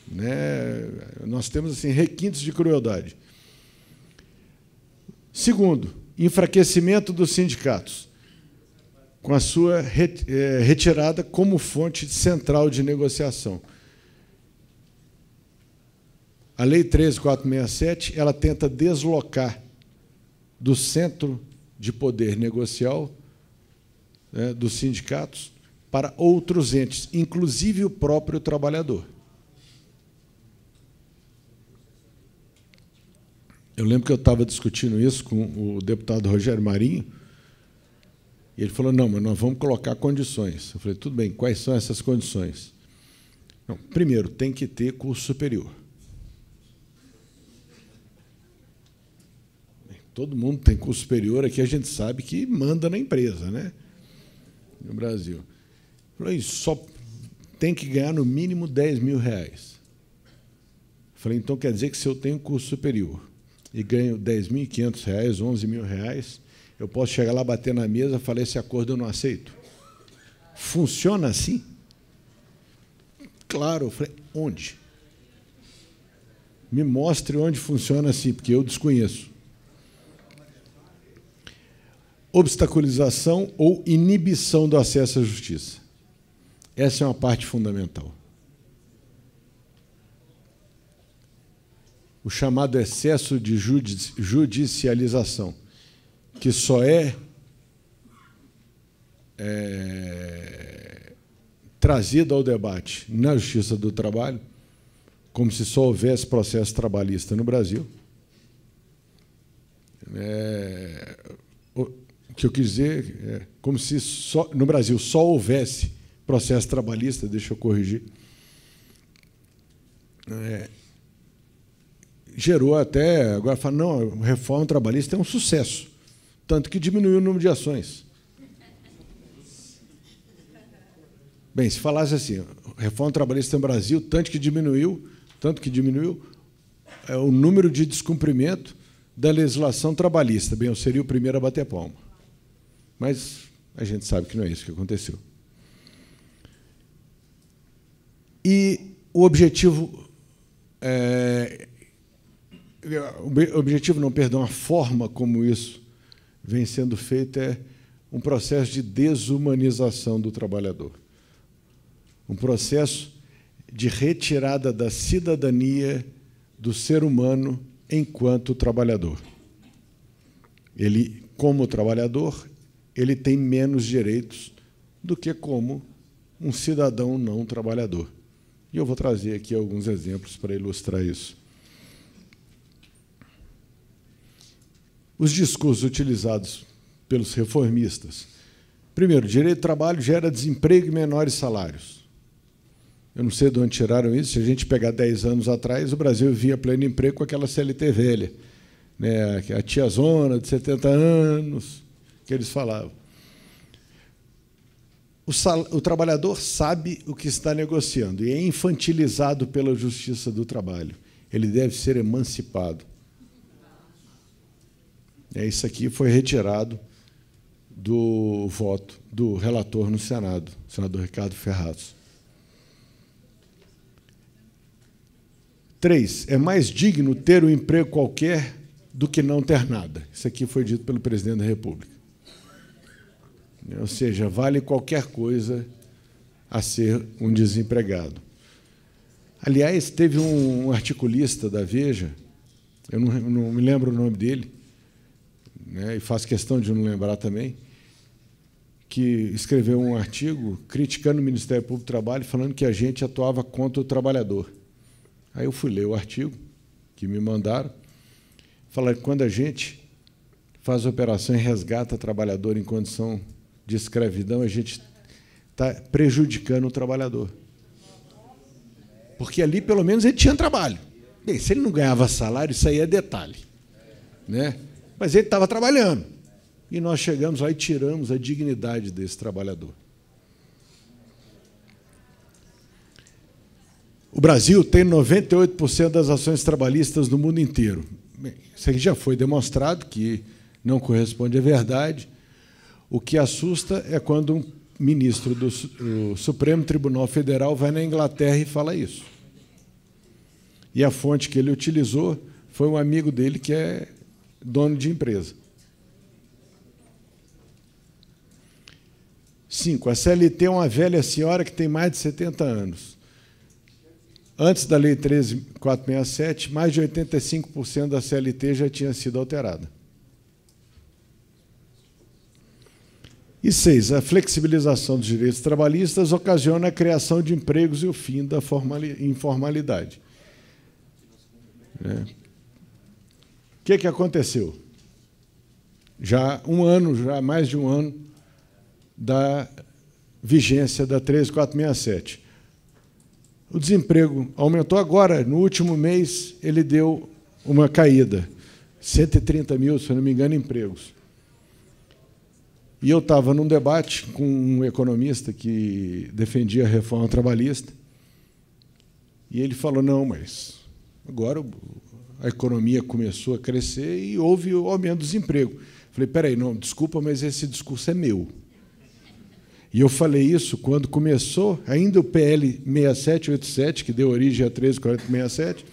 Né? Nós temos assim requintes de crueldade. Segundo, enfraquecimento dos sindicatos com a sua é, retirada como fonte central de negociação. A Lei 13467 ela tenta deslocar do centro de poder negocial né, dos sindicatos para outros entes, inclusive o próprio trabalhador. Eu lembro que eu estava discutindo isso com o deputado Rogério Marinho e ele falou: não, mas nós vamos colocar condições. Eu falei: tudo bem, quais são essas condições? Não, primeiro, tem que ter curso superior. Todo mundo tem curso superior aqui, a gente sabe que manda na empresa, né? No Brasil. Falei, só tem que ganhar no mínimo 10 mil reais. Eu Falei, então quer dizer que se eu tenho curso superior e ganho 10.500 reais, 11 mil reais, eu posso chegar lá, bater na mesa, falar esse acordo eu não aceito. Funciona assim? Claro, eu falei, onde? Me mostre onde funciona assim, porque eu desconheço. Obstaculização ou inibição do acesso à justiça. Essa é uma parte fundamental. O chamado excesso de judicialização que só é, é trazida ao debate na Justiça do Trabalho, como se só houvesse processo trabalhista no Brasil. É, o que eu quis dizer é como se só, no Brasil só houvesse processo trabalhista, deixa eu corrigir. É, gerou até. Agora fala, não, a reforma trabalhista é um sucesso. Tanto que diminuiu o número de ações. Bem, se falasse assim, reforma trabalhista no Brasil, tanto que diminuiu, tanto que diminuiu é, o número de descumprimento da legislação trabalhista. Bem, eu seria o primeiro a bater palma. Mas a gente sabe que não é isso que aconteceu. E o objetivo. É, o objetivo não, perdão, a forma como isso vem sendo feito é um processo de desumanização do trabalhador. Um processo de retirada da cidadania do ser humano enquanto trabalhador. Ele, como trabalhador, ele tem menos direitos do que como um cidadão não trabalhador. E eu vou trazer aqui alguns exemplos para ilustrar isso. os discursos utilizados pelos reformistas. Primeiro, direito do trabalho gera desemprego e menores salários. Eu não sei de onde tiraram isso. Se a gente pegar 10 anos atrás, o Brasil via pleno emprego com aquela CLT velha, né? a tia Zona de 70 anos, que eles falavam. O, o trabalhador sabe o que está negociando e é infantilizado pela justiça do trabalho. Ele deve ser emancipado. É, isso aqui foi retirado do voto do relator no Senado, o senador Ricardo Ferraz. Três, é mais digno ter um emprego qualquer do que não ter nada. Isso aqui foi dito pelo presidente da República. Né? Ou seja, vale qualquer coisa a ser um desempregado. Aliás, teve um articulista da Veja, eu não, não me lembro o nome dele, né, e faço questão de não lembrar também, que escreveu um artigo criticando o Ministério Público do Trabalho, falando que a gente atuava contra o trabalhador. Aí eu fui ler o artigo que me mandaram, falando que quando a gente faz operação e resgata trabalhador em condição de escravidão, a gente está prejudicando o trabalhador. Porque ali, pelo menos, ele tinha trabalho. Bem, se ele não ganhava salário, isso aí é detalhe. Né? Mas ele estava trabalhando. E nós chegamos lá e tiramos a dignidade desse trabalhador. O Brasil tem 98% das ações trabalhistas do mundo inteiro. Isso aqui já foi demonstrado que não corresponde à verdade. O que assusta é quando um ministro do Supremo Tribunal Federal vai na Inglaterra e fala isso. E a fonte que ele utilizou foi um amigo dele que é dono de empresa. 5. A CLT é uma velha senhora que tem mais de 70 anos. Antes da Lei 13.467, mais de 85% da CLT já tinha sido alterada. E 6. A flexibilização dos direitos trabalhistas ocasiona a criação de empregos e o fim da informalidade. É. O que, que aconteceu? Já um ano, já mais de um ano da vigência da 13467. O desemprego aumentou agora, no último mês ele deu uma caída. 130 mil, se não me engano, empregos. E eu estava num debate com um economista que defendia a reforma trabalhista, e ele falou: não, mas agora o a economia começou a crescer e houve o aumento do desemprego. Falei, peraí, não, desculpa, mas esse discurso é meu. E eu falei isso quando começou, ainda o PL 6787, que deu origem a 13467,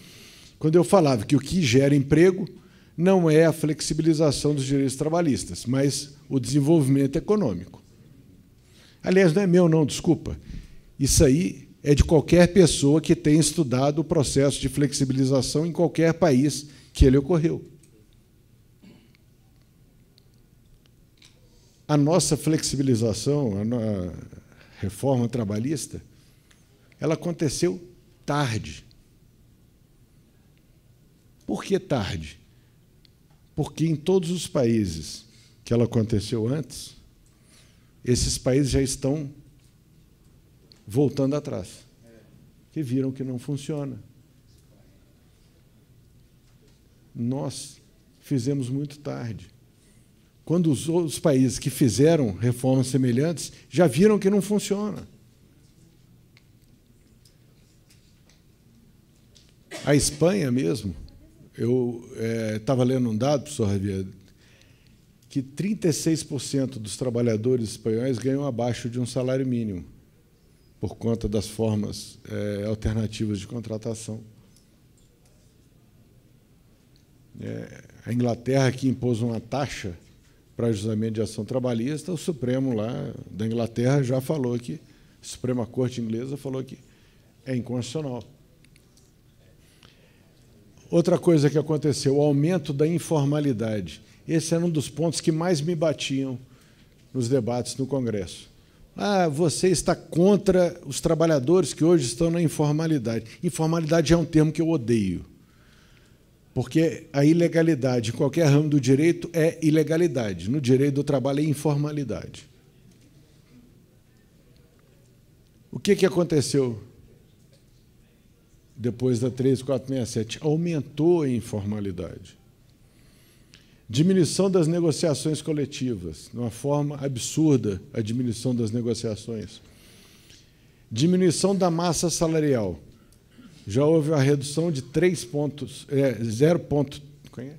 quando eu falava que o que gera emprego não é a flexibilização dos direitos trabalhistas, mas o desenvolvimento econômico. Aliás, não é meu, não, desculpa. Isso aí é de qualquer pessoa que tenha estudado o processo de flexibilização em qualquer país que ele ocorreu. A nossa flexibilização, a reforma trabalhista, ela aconteceu tarde. Por que tarde? Porque em todos os países que ela aconteceu antes, esses países já estão voltando atrás, que viram que não funciona. Nós fizemos muito tarde. Quando os outros países que fizeram reformas semelhantes já viram que não funciona. A Espanha mesmo, eu estava é, lendo um dado, professor Javier, que 36% dos trabalhadores espanhóis ganham abaixo de um salário mínimo por conta das formas é, alternativas de contratação. É, a Inglaterra que impôs uma taxa para ajustamento de ação trabalhista, o Supremo lá da Inglaterra já falou que, a Suprema Corte inglesa falou que é inconstitucional. Outra coisa que aconteceu, o aumento da informalidade. Esse era um dos pontos que mais me batiam nos debates no Congresso. Ah, você está contra os trabalhadores que hoje estão na informalidade. Informalidade é um termo que eu odeio. Porque a ilegalidade em qualquer ramo do direito é ilegalidade. No direito do trabalho é informalidade. O que, que aconteceu depois da 3467? Aumentou a informalidade. Diminuição das negociações coletivas, de uma forma absurda a diminuição das negociações. Diminuição da massa salarial. Já houve uma redução de 3 pontos, é, 0 ponto, é?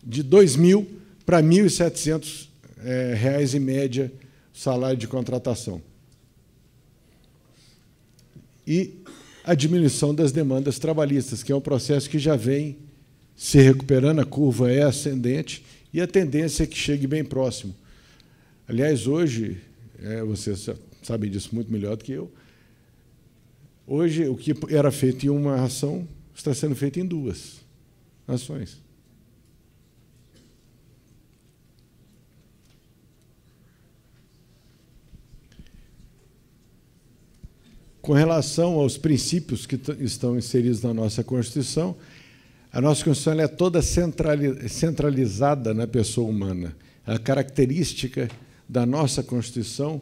de 2 mil para 1.700 é, reais em média salário de contratação. E a diminuição das demandas trabalhistas, que é um processo que já vem se recuperando, a curva é ascendente e a tendência é que chegue bem próximo. Aliás, hoje, é, vocês sabem disso muito melhor do que eu, hoje o que era feito em uma ação está sendo feito em duas ações. Com relação aos princípios que estão inseridos na nossa Constituição, a nossa Constituição é toda centralizada na pessoa humana. A característica da nossa Constituição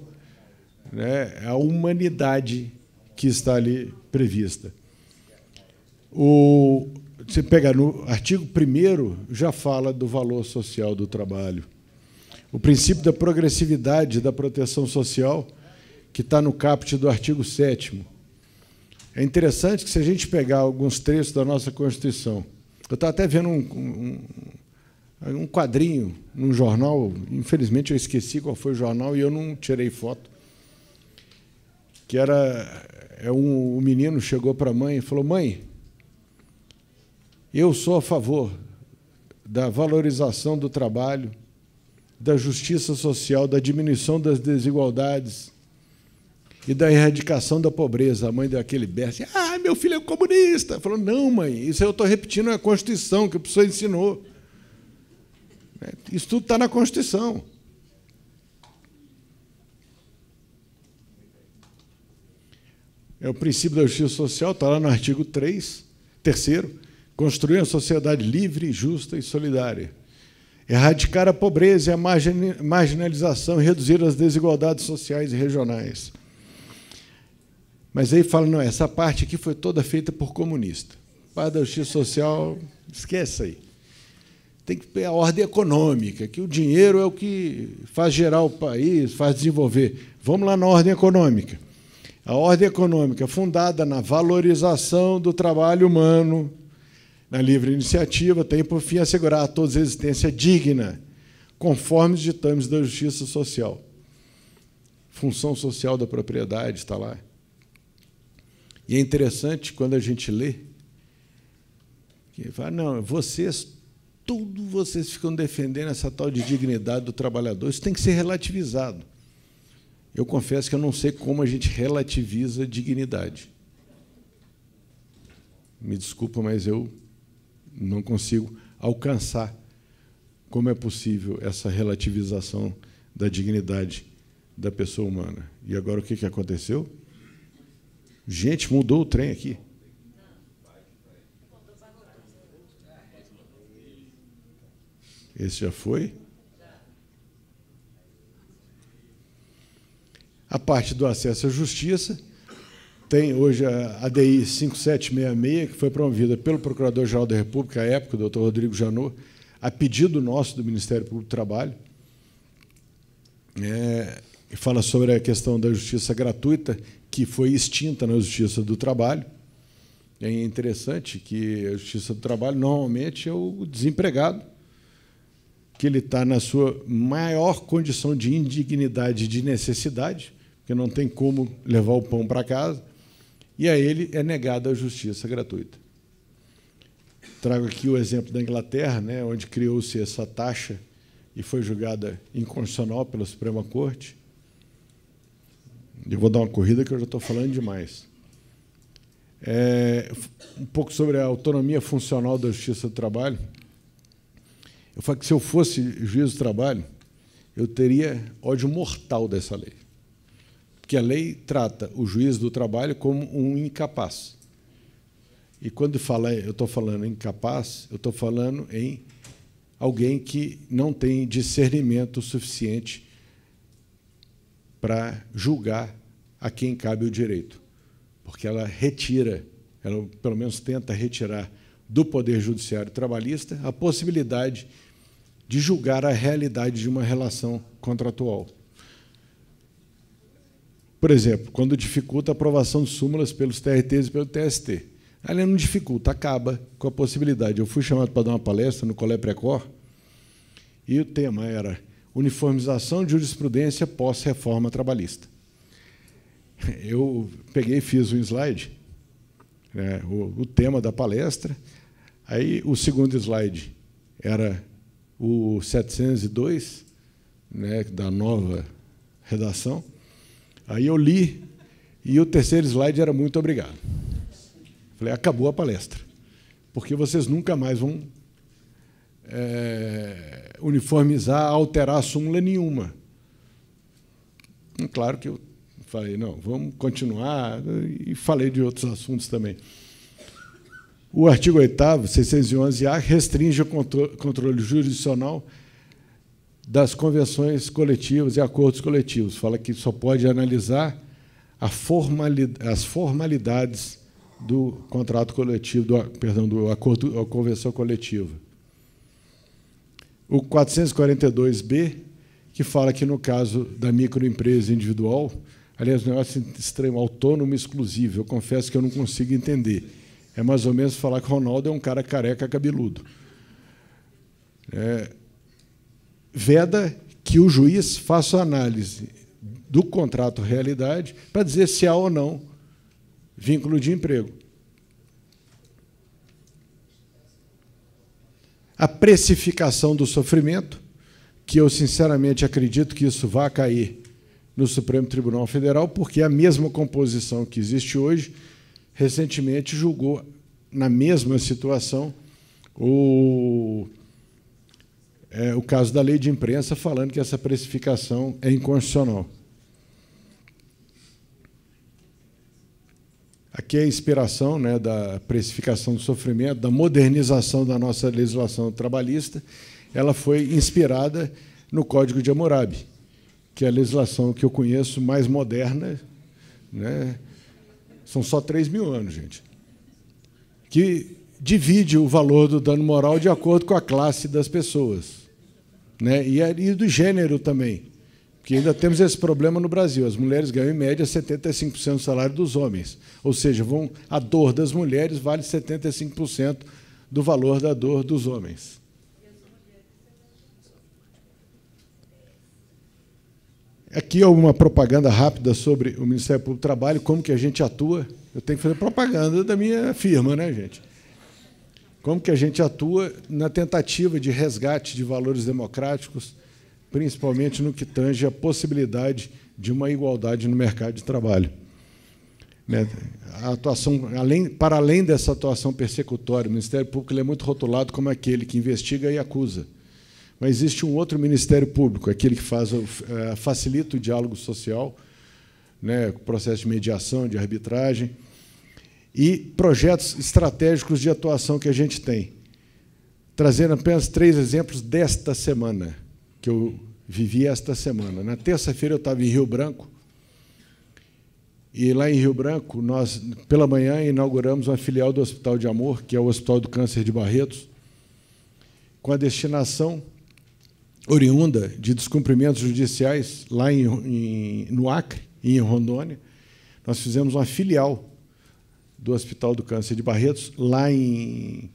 né, é a humanidade que está ali prevista. O, você pega no artigo 1 já fala do valor social do trabalho. O princípio da progressividade da proteção social, que está no caput do artigo 7. É interessante que, se a gente pegar alguns trechos da nossa Constituição, eu estava até vendo um, um, um quadrinho num jornal, infelizmente eu esqueci qual foi o jornal e eu não tirei foto, que era é um, um menino chegou para a mãe e falou: Mãe, eu sou a favor da valorização do trabalho, da justiça social, da diminuição das desigualdades, e da erradicação da pobreza. A mãe daquele berço, ah, meu filho é comunista. Falou, não, mãe, isso eu estou repetindo a Constituição que o professor ensinou. É, isso tudo está na Constituição. É o princípio da justiça social, está lá no artigo 3, terceiro, construir uma sociedade livre, justa e solidária. Erradicar a pobreza e a marginalização, reduzir as desigualdades sociais e regionais. Mas aí fala, não, essa parte aqui foi toda feita por comunista. Para da justiça social, esquece aí. Tem que ter a ordem econômica, que o dinheiro é o que faz gerar o país, faz desenvolver. Vamos lá na ordem econômica. A ordem econômica fundada na valorização do trabalho humano, na livre iniciativa, tem por fim assegurar a todos a existência digna, conforme os ditames da justiça social. Função social da propriedade está lá. E é interessante quando a gente lê, que fala, não, vocês, tudo vocês ficam defendendo essa tal de dignidade do trabalhador, isso tem que ser relativizado. Eu confesso que eu não sei como a gente relativiza dignidade. Me desculpa, mas eu não consigo alcançar como é possível essa relativização da dignidade da pessoa humana. E agora o que aconteceu? Gente, mudou o trem aqui. Esse já foi? A parte do acesso à justiça tem hoje a ADI 5766, que foi promovida pelo Procurador-Geral da República, à época, o doutor Rodrigo Janot, a pedido nosso do Ministério Público do Trabalho, é, que fala sobre a questão da justiça gratuita que foi extinta na Justiça do Trabalho. É interessante que a Justiça do Trabalho normalmente é o desempregado, que ele está na sua maior condição de indignidade e de necessidade, porque não tem como levar o pão para casa, e a ele é negada a justiça gratuita. Trago aqui o exemplo da Inglaterra, né, onde criou-se essa taxa e foi julgada inconstitucional pela Suprema Corte. Eu vou dar uma corrida que eu já estou falando demais. É, um pouco sobre a autonomia funcional da Justiça do Trabalho. Eu falo que se eu fosse juiz do trabalho, eu teria ódio mortal dessa lei. Porque a lei trata o juiz do trabalho como um incapaz. E quando fala, eu estou falando em incapaz, eu estou falando em alguém que não tem discernimento suficiente para julgar a quem cabe o direito, porque ela retira, ela pelo menos tenta retirar do Poder Judiciário Trabalhista a possibilidade de julgar a realidade de uma relação contratual. Por exemplo, quando dificulta a aprovação de súmulas pelos TRTs e pelo TST. Ali não dificulta, acaba com a possibilidade. Eu fui chamado para dar uma palestra no Colé Precor e o tema era uniformização de jurisprudência pós-reforma trabalhista eu peguei e fiz um slide, né, o, o, tema da palestra. Aí o segundo slide era o 702, né, da nova redação. Aí eu li, e o terceiro slide era muito obrigado. Falei, acabou a palestra, porque vocês nunca mais vão é, uniformizar, alterar a súmula nenhuma. E, claro que eu Falei, não, vamos continuar. E falei de outros assuntos também. O artigo 8 611-A, restringe o controle jurisdicional das convenções coletivas e acordos coletivos. Fala que só pode analisar formalidade, as formalidades do contrato coletivo, do, perdão, do acordo ou convenção coletiva. O 442-B, que fala que, no caso da microempresa individual, Aliás, o negócio extremo, autônomo exclusivo. Eu confesso que eu não consigo entender. É mais ou menos falar que Ronaldo é um cara careca cabeludo. É, veda que o juiz faça a análise do contrato realidade para dizer se há ou não vínculo de emprego. A precificação do sofrimento, que eu sinceramente acredito que isso vá cair no Supremo Tribunal Federal, porque a mesma composição que existe hoje recentemente julgou na mesma situação o, é, o caso da lei de imprensa falando que essa precificação é inconstitucional. Aqui é a inspiração né, da precificação do sofrimento, da modernização da nossa legislação trabalhista, ela foi inspirada no Código de Hammurabi que é a legislação que eu conheço mais moderna, né, são só 3 mil anos, gente, que divide o valor do dano moral de acordo com a classe das pessoas. Né, e é, do gênero também, porque ainda temos esse problema no Brasil. As mulheres ganham, em média, 75% do salário dos homens. Ou seja, vão, a dor das mulheres vale 75% do valor da dor dos homens. Aqui é uma propaganda rápida sobre o Ministério Público do Trabalho, como que a gente atua. Eu tenho que fazer propaganda da minha firma, né, gente? Como que a gente atua na tentativa de resgate de valores democráticos, principalmente no que tange a possibilidade de uma igualdade no mercado de trabalho. Né, a atuação, além, para além dessa atuação persecutória, o Ministério Público é muito rotulado como aquele que investiga e acusa. Mas existe um outro Ministério Público, aquele que faz, eh, facilita o diálogo social, né, processo de mediação, de arbitragem, e projetos estratégicos de atuação que a gente tem. Trazendo apenas três exemplos desta semana, que eu vivi esta semana. Na terça-feira eu estava em Rio Branco, e lá em Rio Branco, nós, pela manhã, inauguramos uma filial do Hospital de Amor, que é o Hospital do Câncer de Barretos, com a destinação oriunda de descumprimentos judiciais lá em, em, no Acre e em Rondônia, nós fizemos uma filial do Hospital do Câncer de Barretos lá em,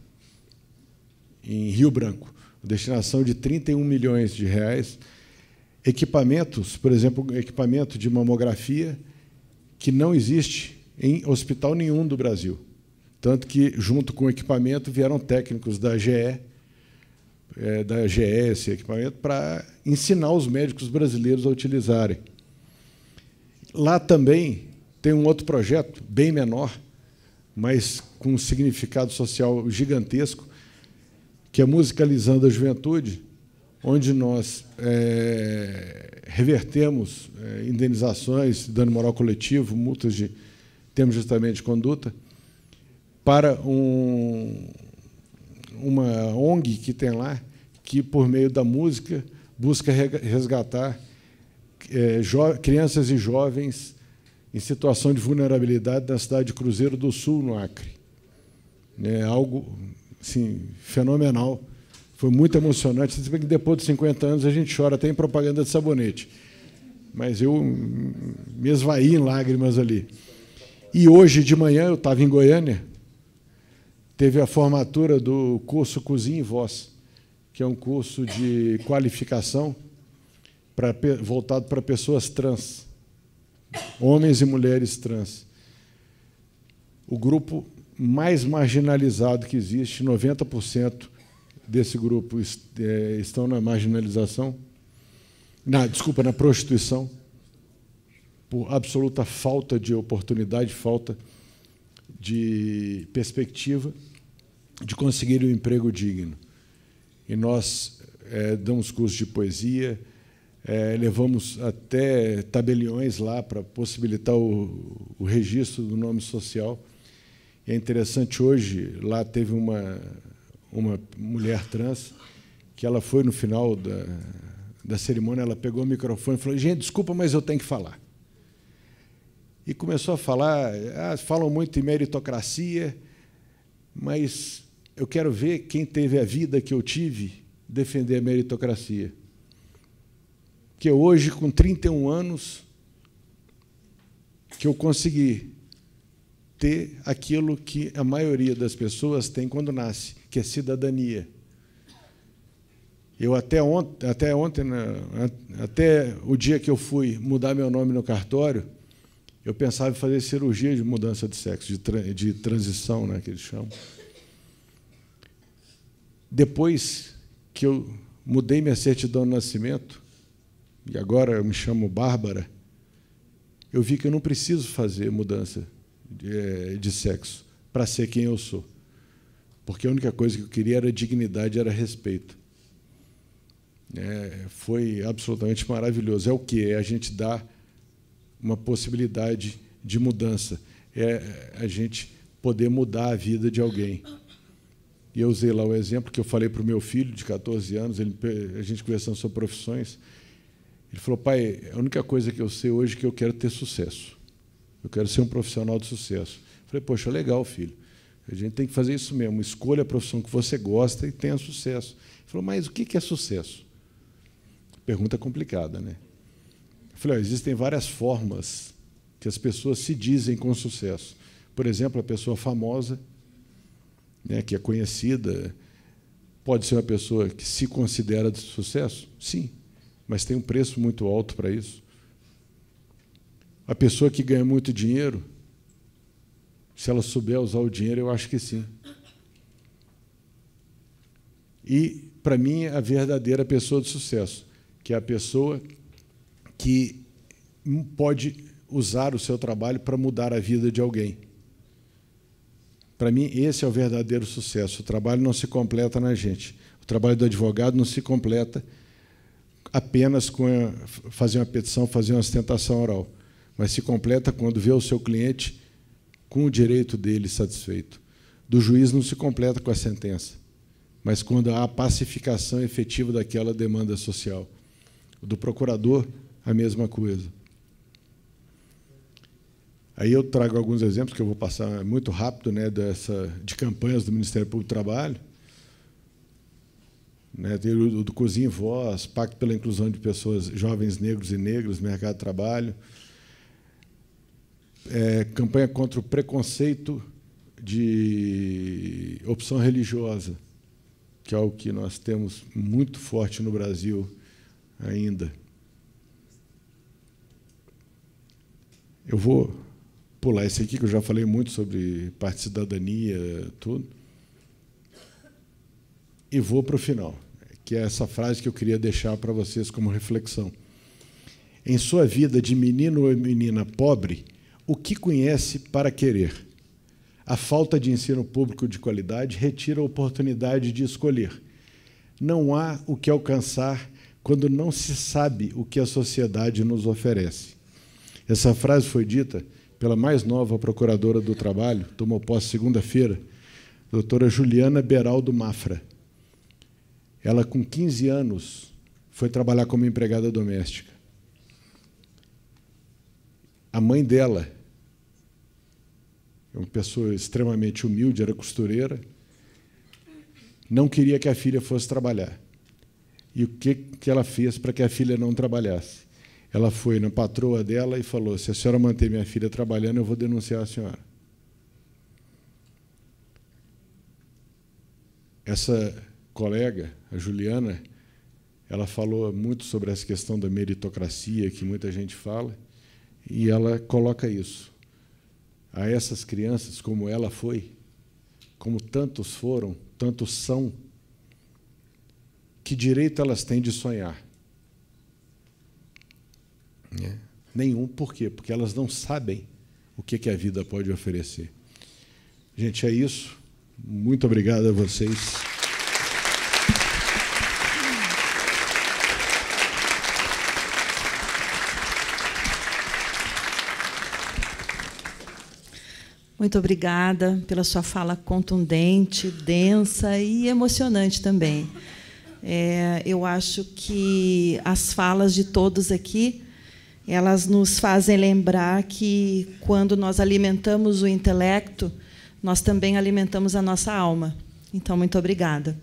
em Rio Branco, destinação de 31 milhões de reais, equipamentos, por exemplo, equipamento de mamografia que não existe em hospital nenhum do Brasil. Tanto que, junto com o equipamento, vieram técnicos da GE é, da GS, equipamento, para ensinar os médicos brasileiros a utilizarem. Lá também tem um outro projeto, bem menor, mas com um significado social gigantesco, que é Musicalizando a Juventude, onde nós é, revertemos é, indenizações, dano moral coletivo, multas de termos justamente de conduta, para um, uma ONG que tem lá, que, por meio da música, busca resgatar é, crianças e jovens em situação de vulnerabilidade na cidade de Cruzeiro do Sul, no Acre. É algo assim, fenomenal. Foi muito emocionante. que depois de 50 anos a gente chora até em propaganda de sabonete. Mas eu me esvaí em lágrimas ali. E hoje de manhã eu estava em Goiânia, teve a formatura do curso Cozinha e Voz, que é um curso de qualificação pra, voltado para pessoas trans, homens e mulheres trans. O grupo mais marginalizado que existe, 90% desse grupo é, estão na marginalização, na, desculpa, na prostituição, por absoluta falta de oportunidade, falta de de perspectiva de conseguir um emprego digno. E nós é, damos cursos de poesia, é, levamos até tabeliões lá para possibilitar o, o, registro do nome social. E é interessante, hoje, lá teve uma, uma mulher trans que ela foi no final da, da cerimônia, ela pegou o microfone e falou, gente, desculpa, mas eu tenho que falar e começou a falar. Ah, falam muito em meritocracia, mas eu quero ver quem teve a vida que eu tive defender a meritocracia. Que hoje, com 31 anos, que eu consegui ter aquilo que a maioria das pessoas tem quando nasce, que é cidadania. Eu até ontem, até ontem, né, até o dia que eu fui mudar meu nome no cartório, eu pensava em fazer cirurgia de mudança de sexo, de, tra de transição, né, que eles chamam. Depois que eu mudei minha certidão de nascimento, e agora eu me chamo Bárbara, eu vi que eu não preciso fazer mudança de, é, de sexo para ser quem eu sou. Porque a única coisa que eu queria era dignidade, era respeito. É, foi absolutamente maravilhoso. É o que? É a gente dar uma possibilidade de mudança. É a gente poder mudar a vida de alguém. E eu usei lá o exemplo que eu falei para o meu filho, de 14 anos, ele, a gente conversando sobre profissões. Ele falou: pai, a única coisa que eu sei hoje é que eu quero ter sucesso. Eu quero ser um profissional de sucesso. Eu falei: poxa, legal, filho. A gente tem que fazer isso mesmo. Escolha a profissão que você gosta e tenha sucesso. Ele falou: mas o que é sucesso? Pergunta complicada, né? Falei, existem várias formas que as pessoas se dizem com sucesso. Por exemplo, a pessoa famosa, né, que é conhecida, pode ser uma pessoa que se considera de sucesso? Sim, mas tem um preço muito alto para isso. A pessoa que ganha muito dinheiro, se ela souber usar o dinheiro, eu acho que sim. E, para mim, a verdadeira pessoa de sucesso, que é a pessoa que pode usar o seu trabalho para mudar a vida de alguém. Para mim, esse é o verdadeiro sucesso. O trabalho não se completa na gente. O trabalho do advogado não se completa apenas com fazer uma petição, fazer uma ostentação oral, mas se completa quando vê o seu cliente com o direito dele satisfeito. Do juiz não se completa com a sentença, mas quando há a pacificação efetiva daquela demanda social. do procurador a mesma coisa. Aí eu trago alguns exemplos que eu vou passar muito rápido, né, dessa de campanhas do Ministério Público do Trabalho, né, tem o do Cozinha Voz, Pacto pela Inclusão de Pessoas Jovens Negros e Negras, Mercado de Trabalho, é, campanha contra o preconceito de opção religiosa, que é algo que nós temos muito forte no Brasil ainda. Eu vou pular esse aqui, que eu já falei muito sobre parte de cidadania, tudo. E vou para o final, que é essa frase que eu queria deixar para vocês como reflexão. Em sua vida de menino ou menina pobre, o que conhece para querer? A falta de ensino público de qualidade retira a oportunidade de escolher. Não há o que alcançar quando não se sabe o que a sociedade nos oferece. Essa frase foi dita pela mais nova procuradora do trabalho, tomou posse segunda-feira, doutora Juliana Beraldo Mafra. Ela, com 15 anos, foi trabalhar como empregada doméstica. A mãe dela, é uma pessoa extremamente humilde, era costureira, não queria que a filha fosse trabalhar. E o que, que ela fez para que a filha não trabalhasse? Ela foi na patroa dela e falou: Se a senhora manter minha filha trabalhando, eu vou denunciar a senhora. Essa colega, a Juliana, ela falou muito sobre essa questão da meritocracia que muita gente fala, e ela coloca isso. A essas crianças, como ela foi, como tantos foram, tantos são, que direito elas têm de sonhar? Né? Nenhum. Por quê? Porque elas não sabem o que, que a vida pode oferecer. Gente, é isso. Muito obrigado a vocês. Muito obrigada pela sua fala contundente, densa e emocionante também. É, eu acho que as falas de todos aqui elas nos fazem lembrar que quando nós alimentamos o intelecto, nós também alimentamos a nossa alma. Então, muito obrigada.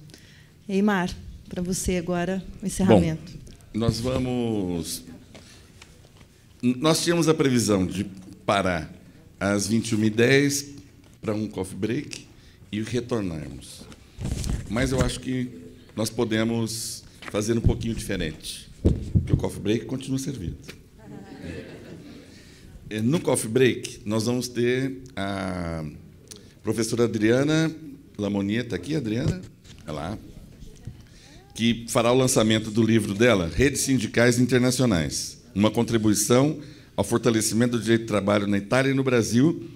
Eimar, para você agora o encerramento. Bom, nós vamos. Nós tínhamos a previsão de parar às 21h10 para um coffee break e retornarmos. Mas eu acho que nós podemos fazer um pouquinho diferente, porque o coffee break continua servido. É, no coffee break, nós vamos ter a professora Adriana Lamonieta tá aqui, Adriana, é lá, que fará o lançamento do livro dela, Redes Sindicais Internacionais, uma contribuição ao fortalecimento do direito de trabalho na Itália e no Brasil.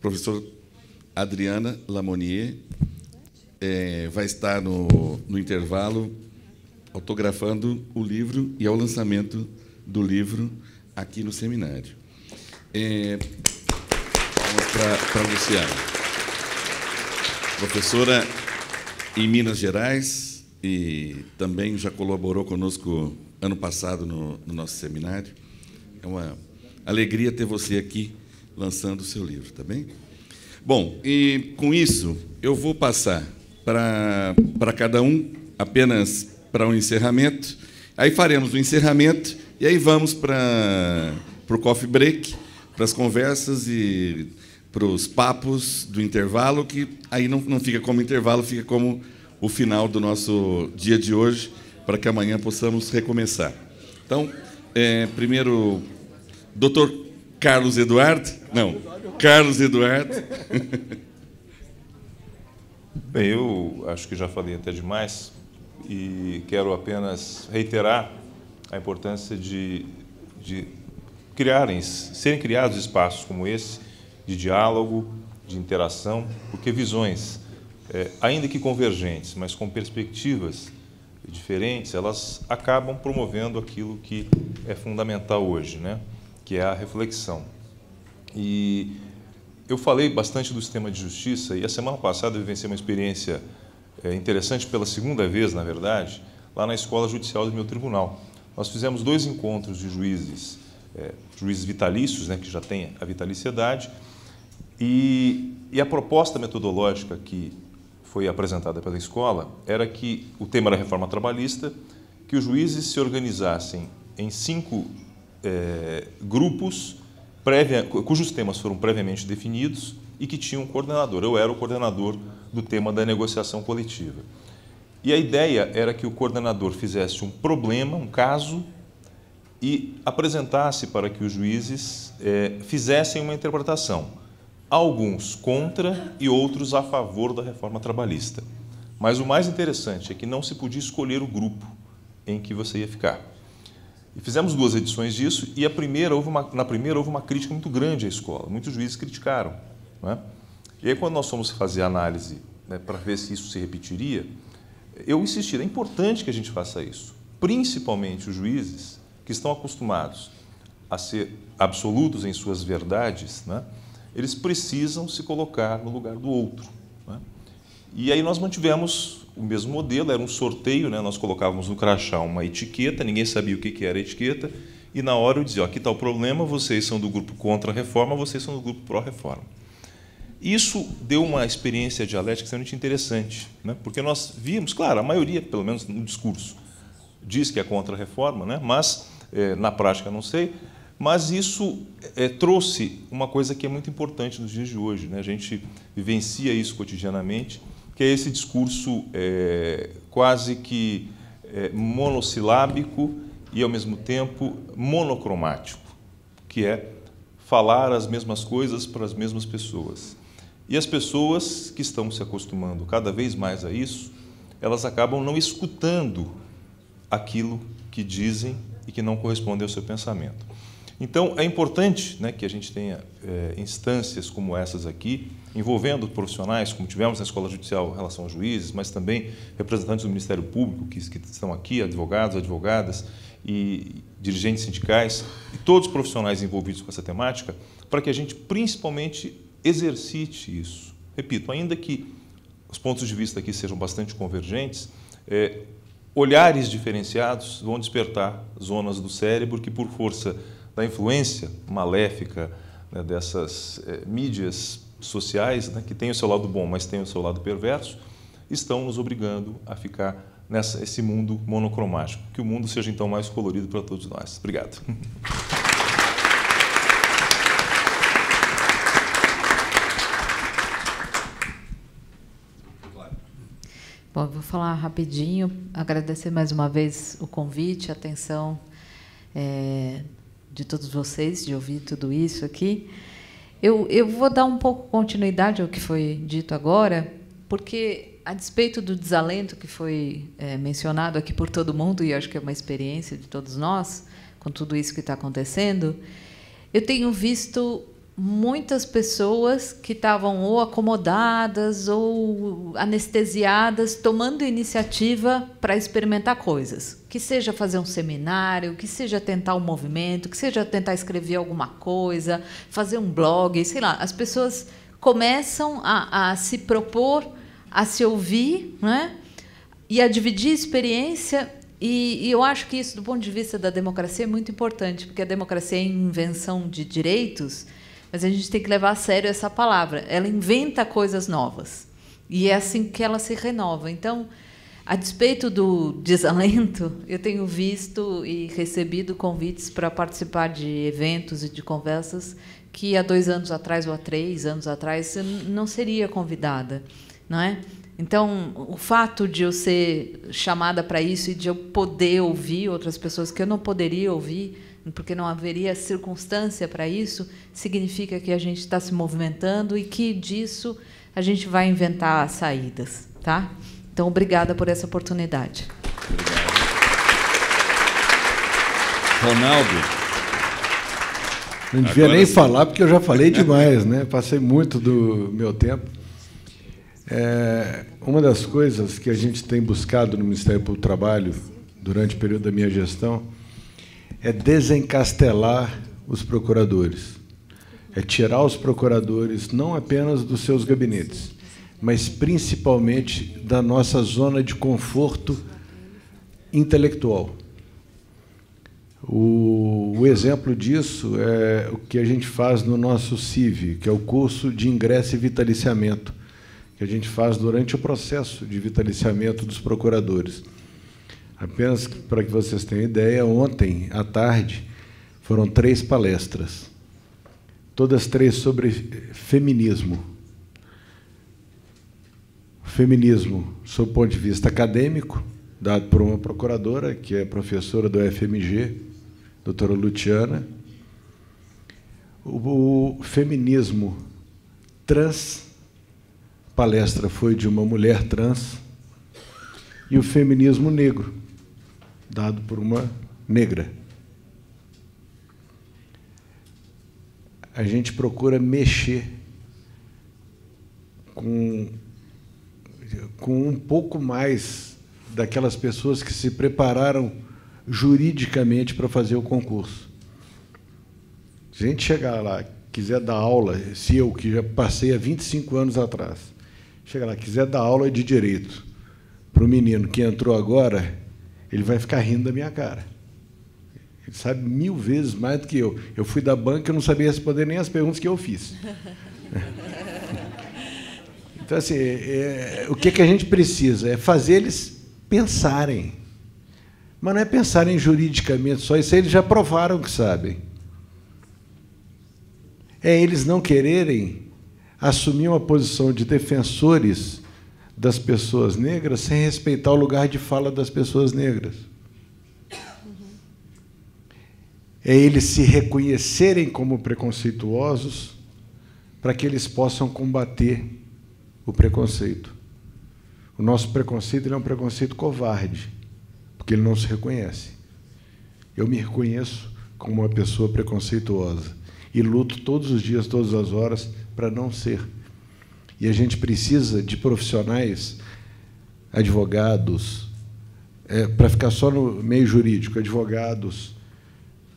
Professor Adriana Lamonier é, vai estar no, no intervalo autografando o livro e ao lançamento do livro aqui no seminário. É, para Luciana. Professora em Minas Gerais e também já colaborou conosco ano passado no, no nosso seminário. É uma alegria ter você aqui lançando o seu livro, tá bem? Bom, e com isso eu vou passar para, para cada um, apenas para o um encerramento. Aí faremos o um encerramento e aí vamos para o coffee break, para as conversas e para os papos do intervalo, que aí não, não fica como intervalo, fica como o final do nosso dia de hoje, para que amanhã possamos recomeçar. Então, é, primeiro, doutor Carlos Eduardo. Não, Carlos Eduardo. [LAUGHS] Bem, eu acho que já falei até demais e quero apenas reiterar a importância de, de criarem, serem criados espaços como esse de diálogo, de interação, porque visões, é, ainda que convergentes, mas com perspectivas diferentes, elas acabam promovendo aquilo que é fundamental hoje, né? que é a reflexão. E eu falei bastante do sistema de justiça e a semana passada eu vivenciei uma experiência é, interessante pela segunda vez, na verdade, lá na Escola Judicial do meu tribunal. Nós fizemos dois encontros de juízes, é, juízes vitalícios, né, que já têm a vitaliciedade, e, e a proposta metodológica que foi apresentada pela escola era que o tema era reforma trabalhista, que os juízes se organizassem em cinco é, grupos cujos temas foram previamente definidos e que tinham um coordenador. Eu era o coordenador do tema da negociação coletiva. E a ideia era que o coordenador fizesse um problema, um caso, e apresentasse para que os juízes é, fizessem uma interpretação, alguns contra e outros a favor da reforma trabalhista. Mas o mais interessante é que não se podia escolher o grupo em que você ia ficar. E fizemos duas edições disso e a primeira houve uma, na primeira houve uma crítica muito grande à escola. Muitos juízes criticaram. Né? E aí, quando nós fomos fazer a análise né, para ver se isso se repetiria, eu insistir, é importante que a gente faça isso, principalmente os juízes que estão acostumados a ser absolutos em suas verdades, né? eles precisam se colocar no lugar do outro. Né? E aí nós mantivemos o mesmo modelo, era um sorteio, né? nós colocávamos no crachá uma etiqueta, ninguém sabia o que era a etiqueta, e na hora eu dizia, ó, aqui está o problema, vocês são do grupo contra a reforma, vocês são do grupo pró-reforma. Isso deu uma experiência dialética extremamente interessante, né? porque nós vimos, claro, a maioria, pelo menos no discurso, diz que é contra a reforma, né? mas é, na prática não sei, mas isso é, trouxe uma coisa que é muito importante nos dias de hoje. Né? A gente vivencia isso cotidianamente, que é esse discurso é, quase que é, monossilábico e, ao mesmo tempo, monocromático, que é falar as mesmas coisas para as mesmas pessoas. E as pessoas que estão se acostumando cada vez mais a isso, elas acabam não escutando aquilo que dizem e que não corresponde ao seu pensamento. Então, é importante né, que a gente tenha é, instâncias como essas aqui, envolvendo profissionais, como tivemos na Escola Judicial em relação a juízes, mas também representantes do Ministério Público, que, que estão aqui, advogados, advogadas e dirigentes sindicais, e todos os profissionais envolvidos com essa temática, para que a gente, principalmente, exercite isso. Repito, ainda que os pontos de vista aqui sejam bastante convergentes, é, olhares diferenciados vão despertar zonas do cérebro que, por força da influência maléfica né, dessas é, mídias sociais, né, que tem o seu lado bom, mas tem o seu lado perverso, estão nos obrigando a ficar nesse mundo monocromático. Que o mundo seja então mais colorido para todos nós. Obrigado. [LAUGHS] Bom, vou falar rapidinho, agradecer mais uma vez o convite, a atenção é, de todos vocês, de ouvir tudo isso aqui. Eu, eu vou dar um pouco continuidade ao que foi dito agora, porque, a despeito do desalento que foi é, mencionado aqui por todo mundo, e acho que é uma experiência de todos nós, com tudo isso que está acontecendo, eu tenho visto muitas pessoas que estavam ou acomodadas ou anestesiadas, tomando iniciativa para experimentar coisas. Que seja fazer um seminário, que seja tentar um movimento, que seja tentar escrever alguma coisa, fazer um blog, sei lá. As pessoas começam a, a se propor, a se ouvir, né? E a dividir experiência e, e, eu acho que isso, do ponto de vista da democracia, é muito importante, porque a democracia é invenção de direitos mas a gente tem que levar a sério essa palavra. Ela inventa coisas novas. E é assim que ela se renova. Então, a despeito do desalento, eu tenho visto e recebido convites para participar de eventos e de conversas que há dois anos atrás ou há três anos atrás eu não seria convidada, não é? Então, o fato de eu ser chamada para isso e de eu poder ouvir outras pessoas que eu não poderia ouvir porque não haveria circunstância para isso, significa que a gente está se movimentando e que disso a gente vai inventar saídas, tá? Então, obrigada por essa oportunidade. Obrigado. Ronaldo. Não devia Agora nem sim. falar, porque eu já falei demais, né? Passei muito do meu tempo. É, uma das coisas que a gente tem buscado no Ministério Público do Trabalho durante o período da minha gestão é desencastelar os procuradores. É tirar os procuradores não apenas dos seus gabinetes, mas principalmente da nossa zona de conforto intelectual. O, o, exemplo disso é o que a gente faz no nosso CIV, que é o curso de ingresso e vitaliciamento, que a gente faz durante o processo de vitaliciamento dos procuradores. Apenas para que vocês tenham ideia, ontem à tarde foram três palestras, todas três sobre feminismo. Feminismo, sob o ponto de vista acadêmico, dado por uma procuradora, que é professora do FMG, doutora Luciana. O, feminismo trans, palestra foi de uma mulher trans, e o feminismo negro, dado por uma negra. A gente procura mexer com, com um pouco mais daquelas pessoas que se prepararam juridicamente para fazer o concurso. Se a gente chegar lá, quiser dar aula, se eu, que já passei há 25 anos atrás, chegar lá, quiser dar aula de direito para o menino que entrou agora, ele vai ficar rindo da minha cara. Ele sabe mil vezes mais do que eu. Eu fui da banca e não sabia responder nem as perguntas que eu fiz. [LAUGHS] Então, assim, é, o que, que a gente precisa? É fazer eles pensarem. Mas não é pensarem juridicamente só, isso eles já provaram que sabem. É eles não quererem assumir uma posição de defensores das pessoas negras sem respeitar o lugar de fala das pessoas negras. É eles se reconhecerem como preconceituosos para que eles possam combater o preconceito. O nosso preconceito é um preconceito covarde, porque ele não se reconhece. Eu me reconheço como uma pessoa preconceituosa e luto todos os dias, todas as horas, para não ser e a gente precisa de profissionais, advogados, é, para ficar só no meio jurídico, advogados,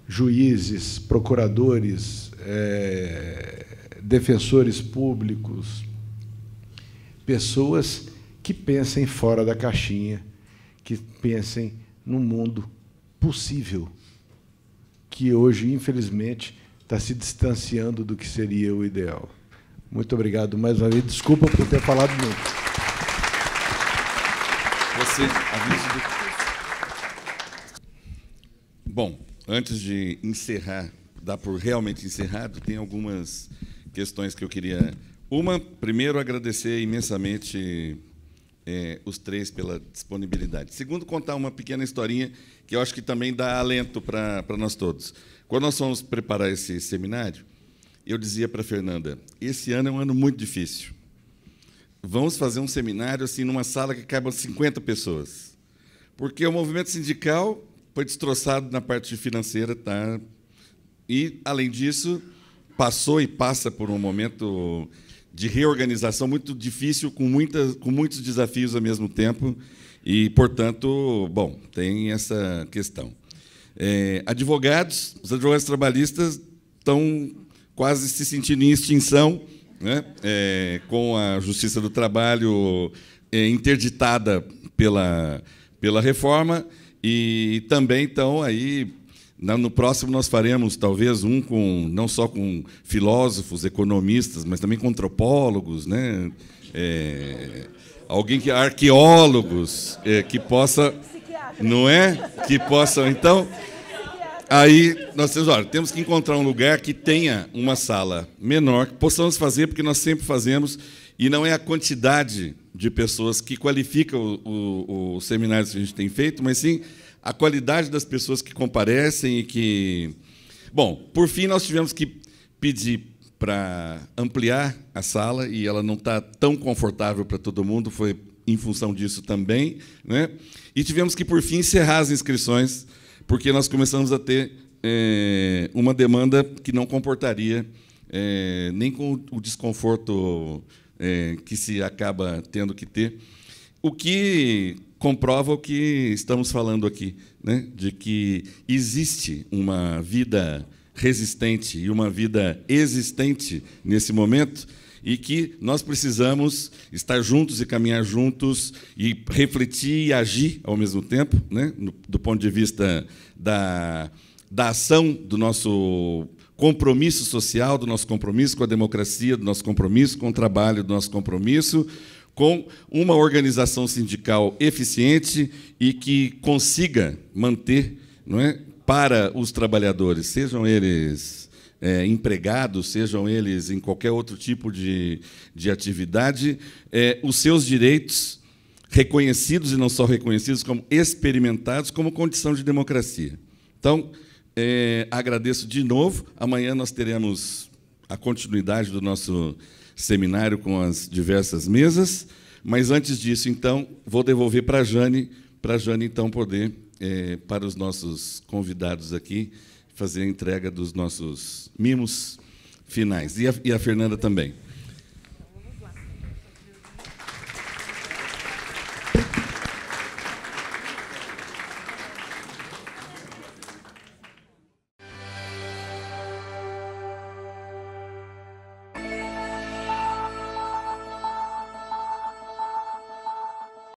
juízes, procuradores, é, defensores públicos, pessoas que pensem fora da caixinha, que pensem no mundo possível, que hoje, infelizmente, está se distanciando do que seria o ideal. Muito obrigado mais uma vez. Desculpa por ter falado muito. Você do... Bom, antes de encerrar, dar por realmente encerrado, tem algumas questões que eu queria. Uma, primeiro, agradecer imensamente é, os três pela disponibilidade. Segundo, contar uma pequena historinha que eu acho que também dá alento para nós todos. Quando nós fomos preparar esse seminário, eu dizia para a Fernanda: esse ano é um ano muito difícil. Vamos fazer um seminário assim numa sala que cabam 50 pessoas. Porque o movimento sindical foi destroçado na parte financeira, tá? E, além disso, passou e passa por um momento de reorganização muito difícil, com, muitas, com muitos desafios ao mesmo tempo. E, portanto, bom, tem essa questão. É, advogados, os advogados trabalhistas estão quase se sentindo em extinção, né? É, com a Justiça do Trabalho é, interditada pela, pela reforma, e também então aí no próximo nós faremos talvez um com não só com filósofos, economistas, mas também com antropólogos, né? É, alguém que arqueólogos é, que possa, não é? Que possam então Aí nós temos, olha, temos que encontrar um lugar que tenha uma sala menor, que possamos fazer, porque nós sempre fazemos, e não é a quantidade de pessoas que qualifica o, o, o seminário que a gente tem feito, mas sim a qualidade das pessoas que comparecem e que. Bom, por fim, nós tivemos que pedir para ampliar a sala e ela não está tão confortável para todo mundo, foi em função disso também. Né? E tivemos que, por fim, encerrar as inscrições porque nós começamos a ter é, uma demanda que não comportaria é, nem com o desconforto é, que se acaba tendo que ter, o que comprova o que estamos falando aqui, né? de que existe uma vida resistente e uma vida existente nesse momento e que nós precisamos estar juntos e caminhar juntos e refletir e agir ao mesmo tempo, né? do ponto de vista da, da ação do nosso compromisso social, do nosso compromisso com a democracia, do nosso compromisso com o trabalho, do nosso compromisso com uma organização sindical eficiente e que consiga manter não é, para os trabalhadores, sejam eles é, empregados, sejam eles em qualquer outro tipo de, de atividade, é, os seus direitos reconhecidos e não só reconhecidos, como experimentados como condição de democracia. Então, é, agradeço de novo. Amanhã nós teremos a continuidade do nosso seminário com as diversas mesas. Mas antes disso, então, vou devolver para a Jane, para a Jane então poder, é, para os nossos convidados aqui, fazer a entrega dos nossos mimos finais. E a, e a Fernanda também.